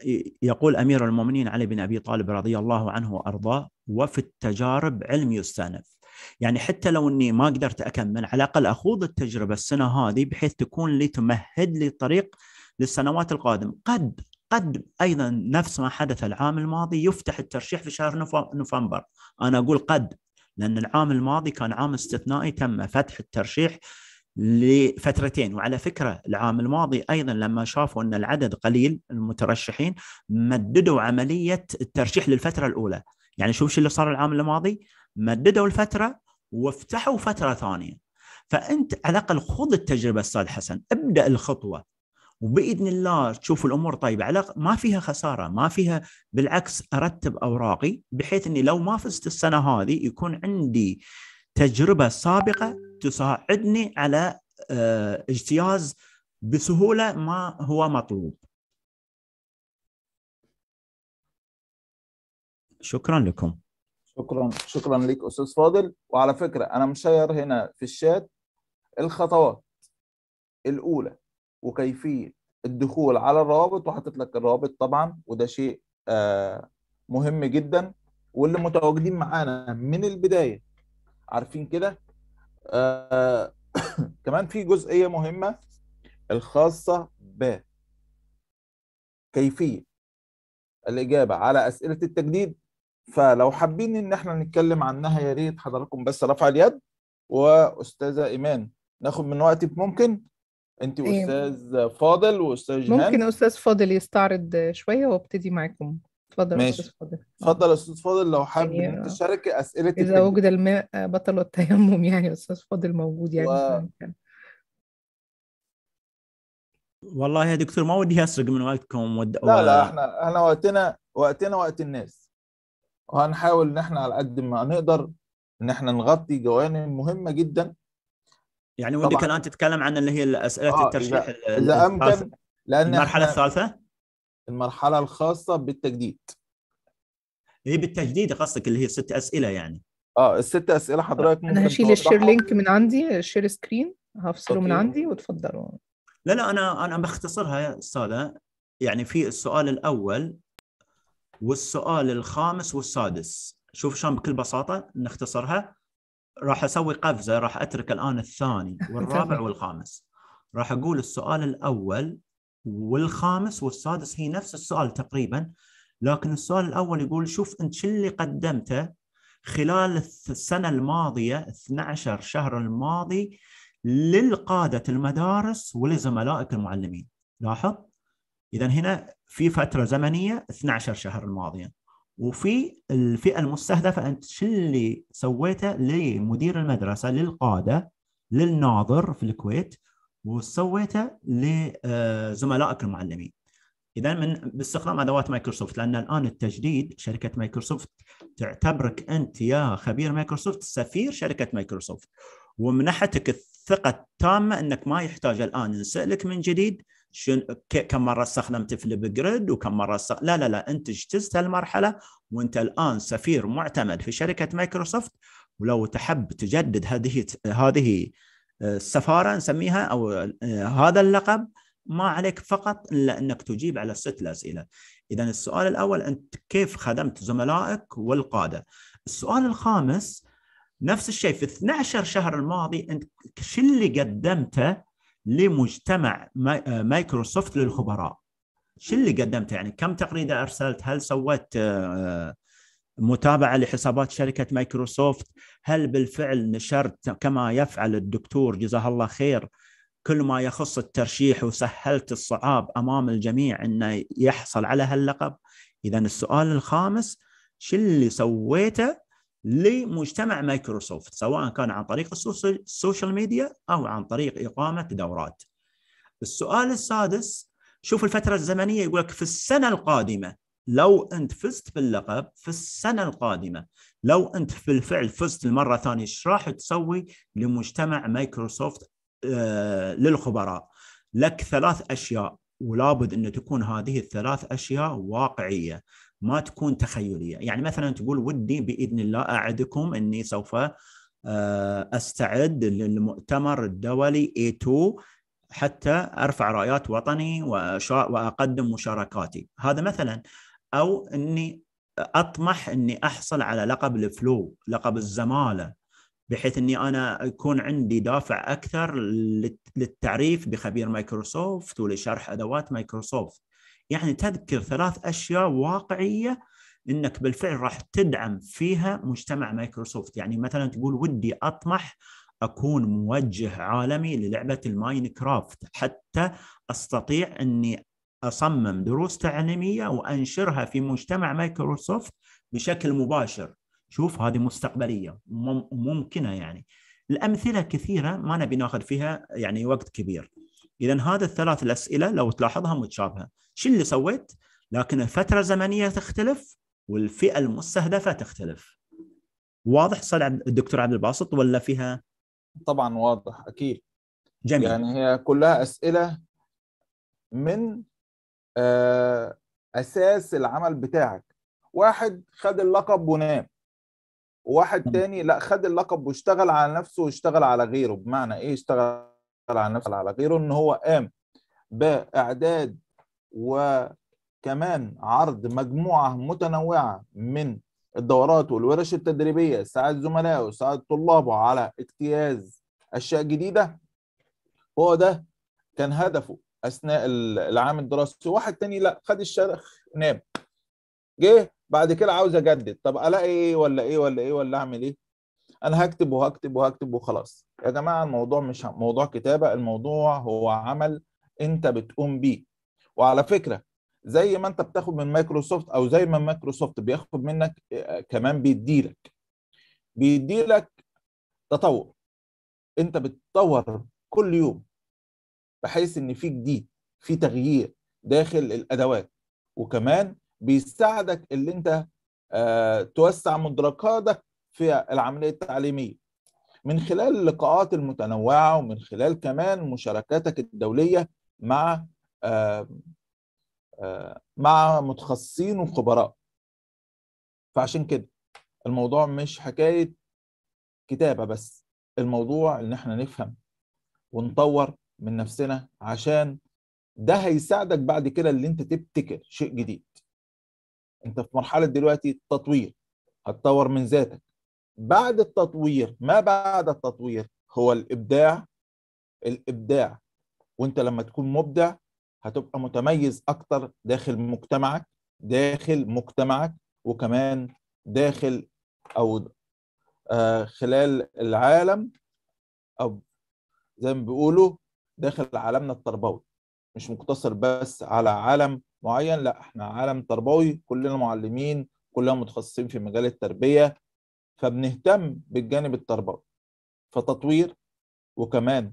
يقول امير المؤمنين علي بن ابي طالب رضي الله عنه وارضاه وفي التجارب علم يستانف يعني حتى لو اني ما قدرت اكمل على الاقل اخوض التجربه السنه هذه بحيث تكون لي تمهد لي طريق للسنوات القادمه قد قد ايضا نفس ما حدث العام الماضي يفتح الترشيح في شهر نوفمبر انا اقول قد لان العام الماضي كان عام استثنائي تم فتح الترشيح لفترتين وعلى فكرة العام الماضي أيضا لما شافوا أن العدد قليل المترشحين مددوا عملية الترشيح للفترة الأولى يعني شوف شو اللي صار العام الماضي مددوا الفترة وافتحوا فترة ثانية فأنت على الأقل خذ التجربة أستاذ حسن ابدأ الخطوة وباذن الله تشوف الامور طيبه على ما فيها خساره ما فيها بالعكس ارتب اوراقي بحيث اني لو ما فزت السنه هذه يكون عندي تجربه سابقه تساعدني على آه، اجتياز بسهوله ما هو مطلوب. شكرا لكم. شكرا شكرا لك استاذ فاضل وعلى فكره انا مشير هنا في الشات الخطوات الاولى وكيفيه الدخول على الروابط وحاطط لك الروابط طبعا وده شيء آه، مهم جدا واللي متواجدين معانا من البدايه عارفين كده آه <coughs> كمان في جزئيه مهمه الخاصه ب كيفيه الاجابه على اسئله التجديد فلو حابين ان احنا نتكلم عنها يا ريت حضراتكم بس رفع اليد واستاذه ايمان ناخد من وقتك ممكن انت واستاذ إيه. فاضل واستاذ جهان ممكن استاذ فاضل يستعرض شويه وابتدي معاكم اتفضل ماشي استاذ فاضل اتفضل استاذ فاضل لو حابب يعني تشارك اسئله اذا التجميل. وجد الماء آه، بطل التيمم يعني استاذ فاضل موجود يعني و... والله يا دكتور ما ودي اسرق من وقتكم ود... لا لا احنا احنا وقتنا وقتنا وقت الناس وهنحاول ان احنا على قد ما نقدر ان احنا نغطي جوانب مهمه جدا يعني ودك الان تتكلم عن اللي هي اسئله آه الترشيح اذا, إذا امكن لان المرحله الثالثه المرحله الخاصه بالتجديد هي بالتجديد قصدك اللي هي ست اسئله يعني اه الست اسئله حضرتك انا هشيل الشير لينك من عندي الشير سكرين هفصله من عندي وتفضلوا لا لا انا انا بختصرها يا استاذه يعني في السؤال الاول والسؤال الخامس والسادس شوف شلون بكل بساطه نختصرها راح اسوي قفزه راح اترك الان الثاني <laughs> والرابع والخامس راح اقول السؤال الاول والخامس والسادس هي نفس السؤال تقريبا لكن السؤال الاول يقول شوف انت شو اللي قدمته خلال السنه الماضيه 12 شهر الماضي للقاده المدارس ولزملائك المعلمين لاحظ اذا هنا في فتره زمنيه 12 شهر الماضيه وفي الفئه المستهدفه انت شو اللي سويته لمدير المدرسه للقاده للناظر في الكويت وسويته لزملائك آه، المعلمين اذا من باستخدام ادوات مايكروسوفت لان الان التجديد شركه مايكروسوفت تعتبرك انت يا خبير مايكروسوفت سفير شركه مايكروسوفت ومنحتك الثقه التامه انك ما يحتاج الان نسالك من جديد شن كم مره استخدمت فليب جريد وكم مره استخ... لا لا لا انت اجتزت هالمرحله وانت الان سفير معتمد في شركه مايكروسوفت ولو تحب تجدد هذه هذه السفاره نسميها او آه، هذا اللقب ما عليك فقط الا انك تجيب على ست اسئله. اذا السؤال الاول انت كيف خدمت زملائك والقاده؟ السؤال الخامس نفس الشيء في 12 شهر الماضي انت شو اللي قدمته لمجتمع آه، مايكروسوفت للخبراء؟ شو اللي قدمته يعني كم تقريده ارسلت؟ هل سويت آه، متابعه لحسابات شركه مايكروسوفت هل بالفعل نشرت كما يفعل الدكتور جزاه الله خير كل ما يخص الترشيح وسهلت الصعاب امام الجميع انه يحصل على هاللقب اذا السؤال الخامس شو اللي سويته لمجتمع مايكروسوفت سواء كان عن طريق السوشيال ميديا او عن طريق اقامه دورات السؤال السادس شوف الفترة الزمنية يقول لك في السنة القادمة لو انت فزت باللقب في السنه القادمه لو انت بالفعل فزت المره الثانيه ايش راح تسوي لمجتمع مايكروسوفت آه، للخبراء لك ثلاث اشياء ولابد ان تكون هذه الثلاث اشياء واقعيه ما تكون تخيليه يعني مثلا تقول ودي باذن الله اعدكم اني سوف آه، استعد للمؤتمر الدولي اي 2 حتى ارفع رايات وطني واقدم مشاركاتي هذا مثلا او اني اطمح اني احصل على لقب الفلو لقب الزماله بحيث اني انا يكون عندي دافع اكثر للتعريف بخبير مايكروسوفت ولشرح ادوات مايكروسوفت يعني تذكر ثلاث اشياء واقعيه انك بالفعل راح تدعم فيها مجتمع مايكروسوفت يعني مثلا تقول ودي اطمح اكون موجه عالمي للعبه الماينكرافت حتى استطيع اني أصمم دروس تعليمية وأنشرها في مجتمع مايكروسوفت بشكل مباشر شوف هذه مستقبلية ممكنة يعني الأمثلة كثيرة ما نبي ناخذ فيها يعني وقت كبير إذا هذا الثلاث الأسئلة لو تلاحظها متشابهة شو اللي سويت؟ لكن الفترة الزمنية تختلف والفئة المستهدفة تختلف واضح صار الدكتور عبد الباسط ولا فيها؟ طبعا واضح أكيد جميل يعني هي كلها أسئلة من آه، اساس العمل بتاعك واحد خد اللقب ونام وواحد تاني لا خد اللقب واشتغل على نفسه واشتغل على غيره بمعنى ايه اشتغل على نفسه على غيره ان هو قام باعداد وكمان عرض مجموعه متنوعه من الدورات والورش التدريبيه ساعات زملائه وساعات طلابه على اجتياز اشياء جديده هو ده كان هدفه اثناء العام الدراسي واحد تاني لا خد الشرخ نام جه بعد كده عاوز اجدد طب الاقي ايه ولا ايه ولا ايه ولا اعمل ايه انا هكتب وهكتب وهكتب وخلاص يا جماعه الموضوع مش موضوع كتابه الموضوع هو عمل انت بتقوم بيه وعلى فكره زي ما انت بتاخد من مايكروسوفت او زي ما مايكروسوفت بياخد منك آه، كمان بيديلك بيديلك تطور انت بتطور كل يوم بحيث ان في جديد في تغيير داخل الادوات وكمان بيساعدك اللي انت آه توسع مدركاتك في العمليه التعليميه من خلال اللقاءات المتنوعه ومن خلال كمان مشاركاتك الدوليه مع آه،, آه مع متخصصين وخبراء فعشان كده الموضوع مش حكايه كتابه بس الموضوع ان احنا نفهم ونطور من نفسنا عشان ده هيساعدك بعد كده اللي انت تبتكر شيء جديد انت في مرحله دلوقتي التطوير هتطور من ذاتك بعد التطوير ما بعد التطوير هو الابداع الابداع وانت لما تكون مبدع هتبقى متميز اكتر داخل مجتمعك داخل مجتمعك وكمان داخل او آه، خلال العالم او زي ما بيقولوا داخل عالمنا التربوي مش مقتصر بس على عالم معين لا احنا عالم تربوي كلنا معلمين كلنا متخصصين في مجال التربية فبنهتم بالجانب التربوي فتطوير وكمان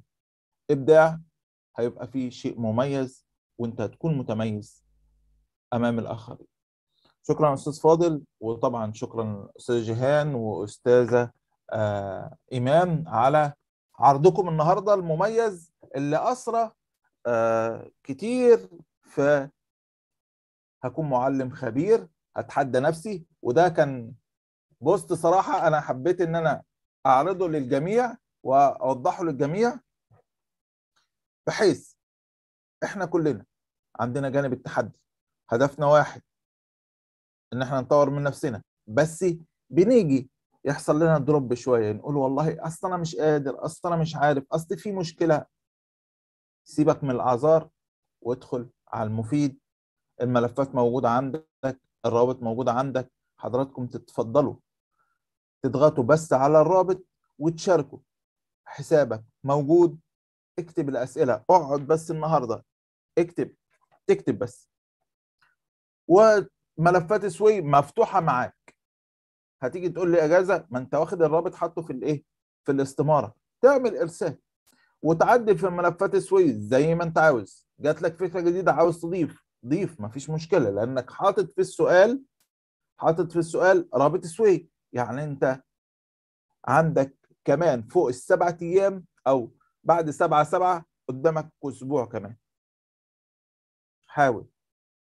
إبداع هيبقى فيه شيء مميز وانت هتكون متميز أمام الآخرين شكرا أستاذ فاضل وطبعا شكرا أستاذ جيهان وأستاذة آه، ايمان إمام على عرضكم النهارده المميز اللي اسرى آه كتير في هكون معلم خبير اتحدى نفسي وده كان بوست صراحه انا حبيت ان انا اعرضه للجميع واوضحه للجميع بحيث احنا كلنا عندنا جانب التحدي هدفنا واحد ان احنا نطور من نفسنا بس بنيجي يحصل لنا دروب شويه نقول والله اصل انا مش قادر اصل انا مش عارف اصل في مشكله سيبك من الاعذار وادخل على المفيد الملفات موجوده عندك الروابط موجوده عندك حضراتكم تتفضلوا تضغطوا بس على الرابط وتشاركوا حسابك موجود اكتب الاسئله اقعد بس النهارده اكتب تكتب بس وملفات سوي مفتوحه معاك هتيجي تقول لي اجازه ما انت واخد الرابط حاطه في الايه في الاستماره تعمل ارسال وتعدل في ملفات السويد زي ما انت عاوز جات لك فكره جديده عاوز تضيف ضيف ما فيش مشكله لانك حاطط في السؤال حاطط في السؤال رابط السويد يعني انت عندك كمان فوق السبعة ايام او بعد سبعة سبعة قدامك اسبوع كمان حاول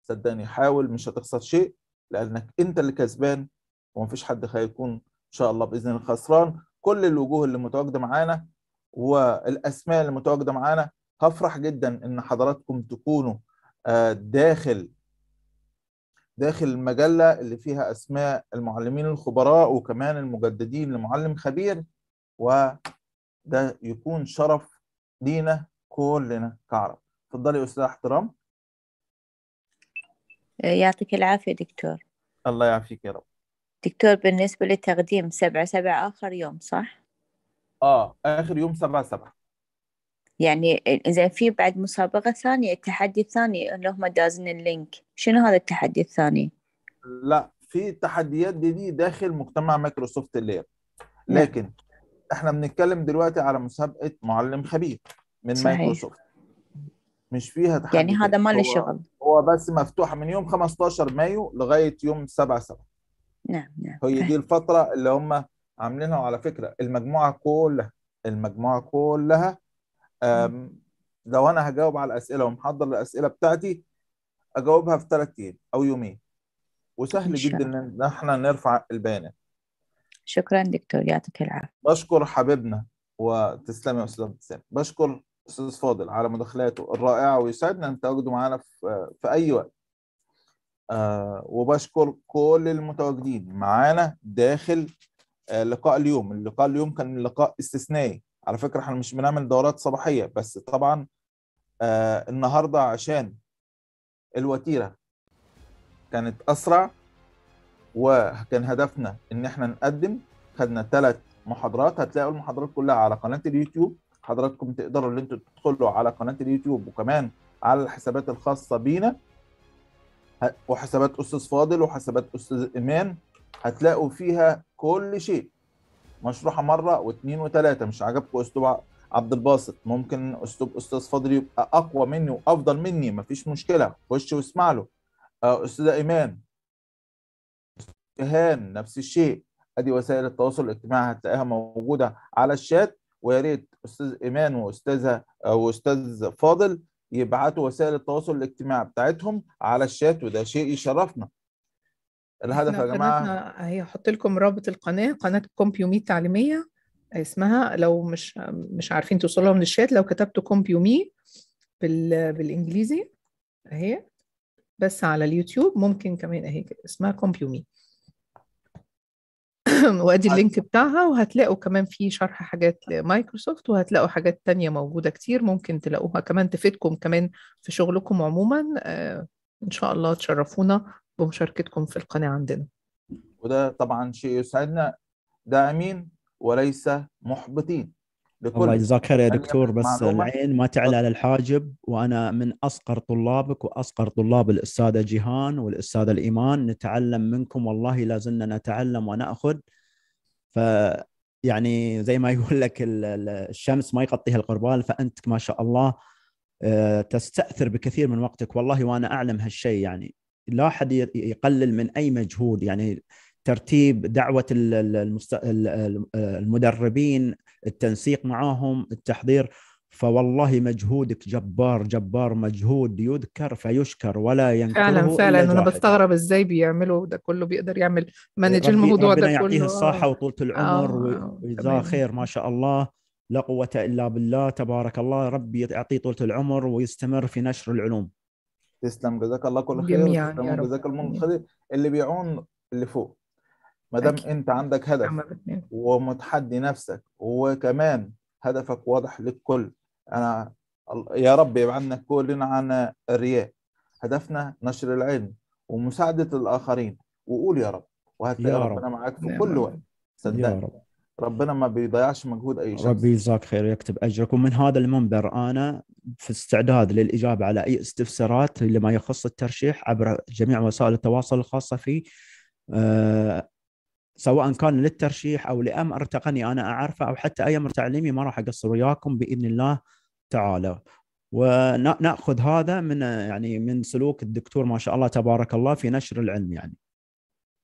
صدقني حاول مش هتخسر شيء لانك انت اللي كسبان وما فيش حد هيكون ان شاء الله باذن الله خسران كل الوجوه اللي متواجده معانا والاسماء اللي متواجده معانا هفرح جدا ان حضراتكم تكونوا آه، داخل داخل المجله اللي فيها اسماء المعلمين الخبراء وكمان المجددين لمعلم خبير وده يكون شرف لينا كلنا كعرب اتفضلي يا استاذه احترام آه، يعطيك العافيه دكتور الله يعافيك يا رب دكتور بالنسبة للتقديم سبعة سبعة آخر يوم صح؟ آه آخر يوم سبعة سبعة يعني إذا في بعد مسابقة ثانية التحدي الثاني اللي هم دازن اللينك شنو هذا التحدي الثاني؟ لا في تحديات دي داخل مجتمع مايكروسوفت اللير نعم. لكن احنا بنتكلم دلوقتي على مسابقة معلم خبير من صحيح. مايكروسوفت مش فيها تحديات يعني هذا ما له شغل هو بس مفتوحة من يوم 15 مايو لغاية يوم 7 7 نعم نعم هي دي الفتره اللي هم عاملينها على فكره المجموعه كلها المجموعه كلها لو انا هجاوب على الاسئله ومحضر الاسئله بتاعتي اجاوبها في ثلاث ايام او يومين وسهل جدا ان احنا نرفع البيانات شكرا دكتور يعطيك العافيه بشكر حبيبنا وتسلمي يا استاذ ابتسام بشكر استاذ فاضل على مداخلاته الرائعه ويسعدنا ان تواجده معانا في اي وقت آه وبشكر كل المتواجدين معانا داخل آه لقاء اليوم اللقاء اليوم كان لقاء استثنائي على فكرة احنا مش بنعمل دورات صباحية بس طبعا آه النهاردة عشان الوتيرة كانت أسرع وكان هدفنا إن احنا نقدم خدنا ثلاث محاضرات هتلاقوا المحاضرات كلها على قناة اليوتيوب حضراتكم تقدروا ان انتوا تدخلوا على قناة اليوتيوب وكمان على الحسابات الخاصة بينا وحسابات استاذ فاضل وحسابات استاذ امام هتلاقوا فيها كل شيء مشروحه مره واثنين وثلاثه مش عجبكم اسلوب عبد الباسط ممكن اسلوب استاذ فاضل يبقى اقوى مني وافضل مني مفيش مشكله خش واسمع له آه، استاذ ايمان اهان نفس الشيء ادي وسائل التواصل الاجتماعي هتلاقيها موجوده على الشات ويا ريت استاذ ايمان واستاذها آه، واستاذ فاضل يبعتوا وسائل التواصل الاجتماعي بتاعتهم على الشات وده شيء يشرفنا الهدف يا جماعه هي احط لكم رابط القناه قناه كومبيومي التعليميه اسمها لو مش مش عارفين توصلوا من الشات لو كتبتوا كومبيومي بال بالانجليزي اهي بس على اليوتيوب ممكن كمان اهي اسمها كومبيومي <coughs> وادي اللينك بتاعها وهتلاقوا كمان في شرح حاجات لمايكروسوفت وهتلاقوا حاجات تانية موجودة كتير ممكن تلاقوها كمان تفيدكم كمان في شغلكم عموما آه، ان شاء الله تشرفونا بمشاركتكم في القناة عندنا وده طبعا شيء يسعدنا داعمين وليس محبطين الله يجزاك خير يا دكتور بس العين ما تعلى على الحاجب وانا من اصقر طلابك واصقر طلاب الاستاذه جيهان والاستاذه الايمان نتعلم منكم والله لازلنا نتعلم وناخذ ف يعني زي ما <laughs> يقول لك الشمس ما يغطيها القربال فانت ما شاء الله آه، تستاثر بكثير من وقتك والله وانا اعلم هالشيء يعني لا احد يقلل من اي مجهود يعني ترتيب دعوه المدربين التنسيق معاهم التحضير فوالله مجهودك جبار جبار مجهود يذكر فيشكر ولا ينكره فعلا فعلا انا بستغرب ازاي بيعملوا ده كله بيقدر يعمل مانج الموضوع ده كله يعطيه الصحه وطولة العمر آه وجزاه خير ما شاء الله لا قوة الا بالله تبارك الله ربي يعطيه طولة العمر ويستمر في نشر العلوم تسلم جزاك الله كل خير جميعا جزاك الله خير اللي بيعون اللي فوق ما دام انت عندك هدف ومتحدي نفسك وكمان هدفك واضح للكل انا يا رب يبعدنا كلنا عن الرياء هدفنا نشر العلم ومساعده الاخرين وقول يا رب وهتلاقي ربنا معاك في كل وقت صدقني رب. ربنا ما بيضيعش مجهود اي شخص ربي يجزاك خير ويكتب اجرك ومن هذا المنبر انا في استعداد للاجابه على اي استفسارات لما يخص الترشيح عبر جميع وسائل التواصل الخاصه فيه آه، سواء كان للترشيح او لامر تقني انا اعرفه او حتى اي امر تعليمي ما راح اقصر وياكم باذن الله تعالى وناخذ هذا من يعني من سلوك الدكتور ما شاء الله تبارك الله في نشر العلم يعني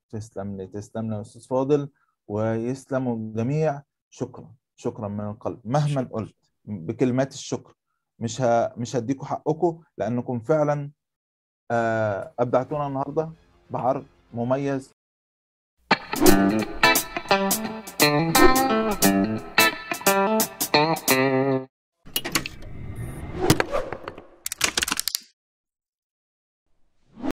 تسلم لي تسلم لي استاذ فاضل ويسلم الجميع شكرا شكرا من القلب مهما قلت بكلمات الشكر مش ه... مش هديكم حقكم لانكم فعلا آه، ابدعتونا النهارده بعرض مميز Thank you.